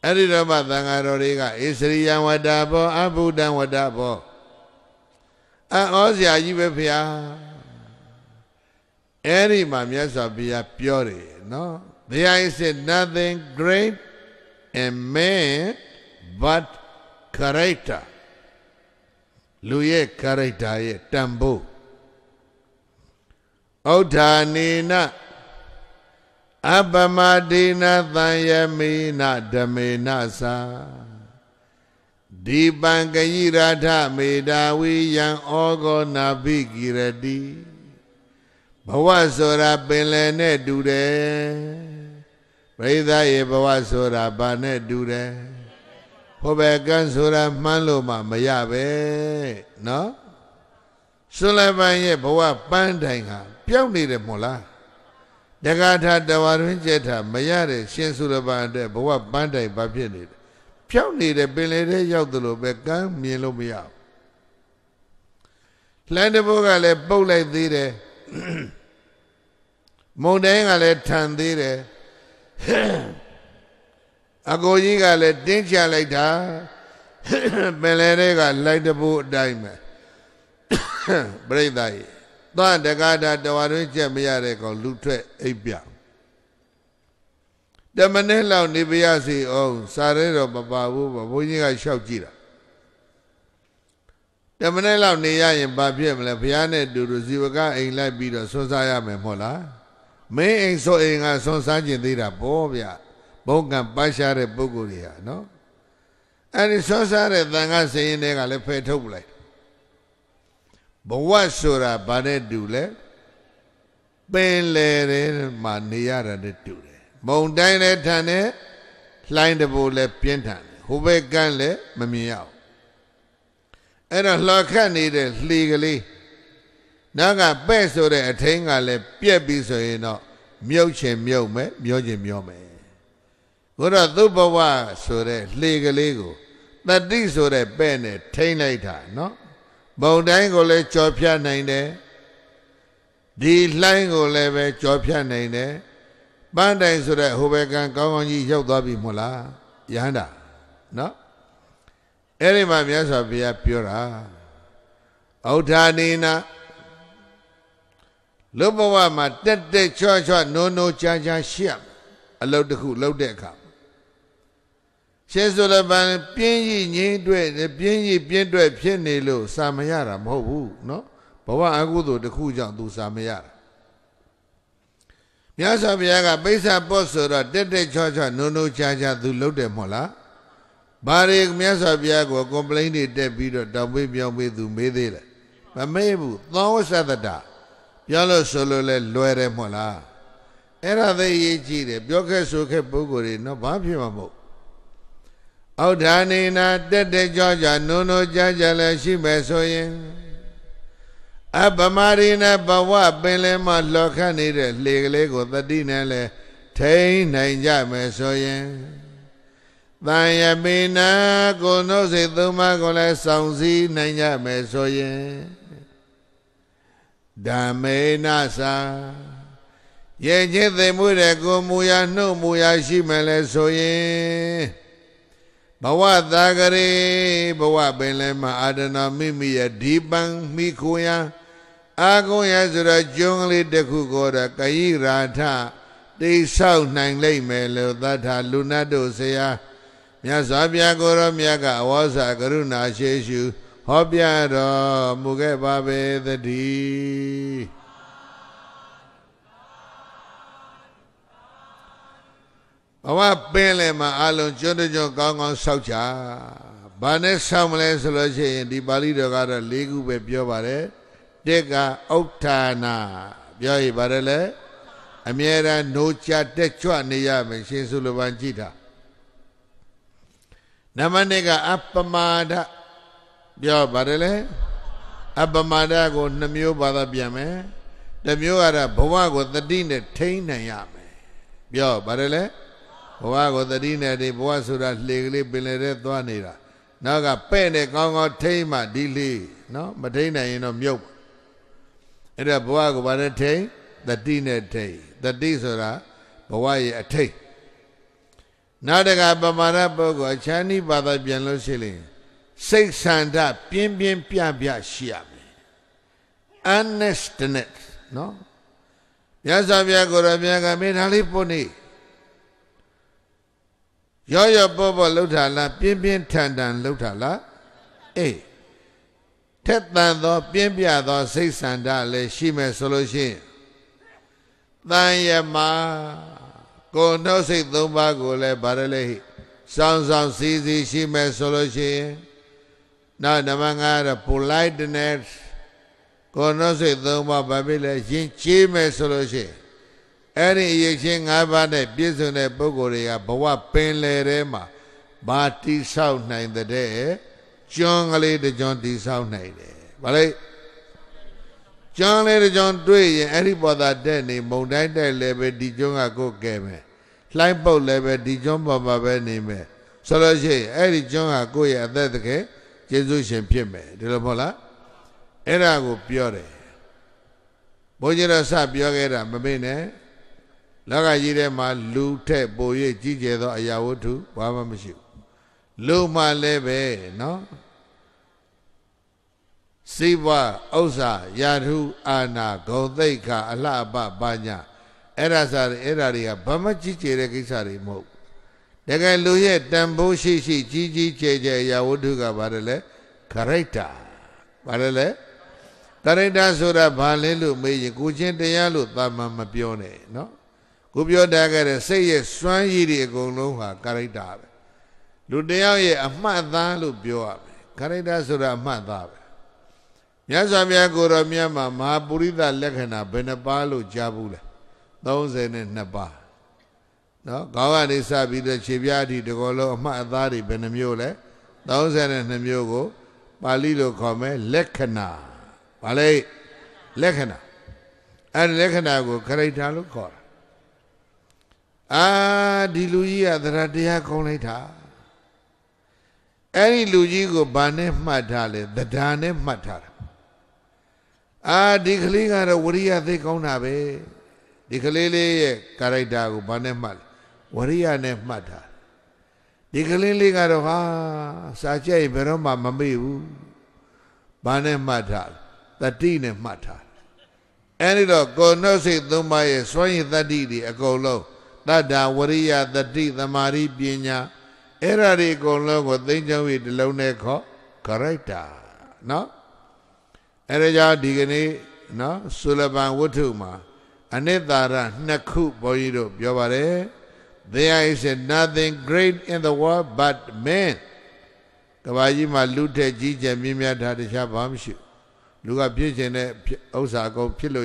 အဲ့ဒီတော့မှသံဃာတော်တွေကဣစရိယဝတ္တဘောအဘုဒ္ဓဝတ္တဘောအံ့ဩစရာကြီးပဲဖေဟာအဲ့ဒီမှာမြတ်စွာဘုရားပြောတယ်နော် There is nothing great in man but karaita. Luye karaita ye tambu. Odhanina abamadina thayamina damenasa. Dibangayirata medawiyan ogo nabigiradi. Bhavasura belene dure. ပရိသတ်ရေဘဝဆိုတာဘာနဲ့တူတယ်ဟိုဘက်ကန်းဆိုတာမှန်းလို့မှမရပဲနော်ဆွလပန်ရဲ့ဘဝပန်းတိုင်ဟာပြောင်းနေတယ်မို့လားတက္ကထတဝရင်းကျက်တာမရတဲ့ရှင်ဆွလပန်အတွက်ဘဝပန်းတိုင်ဘာဖြစ်နေလဲပြောင်းနေတယ်ပင်လေထဲရောက်သလိုပဲကန်းမြင်လို့မရဘူးလှန်တဘုတ်ကလည်းပုတ်လိုက်သေးတယ်မုန်တိုင်းကလည်းထန်သေးတယ်အကိုကြီးကလည်းတင်းချလိုက်တာပင်လယ်ထဲကလိုက်တဖို့အတိုင်းပဲပြိဿကြီးသာတက္ကတာတဝါတွင်ချက်မရတဲ့ကောင်လူထွက်အိပ်ပြတမနေ့လောက်နေပြရစီအောင်စားရဲတော့မပါဘူးဘုန်းကြီးကလျှောက်ကြည့်တာတမနေ့လောက်နေရရင်ဘာဖြစ်မလဲဘုရားနဲ့တူတူဇီဝကအိမ်လိုက်ပြီးတော့ဆွစားရမယ်မဟုတ်လားမင်းအိမ်ဆိုအိမ်ကဆွန်စားကျင်သေးတာပေါ့ဗျဘုံကံပါရှားတဲ့ပုဂ္ဂိုလ်တွေဟာနော်အဲ့ဒီဆွန်စားတဲ့သံဃာစည်ရင်တွေကလည်းဖယ်ထုတ်လိုက်ဘဝဆိုတာဘာနဲ့တူလဲပင်လေတဲ့မှာနေရတာနဲ့တူတယ်မုံတိုင်းလည်းထန်တယ်လှိုင်းတဘူလည်းပြင်းထန်တယ်ဟိုဘက်ကန်းလည်းမမြင်ရဘူးအဲ့တော့လှော်ခတ်နေတဲ့လှေကလေးနောက်ကပဲ့ဆိုတဲ့အထိန်ကလည်းပြက်ပြီဆိုရင်တော့မြုပ်ချင်မြုပ်မယ်မျောချင်မျောမယ်ဘုရားသူ့ဘဝဆိုတဲ့လှေကလေးကိုတတိဆိုတဲ့ပဲ့နဲ့ထိန်လိုက်တာနော်ဘုံတိုင်းကိုလည်းကြော်ဖြတ်နိုင်တယ်ဒီလှိုင်းကိုလည်းပဲကြော်ဖြတ်နိုင်တယ်ပန်းတိုင်ဆိုတဲ့ဟိုဘက်ကကောင်းကောင်းကြီးရောက်သွားပြီမို့လားယဟန္တာနော်အဲ့ဒီမှာမြတ်စွာဘုရားပြောတာဩဋ္ဌာနေနာလူဘဝမှာတက်တက်ချွတ်ချွတ်နိုးနိုးကြာကြာရှိရအလုပ်တစ်ခုလုပ်တဲ့အခါရှေးဆိုလပန်ပြင်းရည်ငင်းတွေ့ပြင်းရည်ပြင်းတွေ့ဖြစ်နေလို့စာမရတာမဟုတ်ဘူးเนาะဘဝအကုသိုလ်တစ်ခုကြောင့်သူစာမရတာမြတ်စွာဘုရားကပိဿပော့ဆိုတော့တက်တက်ချောချောနုံနုံချာချာသူလုပ်တယ်မဟုတ်လားဘာတွေမြတ်စွာဘုရားကို complaint တွေတက်ပြီးတော့တောင်းပေးပြောင်းပေးသူမေးသေးလားမမေးဘူးသောဝသတ္တတာပြောလို့ဆိုလို့လဲလွယ်တယ်မို့လားအဲ့ဒါသိရေးကြည့်တယ်ပြောခဲ့ဆိုခဲ့ပုဂ္ဂိုလ်တွေနော်ဘာဖြစ်မှာမဟုတ်အောက်ဓာနေနာတက်တက်ကြွကြနုံနုံကြကြလည်းရှိမယ်ဆိုရင်အပမရိနဘဝပင်လယ်မှာလောခတ်နေတဲ့လှေကလေးကိုတတိနဲ့လဲထိန်နိုင်ကြမယ်ဆိုရင်တန်ရပိနာကိုနှုတ်စိတ်သုံးပါးကိုလည်းစောင့်စည်းနိုင်ကြမယ်ဆိုရင်ဓမ္မေနသာယဉ်ကျေးသိမ်မွေးတဲ့ကိုမူရာနှုတ်မူရာရှိမှလည်းဆိုရင်ဘဝသာကရေဘဝပင်လည်းမှာအာဒနာမိမိရဲ့ဒီပံမိခိုယအာကုံရဆိုတော့ကျွန်းကလေးတစ်ခုကိုတော့ကယိရာထတိဆောက်နိုင်လိမ့်မယ်လို့သတ္ထလူနတ်တို့ဆရာမြတ်စွာဘုရားကိုရောမြတ်ကအဝါစာကရုဏာရှိရှုဟောပြတော်မူခဲ့ပါပေသတည်းဘဝပင်လယ်မှာအလုံးကျွန်းကျွန်းကောင်းကောင်းဆောက်ကြ။ဘာနဲ့ဆောက်မလဲဆိုလို့ရှိရင်ဒီပါဠိတော်ကတော့၄ခုပဲပြောပါတယ်။တက်ကဥဋ္ဌာနာပြောရပါတယ်လေ။အမြဲတမ်း노ချတက်ကြွနေရမယ်ရှင်ဆုလပန်ကြည့်တာ။နမနိကအပမာဒပြောပါတယ်လေအပမဒကိုနှမျိုးဘာသာပြန်မယ်တမျိုးကတော့ဘဝကိုတတိနဲ့ထိန်းနိုင်ရမယ်ပြောပါတယ်လေဘဝကိုတတိနဲ့ဒီဘဝဆိုတာလှေကလေးပင်လယ်ထဲသွားနေတာနောက်ကပဲ့နဲ့ကောင်းကောင်းထိန်းမှဒီလေးနော်မထိန်းနိုင်ရင်တော့မြုပ်အဲ့ဒါဘဝကိုဘာနဲ့ထိန်းတတိနဲ့ထိန်းတတိဆိုတာဘဝရဲ့အထိတ်နာတကပမာဏပုဂ္ဂိုလ်အချမ်းဤဘာသာပြန်လို့ရှိရင်စိတ်ဆန္ဒပြင်းပြင်းပြပြရှိရမယ် earnestness နော်မြတ်စွာဘုရားကိုယ်တော်မြတ်ကမေထာလေးပုန်နေရောရပေါ်ပေါ်လှုပ်ထာလားပြင်းပြင်းထန်ထန်လှုပ်ထာလားအေးထက်သန်သောပြင်းပြသောစိတ်ဆန္ဒလည်းရှိမယ်ဆိုလို့ရှိရင်တန်ရမကိုနှုတ်စိတ်သုံးပါးကိုလည်းဗာရလေဟိစောင်းစောင်းစည်းစည်းရှိမယ်ဆိုလို့ရှိရင်နောက်နံပါတ်5ကတော့ politeness ကိုယ်နှုတ်ဆက်သုံးပါးဘာဖြစ်လဲယဉ်ကျေးမယ်ဆိုလို့ရှိရင်အဲ့ဒီအရေးချင်း၅ပါးနဲ့ပြည့်စုံတဲ့ပုဂ္ဂိုလ်တွေကဘဝပင်လယ်ထဲမှာဘာတိဆောက်နိုင်တဲ့ကျွန်းကလေးတစ်ကျွန်းတိဆောက်နိုင်တယ်။ဘာလဲကျွန်းလေးတစ်ကျွန်းတွေ့ရင်အဲ့ဒီပေါ်သာတက်နေမုန်တိုင်းတက်လည်းပဲဒီကျွန်းကကိုယ်ကဲမယ်။လှိုင်းပုတ်လည်းပဲဒီကျွန်းပေါ်မှာပဲနေမယ်။ဆိုလို့ရှိရင်အဲ့ဒီကျွန်းကကိုယ့်ရဲ့အသက်တကယ်ကျေးဇူးရှင်ဖြစ်မယ်ဒီလိုမဟုတ်လားအဲ့ဒါကိုပြောတယ်ဘုန်းကြီးတော်စပြောခဲ့တာမမေ့နဲ့လောကကြီးထဲမှာလူထက်ပို၍ကြီးကျယ်သောအရာဝတ္ထုဘာမှမရှိဘူးလူမှလည်းပဲနော်စိဘဥစ္စာယာထုအာနာဂုံသိက္ခာအလှပပညာအဲ့ဒါစားအဲ့ဒါတွေကဘာမှကြီးကျယ်တဲ့ကိစ္စတွေမဟုတ်တကယ်လူရဲ့တန်ဖိုးရှိရှိ ကြီးကြီးကျယ်ကျယ်ရာဝတ္ထုကဘာလဲ character ဘာလဲ character ဆိုတာဘာလဲလို့မေးရင်ကိုချင်းတရားလို့သာမန်မပြောနဲ့နော်ကိုပြောတတ်ခဲ့တဲ့စိတ်ရဲ့စွမ်းရည်တွေအကုန်လုံးဟာ character ပဲလူတယောက်ရဲ့အမှတ်အသားလို့ပြောရမယ် character ဆိုတာအမှတ်အသားပဲမြတ်စွာဘုရားကိုရောမြတ်မှာမဟာပုရိသလက္ခဏာဘယ်နှပါးလို့ကြားဘူးလဲ32ပါးနော်ခေါင်းကနေစပြီးတော့ခြေပြားအထိတကောလုံးအမှတ်အသားတွေဘယ်နှမျိုးလဲ32မျိုးကိုပါဠိလိုခေါ်မယ်လက္ခဏာဗာလေလက္ခဏာအဲ့လက္ခဏာကိုခရိတာလို့ခေါ်တာအာဒီလူကြီးကသရတရားကောင်းလိုက်တာအဲ့ဒီလူကြီးကိုဘာနဲ့မှတ်ထားလဲသဒ္ဒါနဲ့မှတ်ထားတာအာဒီကလေးကတော့ဝရိယသိကောင်းတာပဲဒီကလေးလေးရဲ့ကာရိုက်တာကိုဘာနဲ့မှတ်လဲဝရိယနဲ့မှတ်တာဒီကလေးလေးကတော့ဟာစာကြိုက်ဘယ်တော့မှမမေ့ဘူးဘာနဲ့မှတ်တာတတိနဲ့မှတ်တာအဲဒီတော့ကိုနှုတ်စိတ်သုံးပါးရဲ့စွမ်းရည်တတိတွေအကုန်လုံးတတ္တာဝရိယတတိသမာဓိပညာအဲ့ဓာတွေအကုန်လုံးကိုသိမ်းချောင်းပြီးဒီလုံးနဲ့ခေါ် character เนาะအဲ့ဒါကြောင့်ဒီကနေ့เนาะဆုလပံဝတ္ထုမှာအနိတ္တာရနှစ်ခုဘုန်းကြီးတို့ပြောပါတယ် there is nothing great in the world but men. Kebaji malu teh jijah mimya dari siapa mshu. Luka pujine usaha pilu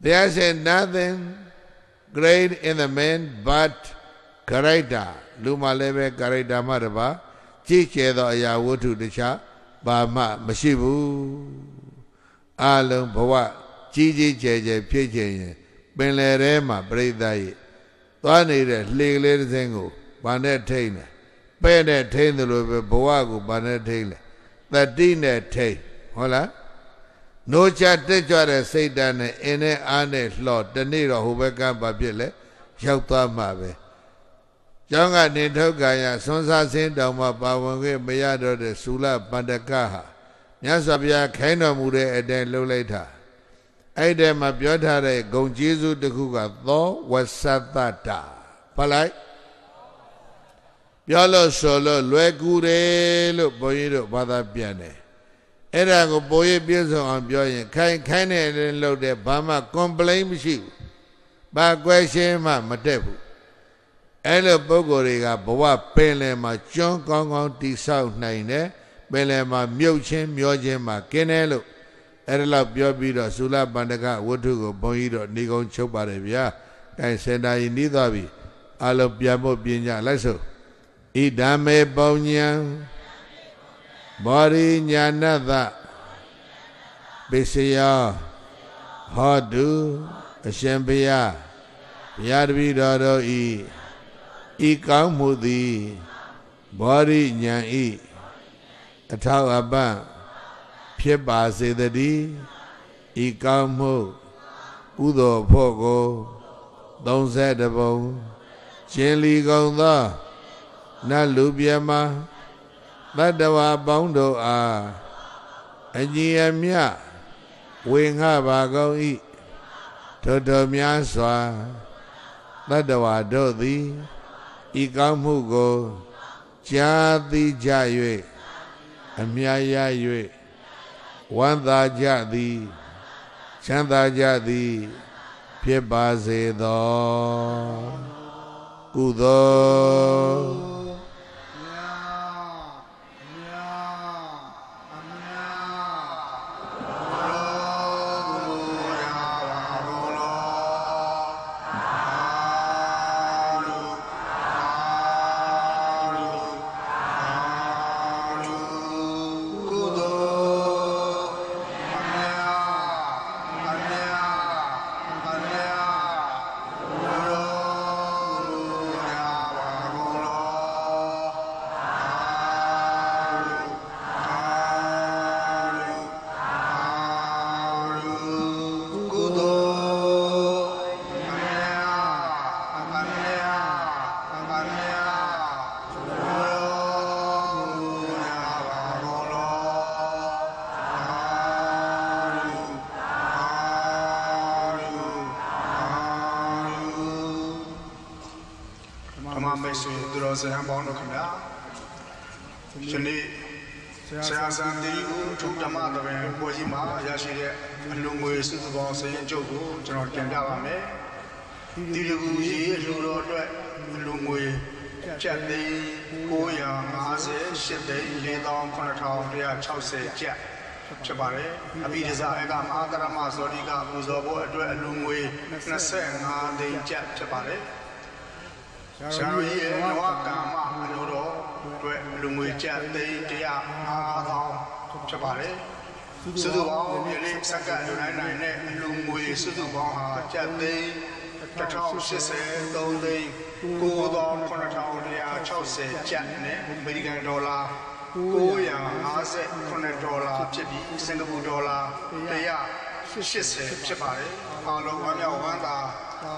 There is nothing great in the men but karida. Luma lewe karida marba. Cikgu itu ayah wudhu dicha, bapa masibu, alam bawa cici cici pihjanya, penlerema beri daya. သွားနေတဲ့လှေကလေးတစ်စင်းကိုဗာနဲ့ထိန်တယ်ပဲ့နဲ့ထိန်တယ်လို့ပဲဘဝကိုဗာနဲ့ထိန်တယ်တတိနဲ့ထိန်ဟုတ်လားနိုးချတက်ကြွတဲ့စိတ်ဓာတ်နဲ့အင်းနဲ့အားနဲ့လှော် တနေ့တော့ဟိုဘက်ကဘာဖြစ်လဲရောက်သွားမှာပဲကျောင်းကနေထုတ်ကံရဆွမ်းစားစင်းတောင်မှပါဝင်ခဲ့မရတော့တဲ့သုလပန္တကဟာမြတ်စွာဘုရားခိုင်းတော်မူတဲ့အတိုင်းလှုပ်လိုက်တာအဲ့ဒီမှာပြောထားတဲ့ဂုံကျေးဇူးတစ်ခုကသောဝဆသတ္တာဖတ်လိုက်ပြောလို့ဆိုလို့လွယ်ကူတယ်လို့ဘုန်းကြီးတို့ဘာသာပြန်တယ်အဲ့ဒါကိုပိုရပြည့်စုံအောင်ပြောရင်ခိုင်ခိုင်နဲ့လုပ်တယ်ဘာမှ complain မရှိဘူးဘာ question မှမတက်ဘူးအဲ့လိုပုံကိုယ်တွေကဘဝပင်လယ်မှာကျွန်းကောင်းကောင်းတိဆောက်နိုင်တယ်ပင်လယ်မှာမြုပ်ချင်းမျောချင်းမှာกินတယ်လို့အဲ့ဒါလောက်ပြောပြီးတော့ဇူလပန္ဒကဝတ္ထုကိုဘုန်းကြီးတို့နေကုံချုပ်ပါတယ်ဗျာ။အဲစင်တာကြီးနှီးသွားပြီ။အလုံးပြန်ဖို့ပြင်ကြလိုက်စို့။ဣဒံမေပုံညာဘောရိညာနသပိစယဟောတုအရှင်ဘုရားဘုရားတပည့်တော်တို့ဤဤကောင်းမှုသည်ဘောရိညာဤအထောက်အပံ့ဖြစ်ပါစေတည်းဤကောင်းမှုကုသိုလ်ဖို့ကို32ပုံရှင်လီကုံသောနတ်လူပြမသတ္တဝါပေါင်းတို့အားအညီအမျှဝေငှပါကုန်၏ထိုတို့များစွာသတ္တဝါတို့သည်ဤကောင်းမှုကိုကြားသိကြ၍အမြတ်ရ၍ဝမ်းသာကြသည်ချမ်းသာကြသည်ဖြစ်ပါစေသောကုသိုလ်စာရင်းချုပ်ကိုကျွန်တော်တင်ပြပါမယ်။ဒီလူကြီးအလိုတော်အတွက်လူငွေကျပ်သိန်း958သိန်း4860ကျပ်ဖြစ်ပါတယ်။အဘိဓဇာအကမဟာကရမဇောတိကပူဇော်ဖို့အတွက်အလူငွေ25သိန်းကျပ်ဖြစ်ပါတယ်။ဆရာတော်ကြီးရဲ့ဘဝကာမအလိုတော်အတွက်လူငွ e ကြက်သိန်း10500ဖြစ်ပါတယ်။စုစုပေါင်းယနေ့ဆက်ကလူတိုင်းနိုင်တဲ့လူငွေစုစုပေါင်းဟာကျပ်သိန်း1083သိန်း9860ကျပ်နဲ့အမေရိကန်ဒေါ်လာ958ဒေါ်လာဖြစ်ပြီးစင်ကာပူဒေါ်လာ180ဖြစ်ပါတယ်။အားလုံးဝမ်းမြောက်ဝမ်းသာ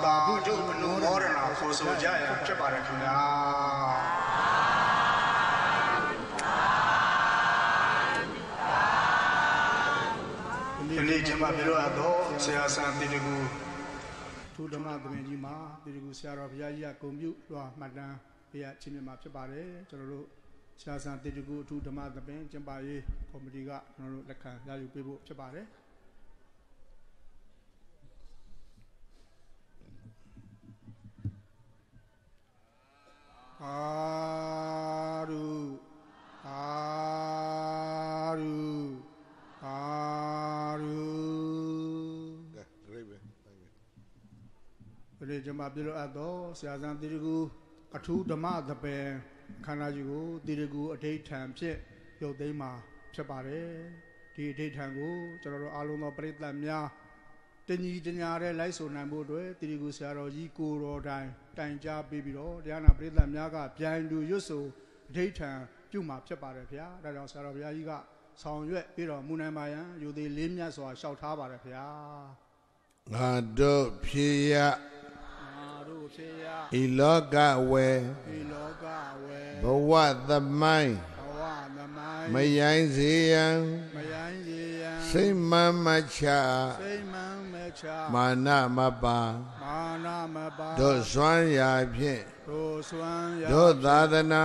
တာဟုတုအနုမောဒနာခေါ်ဆိုကြရဖြစ်ပါတယ်ခင်ဗျာ။ယနေ့ကျမပြုအပ်သောဆရာဆန်တိတကူထိုဓမ္မသမင်ကြီးမှာတိတကူဆရာတော်ဘုရားကြီးကဂုံပြုလွှာမှတ်တမ်းဘုရားချင်းမြတ်မှာဖြစ်ပါတယ်ကျွန်တော်တို့ဆရာဆန်တိတကူအထူးဓမ္မသမင်ကျင်းပရေးကော်မတီကကျွန်တော်တို့လက်ခံရယူပေးဖို့ဖြစ်ပါတယ်အာရုအာရုရုကဲ great ပဲ thank you ဘယ်ဒီမှာပြုလို့အပ်တော့ဆရာဇန်တိရကူအထူးဓမ္မသပယ်ခန္ဓာကြီးကိုတိရကူအဋိဌံဖြင့်ရုပ်သိမ်းမှာဖြစ်ပါတယ်ဒီအဋိဌံကိုကျွန်တော်တို့အားလုံးသောပရိသတ်များတညီတညာတဲ့လိုက်ဆိုနိုင်ဖို့အတွက်တိရကူဆရာတော်ကြီးကိုတော်တိုင်တိုင်ကြားပေးပြီးတော့တရားနာပရိသတ်များကပြန်လူရွတ်ဆိုအဋိဌံပြုမှာဖြစ်ပါတယ်ဗျာဒါကြောင့်ဆရာတော်ဘုရားကြီးကဆောင်ရွက်ပြီးတော်မူနိုင်ပါယံယူသည်လေးမြတ်စွာလျှောက်ထားပါရဖျာငါတို့ဖြေရငါတို့ဖြေရဤလောကဝယ်ဤလောကဝယ်ဘဝသမိုင်းဘဝသမိုင်းမယိုင်းစေရန်မယိုင်းစေစိတ်မမချစိတ်မမချမာနမပါမာနမပါတို့စွမ်းရာဖြင့်တို့စွမ်းရာတို့သာသနာ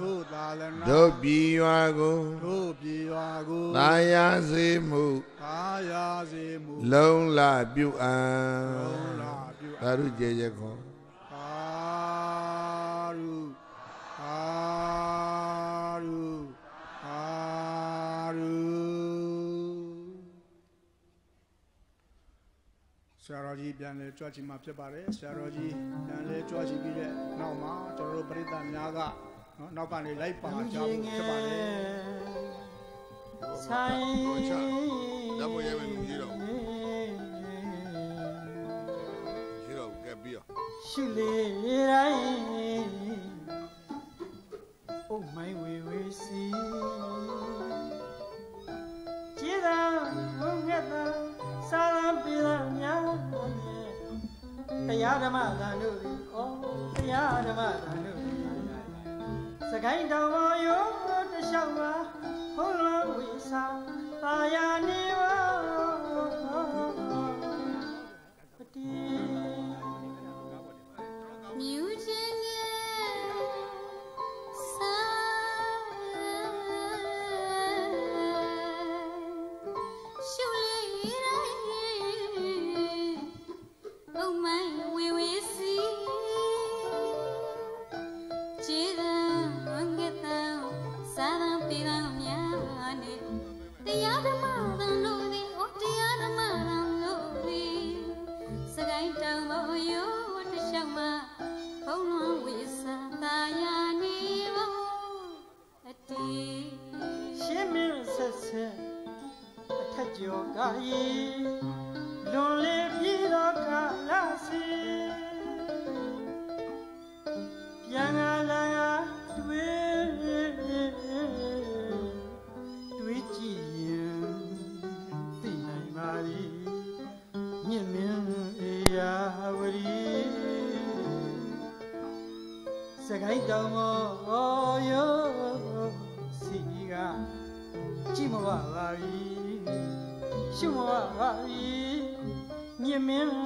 တို့သာသနာတို့ပြည်ရွာကိုတို့ပြည်ရွာကိုသာယာစေမှုသာယာစေမှုလုံလပြုအံလုံလပြုအံသာရုကျေရခေါ်သာရုသာဆရာတော်ကြီးပြန်လဲကြွချင်มาဖြစ်ပါတယ်ဆရာတော်ကြီးပြန်လဲကြွချင်ပြီးတဲ့နောက်မှာကျွန်တော်တို့ပရိသတ်များကနော်နောက်ကနေလိုက်ပါကြဖို့ဖြစ်ပါတယ်ဆိုင်ဒါပေါ်ရဲမလို့ကြီးတော့ကြီးတော့ကပ်ပြီးတော့ရှုလေရိုင်းအုတ်မိုင်းဝေဝေစီကျေတာဘုံငက်တာစာရန်ပြလာများတရားဓမ္မသံတို့သည်ဩတရားဓမ္မသံတို့သည်စကိုင်းတော်ရောတလျှောက်မှာဘုံလုံးဝိစာတာယာနေဝရှိသံငတ်သံစာသံပေသံများနဲ့တရားဓမ္မသံလို့သည်ဩတရားဓမ္မသံလို့သည်စကိုင်းတောင်ပေါ်ရိုးတလျှောက်မှာဘုံလွန်ဝိသသာယာနေဘုံအတီရှင်းမင်းဆက်ဆက်အထက်ကျော်ကာယီလွန်လေးယောစီကကြည်မဝပါဘီရှုမဝပါဘီမြင်မင်း